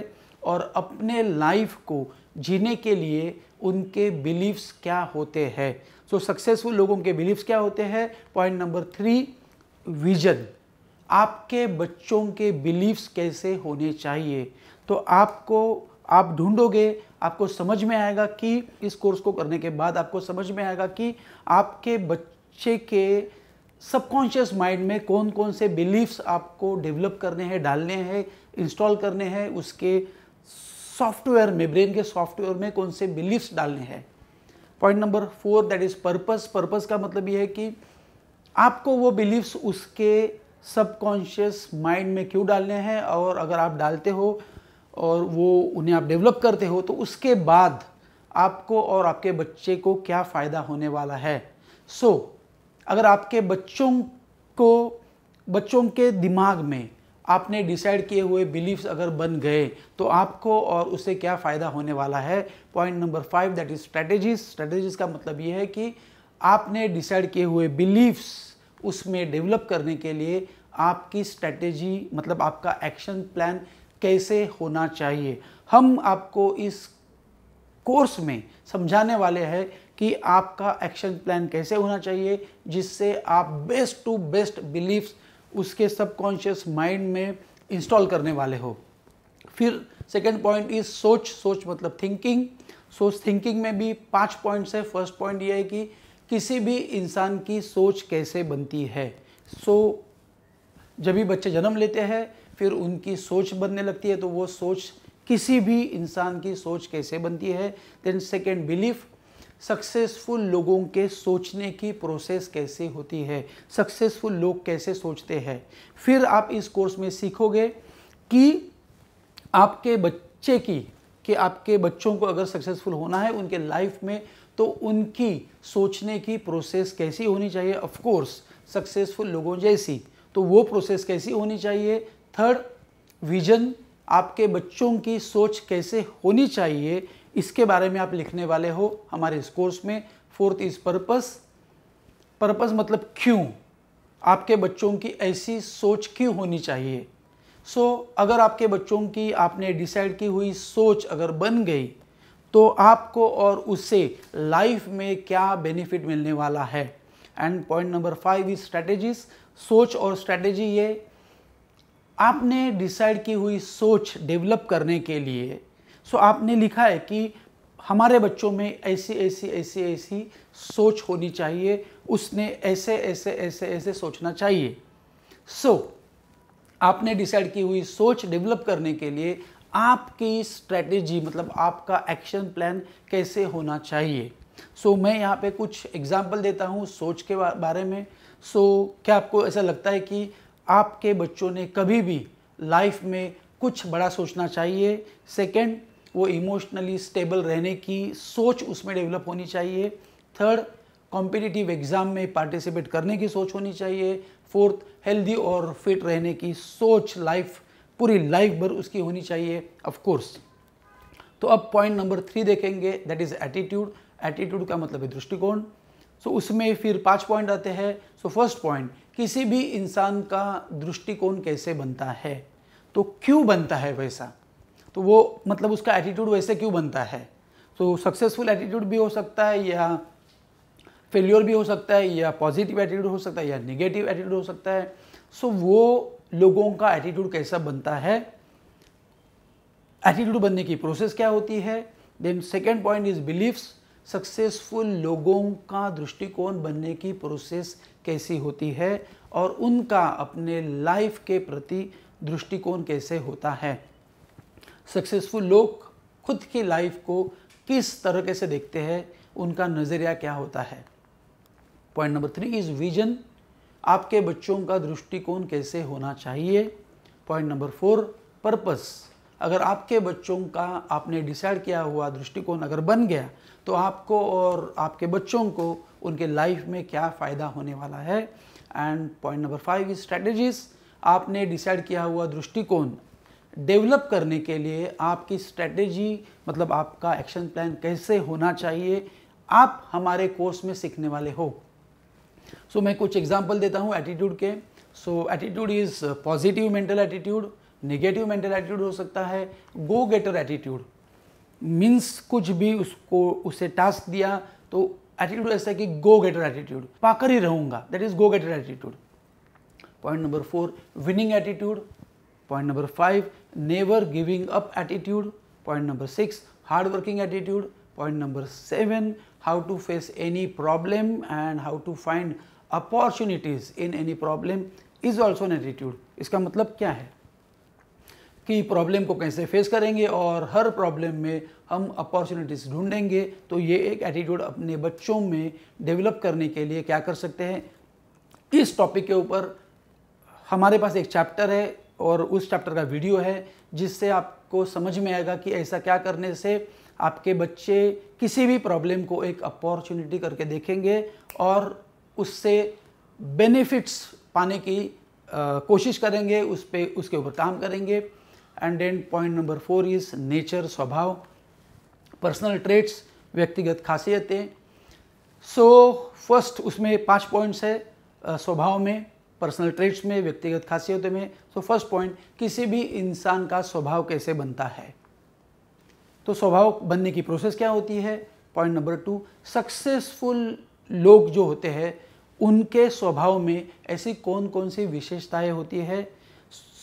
और अपने लाइफ को जीने के लिए उनके बिलीव्स क्या होते हैं सो सक्सेसफुल लोगों के बिलीव्स क्या होते हैं पॉइंट नंबर थ्री विजन आपके बच्चों के बिलीव्स कैसे होने चाहिए तो आपको आप ढूंढोगे आपको समझ में आएगा कि इस कोर्स को करने के बाद आपको समझ में आएगा कि आपके बच्चे के सबकॉन्शियस माइंड में कौन कौन से बिलीफ्स आपको डेवलप करने हैं डालने हैं इंस्टॉल करने हैं उसके सॉफ्टवेयर में ब्रेन के सॉफ्टवेयर में कौन से बिलीफ्स डालने हैं point number four that is purpose purpose का मतलब ये है कि आपको वो बिलीफ्स उसके सबकॉन्शियस माइंड में क्यों डालने हैं और अगर आप डालते हो और वो उन्हें आप डेवलप करते हो तो उसके बाद आपको और आपके बच्चे को क्या फ़ायदा होने वाला है सो so, अगर आपके बच्चों को बच्चों के दिमाग में आपने डिसाइड किए हुए बिलीफ्स अगर बन गए तो आपको और उससे क्या फ़ायदा होने वाला है point number five that is strategies strategies का मतलब ये है कि आपने डिसाइड किए हुए बिलीफ्स उसमें डेवलप करने के लिए आपकी स्ट्रैटेजी मतलब आपका एक्शन प्लान कैसे होना चाहिए हम आपको इस कोर्स में समझाने वाले हैं कि आपका एक्शन प्लान कैसे होना चाहिए जिससे आप बेस्ट टू बेस्ट बिलीफ्स उसके सबकॉन्शियस माइंड में इंस्टॉल करने वाले हो फिर सेकेंड पॉइंट इज सोच सोच मतलब थिंकिंग सोच थिंकिंग में भी पाँच पॉइंट्स है फर्स्ट पॉइंट ये है कि किसी भी इंसान की सोच कैसे बनती है सो so, जब भी बच्चे जन्म लेते हैं फिर उनकी सोच बनने लगती है तो वो सोच किसी भी इंसान की सोच कैसे बनती है देन सेकेंड बिलीफ सक्सेसफुल लोगों के सोचने की प्रोसेस कैसे होती है सक्सेसफुल लोग कैसे सोचते हैं फिर आप इस कोर्स में सीखोगे कि आपके बच्चे की कि आपके बच्चों को अगर सक्सेसफुल होना है उनके लाइफ में तो उनकी सोचने की प्रोसेस कैसी होनी चाहिए ऑफ कोर्स सक्सेसफुल लोगों जैसी तो वो प्रोसेस कैसी होनी चाहिए थर्ड विजन आपके बच्चों की सोच कैसे होनी चाहिए इसके बारे में आप लिखने वाले हो हमारे इस कोर्स में फोर्थ इज पर्पस पर्पस मतलब क्यों आपके बच्चों की ऐसी सोच क्यों होनी चाहिए सो so, अगर आपके बच्चों की आपने डिसाइड की हुई सोच अगर बन गई तो आपको और उससे लाइफ में क्या बेनिफिट मिलने वाला है and point number five is strategies सोच और स्ट्रैटेजी ये आपने डिसाइड की हुई सोच डेवलप करने के लिए सो आपने लिखा है कि हमारे बच्चों में ऐसी ऐसी ऐसी ऐसी सोच होनी चाहिए उसने ऐसे ऐसे ऐसे ऐसे सोचना चाहिए सो so, आपने डिसाइड की हुई सोच डेवलप करने के लिए आपकी स्ट्रेटेजी मतलब आपका एक्शन प्लान कैसे होना चाहिए सो so, मैं यहाँ पे कुछ एग्जाम्पल देता हूँ सोच के बारे में सो so, क्या आपको ऐसा लगता है कि आपके बच्चों ने कभी भी लाइफ में कुछ बड़ा सोचना चाहिए सेकंड वो इमोशनली स्टेबल रहने की सोच उसमें डेवलप होनी चाहिए थर्ड कॉम्पिटिटिव एग्ज़ाम में पार्टिसिपेट करने की सोच होनी चाहिए फोर्थ हेल्दी और फिट रहने की सोच लाइफ पूरी लाइफ भर उसकी होनी चाहिए ऑफ कोर्स तो अब पॉइंट नंबर थ्री देखेंगे दैट इज़ एटीट्यूड एटीट्यूड का मतलब है दृष्टिकोण सो so, उसमें फिर पांच पॉइंट आते हैं सो फर्स्ट पॉइंट किसी भी इंसान का दृष्टिकोण कैसे बनता है तो क्यों बनता है वैसा तो वो मतलब उसका एटीट्यूड वैसे क्यों बनता है तो सक्सेसफुल एटीट्यूड भी हो सकता है या फेल्योर भी हो सकता है या पॉजिटिव एटीट्यूड हो सकता है या निगेटिव एटीट्यूड हो सकता है सो so, वो लोगों का एटीट्यूड कैसा बनता है एटीट्यूड बनने की प्रोसेस क्या होती है then second point is beliefs successful लोगों का दृष्टिकोण बनने की प्रोसेस कैसी होती है और उनका अपने लाइफ के प्रति दृष्टिकोण कैसे होता है सक्सेसफुल लोग खुद की लाइफ को किस तरह से देखते हैं उनका नज़रिया क्या होता है point number three is vision आपके बच्चों का दृष्टिकोण कैसे होना चाहिए पॉइंट नंबर फोर पर्पस अगर आपके बच्चों का आपने डिसाइड किया हुआ दृष्टिकोण अगर बन गया तो आपको और आपके बच्चों को उनके लाइफ में क्या फ़ायदा होने वाला है and point number five is strategies आपने डिसाइड किया हुआ दृष्टिकोण डेवलप करने के लिए आपकी स्ट्रेटजी मतलब आपका एक्शन प्लान कैसे होना चाहिए आप हमारे कोर्स में सीखने वाले हो सो so, मैं कुछ एग्जांपल देता हूँ एटीट्यूड के so attitude is positive mental attitude negative mental attitude हो सकता है गो गेटर एटीट्यूड मीन्स कुछ भी उसको उसे टास्क दिया तो एटीट्यूड ऐसा कि गो गेटर एटीट्यूड पाकर ही रहूंगा that is go getter attitude point number four winning attitude point number five never giving up attitude point number six hard working attitude point number seven how to face any problem and how to find opportunities in any problem is also an attitude इसका मतलब क्या है कि problem को कैसे face करेंगे और हर problem में हम अपॉर्चुनिटीज़ ढूंढेंगे तो ये एक एटीट्यूड अपने बच्चों में डेवलप करने के लिए क्या कर सकते हैं इस टॉपिक के ऊपर हमारे पास एक चैप्टर है और उस चैप्टर का वीडियो है जिससे आपको समझ में आएगा कि ऐसा क्या करने से आपके बच्चे किसी भी प्रॉब्लम को एक अपॉर्चुनिटी करके देखेंगे और उससे बेनिफिट्स पाने की आ, कोशिश करेंगे उस पर उसके ऊपर काम करेंगे and then point number four is nature स्वभाव पर्सनल ट्रेट्स व्यक्तिगत खासियतें सो फर्स्ट उसमें पांच पॉइंट्स है स्वभाव में पर्सनल ट्रेट्स में व्यक्तिगत खासियतों में सो फर्स्ट पॉइंट किसी भी इंसान का स्वभाव कैसे बनता है तो स्वभाव बनने की प्रोसेस क्या होती है पॉइंट नंबर टू सक्सेसफुल लोग जो होते हैं उनके स्वभाव में ऐसी कौन कौन सी विशेषताएं होती है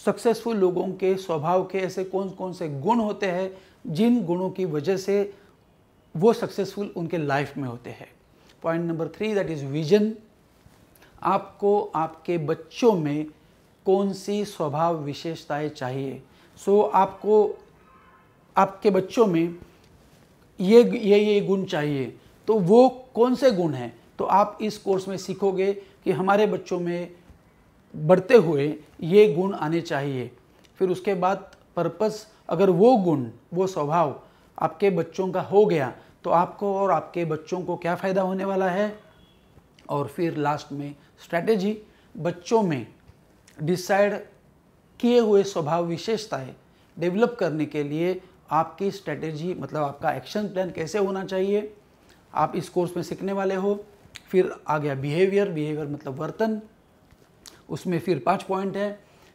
सक्सेसफुल लोगों के स्वभाव के ऐसे कौन कौन से गुण होते हैं जिन गुणों की वजह से वो सक्सेसफुल उनके लाइफ में होते हैं point number three that is vision आपको आपके बच्चों में कौन सी स्वभाव विशेषताएं चाहिए सो so, आपको आपके बच्चों में ये ये ये गुण चाहिए तो वो कौन से गुण हैं तो आप इस कोर्स में सीखोगे कि हमारे बच्चों में बढ़ते हुए ये गुण आने चाहिए फिर उसके बाद पर्पस अगर वो गुण वो स्वभाव आपके बच्चों का हो गया तो आपको और आपके बच्चों को क्या फ़ायदा होने वाला है और फिर लास्ट में स्ट्रैटेजी बच्चों में डिसाइड किए हुए स्वभाव विशेषताएं डेवलप करने के लिए आपकी स्ट्रैटेजी मतलब आपका एक्शन प्लान कैसे होना चाहिए आप इस कोर्स में सीखने वाले हो फिर आ गया बिहेवियर बिहेवियर मतलब वर्तन उसमें फिर पाँच पॉइंट है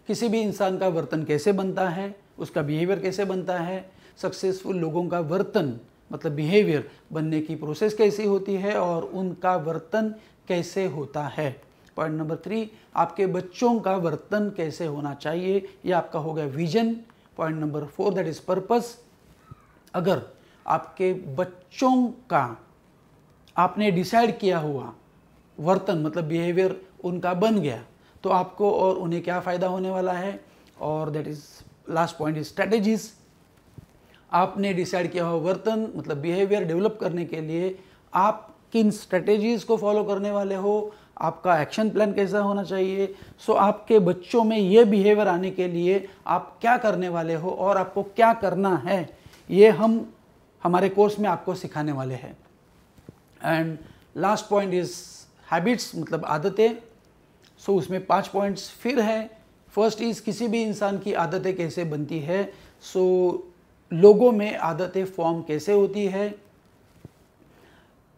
किसी भी इंसान का वर्तन कैसे बनता है उसका बिहेवियर कैसे बनता है सक्सेसफुल लोगों का वर्तन मतलब बिहेवियर बनने की प्रोसेस कैसी होती है और उनका वर्तन कैसे होता है पॉइंट नंबर थ्री आपके बच्चों का वर्तन कैसे होना चाहिए यह आपका हो गया vision point number four that is purpose अगर आपके बच्चों का आपने डिसाइड किया हुआ वर्तन मतलब बिहेवियर उनका बन गया तो आपको और उन्हें क्या फ़ायदा होने वाला है और that is last point is strategies आपने डिसाइड किया हो वर्तन मतलब बिहेवियर डेवलप करने के लिए आप किन स्ट्रेटेजीज़ को फॉलो करने वाले हो आपका एक्शन प्लान कैसा होना चाहिए सो so, आपके बच्चों में ये बिहेवियर आने के लिए आप क्या करने वाले हो और आपको क्या करना है ये हम हमारे कोर्स में आपको सिखाने वाले हैं and last point is habits मतलब आदतें सो उसमें पाँच पॉइंट्स फिर हैं फर्स्ट इज़ किसी भी इंसान की आदतें कैसे बनती है सो लोगों में आदतें फॉर्म कैसे होती है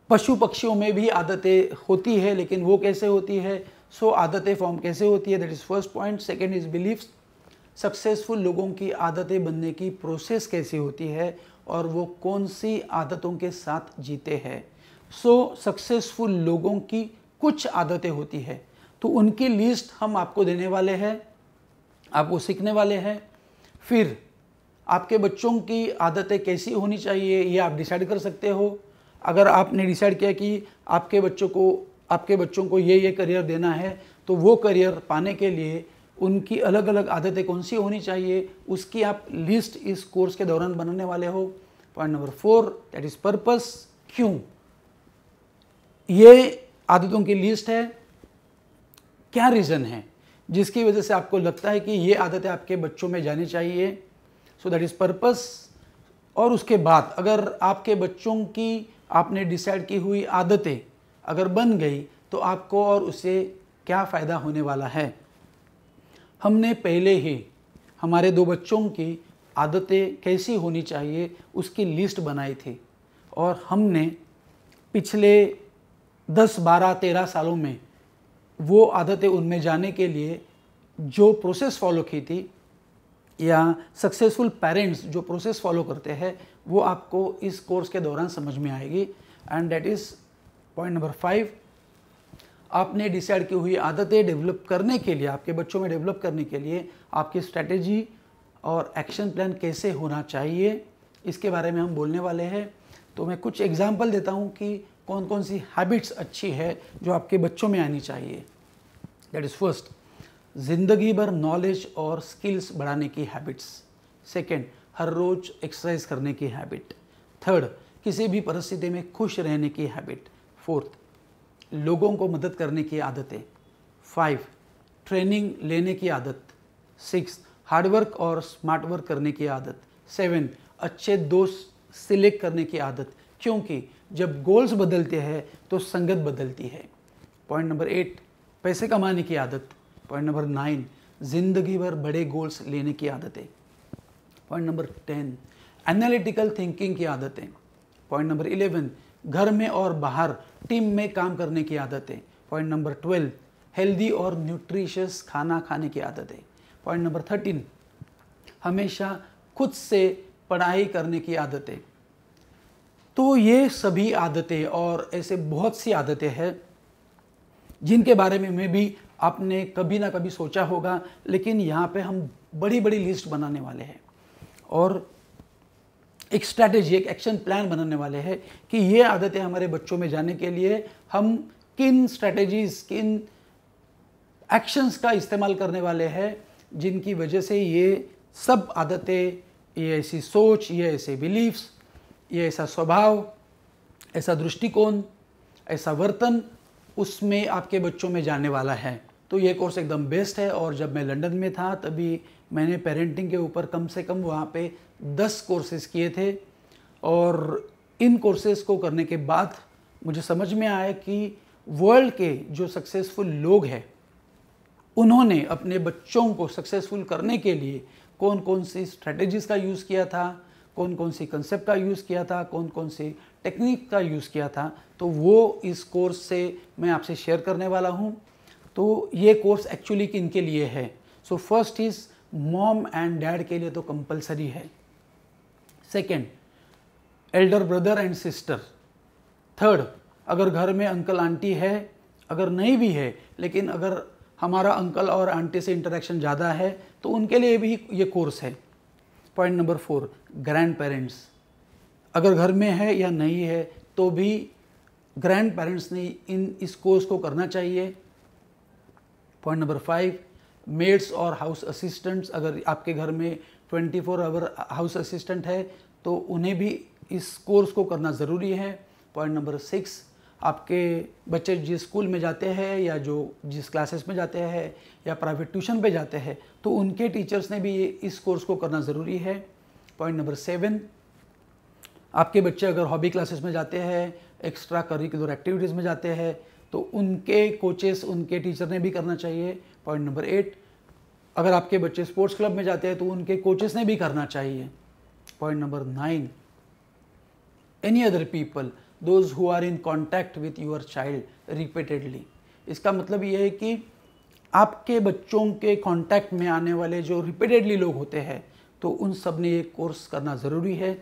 पशु पक्षियों में भी आदतें होती है लेकिन वो कैसे होती है सो so, आदतें फॉर्म कैसे होती है that is first point second is belief successful लोगों की आदतें बनने की प्रोसेस कैसी होती है और वो कौन सी आदतों के साथ जीते हैं सो सक्सेसफुल लोगों की कुछ आदतें होती है तो उनकी लिस्ट हम आपको देने वाले हैं आप वो सीखने वाले हैं फिर आपके बच्चों की आदतें कैसी होनी चाहिए ये आप डिसाइड कर सकते हो अगर आपने डिसाइड किया कि आपके बच्चों को आपके बच्चों को ये ये करियर देना है तो वो करियर पाने के लिए उनकी अलग अलग आदतें कौन सी होनी चाहिए उसकी आप लिस्ट इस कोर्स के दौरान बनाने वाले हो point number four that is purpose क्यों ये आदतों की लिस्ट है क्या रीज़न है जिसकी वजह से आपको लगता है कि ये आदतें आपके बच्चों में जानी चाहिए सो दैट इज़ पर्पस और उसके बाद अगर आपके बच्चों की आपने डिसाइड की हुई आदतें अगर बन गई तो आपको और उसे क्या फ़ायदा होने वाला है हमने पहले ही हमारे दो बच्चों की आदतें कैसी होनी चाहिए उसकी लिस्ट बनाई थी और हमने पिछले 10, 12, 13 सालों में वो आदतें उनमें जाने के लिए जो प्रोसेस फॉलो की थी या सक्सेसफुल पेरेंट्स जो प्रोसेस फॉलो करते हैं वो आपको इस कोर्स के दौरान समझ में आएगी and that is point number five आपने डिसाइड की हुई आदतें डेवलप करने के लिए आपके बच्चों में डेवलप करने के लिए आपकी स्ट्रैटेजी और एक्शन प्लान कैसे होना चाहिए इसके बारे में हम बोलने वाले हैं तो मैं कुछ एग्जाम्पल देता हूँ कि कौन कौन सी हैबिट्स अच्छी है जो आपके बच्चों में आनी चाहिए दैट इज़ फर्स्ट ज़िंदगी भर नॉलेज और स्किल्स बढ़ाने की हैबिट्स सेकेंड हर रोज़ एक्सरसाइज करने की हैबिट थर्ड किसी भी परिस्थिति में खुश रहने की हैबिट फोर्थ लोगों को मदद करने की आदतें फाइव ट्रेनिंग लेने की आदत सिक्स हार्डवर्क और स्मार्ट वर्क करने की आदत सेवन अच्छे दोस्त सिलेक्ट करने की आदत क्योंकि जब गोल्स बदलते हैं तो संगत बदलती है पॉइंट नंबर एट पैसे कमाने की आदत पॉइंट नंबर नाइन जिंदगी भर बड़े गोल्स लेने की आदतें point number ten analytical thinking की आदतें पॉइंट नंबर इलेवन घर में और बाहर टीम में काम करने की आदतें पॉइंट नंबर ट्वेल्व हेल्दी और न्यूट्रिशियस खाना खाने की आदतें पॉइंट नंबर थर्टीन हमेशा खुद से पढ़ाई करने की आदतें तो ये सभी आदतें और ऐसे बहुत सी आदतें हैं जिनके बारे में मैं भी आपने कभी ना कभी सोचा होगा लेकिन यहाँ पे हम बड़ी बड़ी लिस्ट बनाने वाले हैं और एक स्ट्रैटेजी एक एक्शन प्लान बनाने वाले हैं कि ये आदतें हमारे बच्चों में जाने के लिए हम किन स्ट्रैटेजीज किन एक्शंस का इस्तेमाल करने वाले हैं जिनकी वजह से ये सब आदतें ये ऐसी सोच ये ऐसे बिलीफ्स ये ऐसा स्वभाव ऐसा दृष्टिकोण ऐसा वर्तन उसमें आपके बच्चों में जाने वाला है तो ये कोर्स एकदम बेस्ट है और जब मैं लंदन में था तभी मैंने पेरेंटिंग के ऊपर कम से कम वहाँ पे दस कोर्सेज़ किए थे और इन कोर्सेज़ को करने के बाद मुझे समझ में आया कि वर्ल्ड के जो सक्सेसफुल लोग हैं उन्होंने अपने बच्चों को सक्सेसफुल करने के लिए कौन कौन सी स्ट्रेटजीज़ का यूज़ किया था कौन कौन से कंसेप्ट का यूज़ किया था कौन कौन से टेक्निक का यूज़ किया था तो वो इस कोर्स से मैं आपसे शेयर करने वाला हूँ तो ये कोर्स एक्चुअली किन के लिए है so first is mom and dad के लिए तो कंपलसरी है second elder brother and sister third अगर घर में अंकल आंटी है अगर नहीं भी है लेकिन अगर हमारा अंकल और आंटी से इंटरेक्शन ज़्यादा है तो उनके लिए भी ये कोर्स है point number four grandparents अगर घर में है या नहीं है तो भी ग्रैंड पेरेंट्स ने इन इस कोर्स को करना चाहिए पॉइंट नंबर फाइव मेड्स और हाउस असिस्टेंट्स अगर आपके घर में twenty four hour house assistant है तो उन्हें भी इस कोर्स को करना ज़रूरी है पॉइंट नंबर सिक्स आपके बच्चे जिस स्कूल में जाते हैं या जो जिस क्लासेस में जाते हैं या प्राइवेट ट्यूशन पे जाते हैं तो उनके टीचर्स ने भी ये इस कोर्स को करना ज़रूरी है पॉइंट नंबर सेवन आपके बच्चे अगर हॉबी क्लासेस में जाते हैं एक्स्ट्रा करिकुलर एक्टिविटीज़ में जाते हैं तो उनके कोचेस उनके टीचर ने भी करना चाहिए पॉइंट नंबर एट अगर आपके बच्चे स्पोर्ट्स क्लब में जाते हैं तो उनके कोचेस ने भी करना चाहिए point number nine any other people those who are in contact with your child repeatedly इसका मतलब ये है कि आपके बच्चों के कॉन्टैक्ट में आने वाले जो रिपीटेडली लोग होते हैं तो उन सब ने ये कोर्स करना ज़रूरी है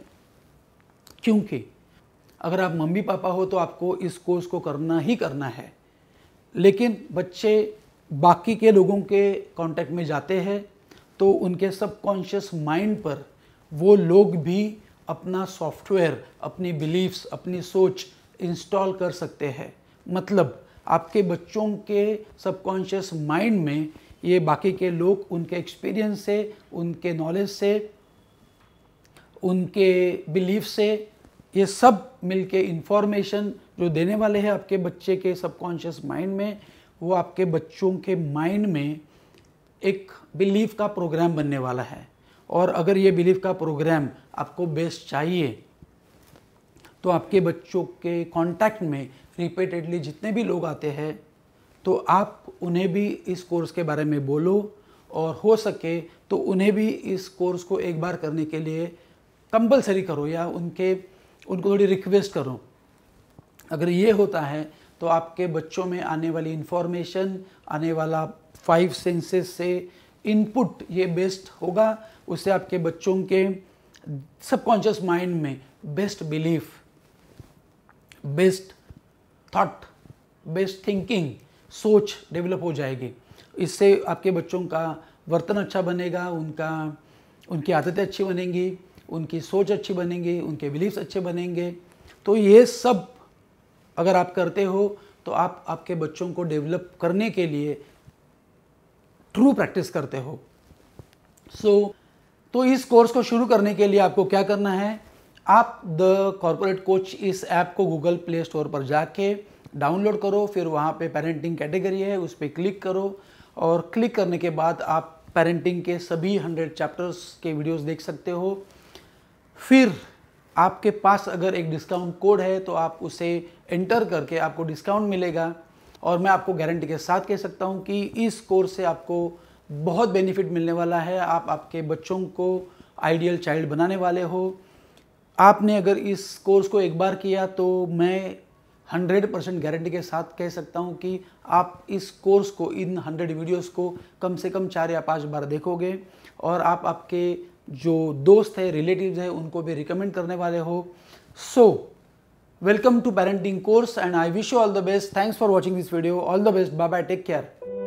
क्योंकि अगर आप मम्मी पापा हो तो आपको इस कोर्स को करना ही करना है लेकिन बच्चे बाकी के लोगों के कांटेक्ट में जाते हैं तो उनके सबकॉन्शियस माइंड पर वो लोग भी अपना सॉफ्टवेयर अपनी बिलीफ्स अपनी सोच इंस्टॉल कर सकते हैं मतलब आपके बच्चों के सबकॉन्शियस माइंड में ये बाकी के लोग उनके एक्सपीरियंस से उनके नॉलेज से उनके बिलीफ से ये सब मिलके इन्फॉर्मेशन जो देने वाले हैं आपके बच्चे के सबकॉन्शियस माइंड में वो आपके बच्चों के माइंड में एक बिलीफ का प्रोग्राम बनने वाला है और अगर ये बिलीफ का प्रोग्राम आपको बेस्ट चाहिए तो आपके बच्चों के कांटेक्ट में रिपीटेडली जितने भी लोग आते हैं तो आप उन्हें भी इस कोर्स के बारे में बोलो और हो सके तो उन्हें भी इस कोर्स को एक बार करने के लिए कंपलसरी करो या उनके उनको थोड़ी रिक्वेस्ट करो अगर ये होता है तो आपके बच्चों में आने वाली इन्फॉर्मेशन आने वाला फाइव सेंसेस से इनपुट ये बेस्ट होगा उससे आपके बच्चों के सबकॉन्शियस माइंड में best belief best thought best thinking सोच डेवलप हो जाएगी इससे आपके बच्चों का वर्तन अच्छा बनेगा उनका उनकी आदतें अच्छी बनेंगी उनकी सोच अच्छी बनेंगी उनके बिलीव्स अच्छे बनेंगे तो ये सब अगर आप करते हो तो आप आपके बच्चों को डेवलप करने के लिए ट्रू प्रैक्टिस करते हो सो so, तो इस कोर्स को शुरू करने के लिए आपको क्या करना है आप द कॉरपोरेट कोच इस ऐप को गूगल प्ले स्टोर पर जाके डाउनलोड करो फिर वहाँ पे पेरेंटिंग कैटेगरी है उस पर क्लिक करो और क्लिक करने के बाद आप पेरेंटिंग के सभी हंड्रेड चैप्टर्स के वीडियोस देख सकते हो फिर आपके पास अगर एक डिस्काउंट कोड है तो आप उसे एंटर करके आपको डिस्काउंट मिलेगा और मैं आपको गारंटी के साथ कह सकता हूँ कि इस कोर्स से आपको बहुत बेनिफिट मिलने वाला है आप आपके बच्चों को आइडियल चाइल्ड बनाने वाले हो आपने अगर इस कोर्स को एक बार किया तो मैं 100 परसेंट गारंटी के साथ कह सकता हूँ कि आप इस कोर्स को इन 100 वीडियोस को कम से कम चार या पांच बार देखोगे और आप आपके जो दोस्त हैं रिलेटिव्स हैं उनको भी रिकमेंड करने वाले हो so welcome to parenting course and I wish you all the best thanks for watching this video all the best bye bye take care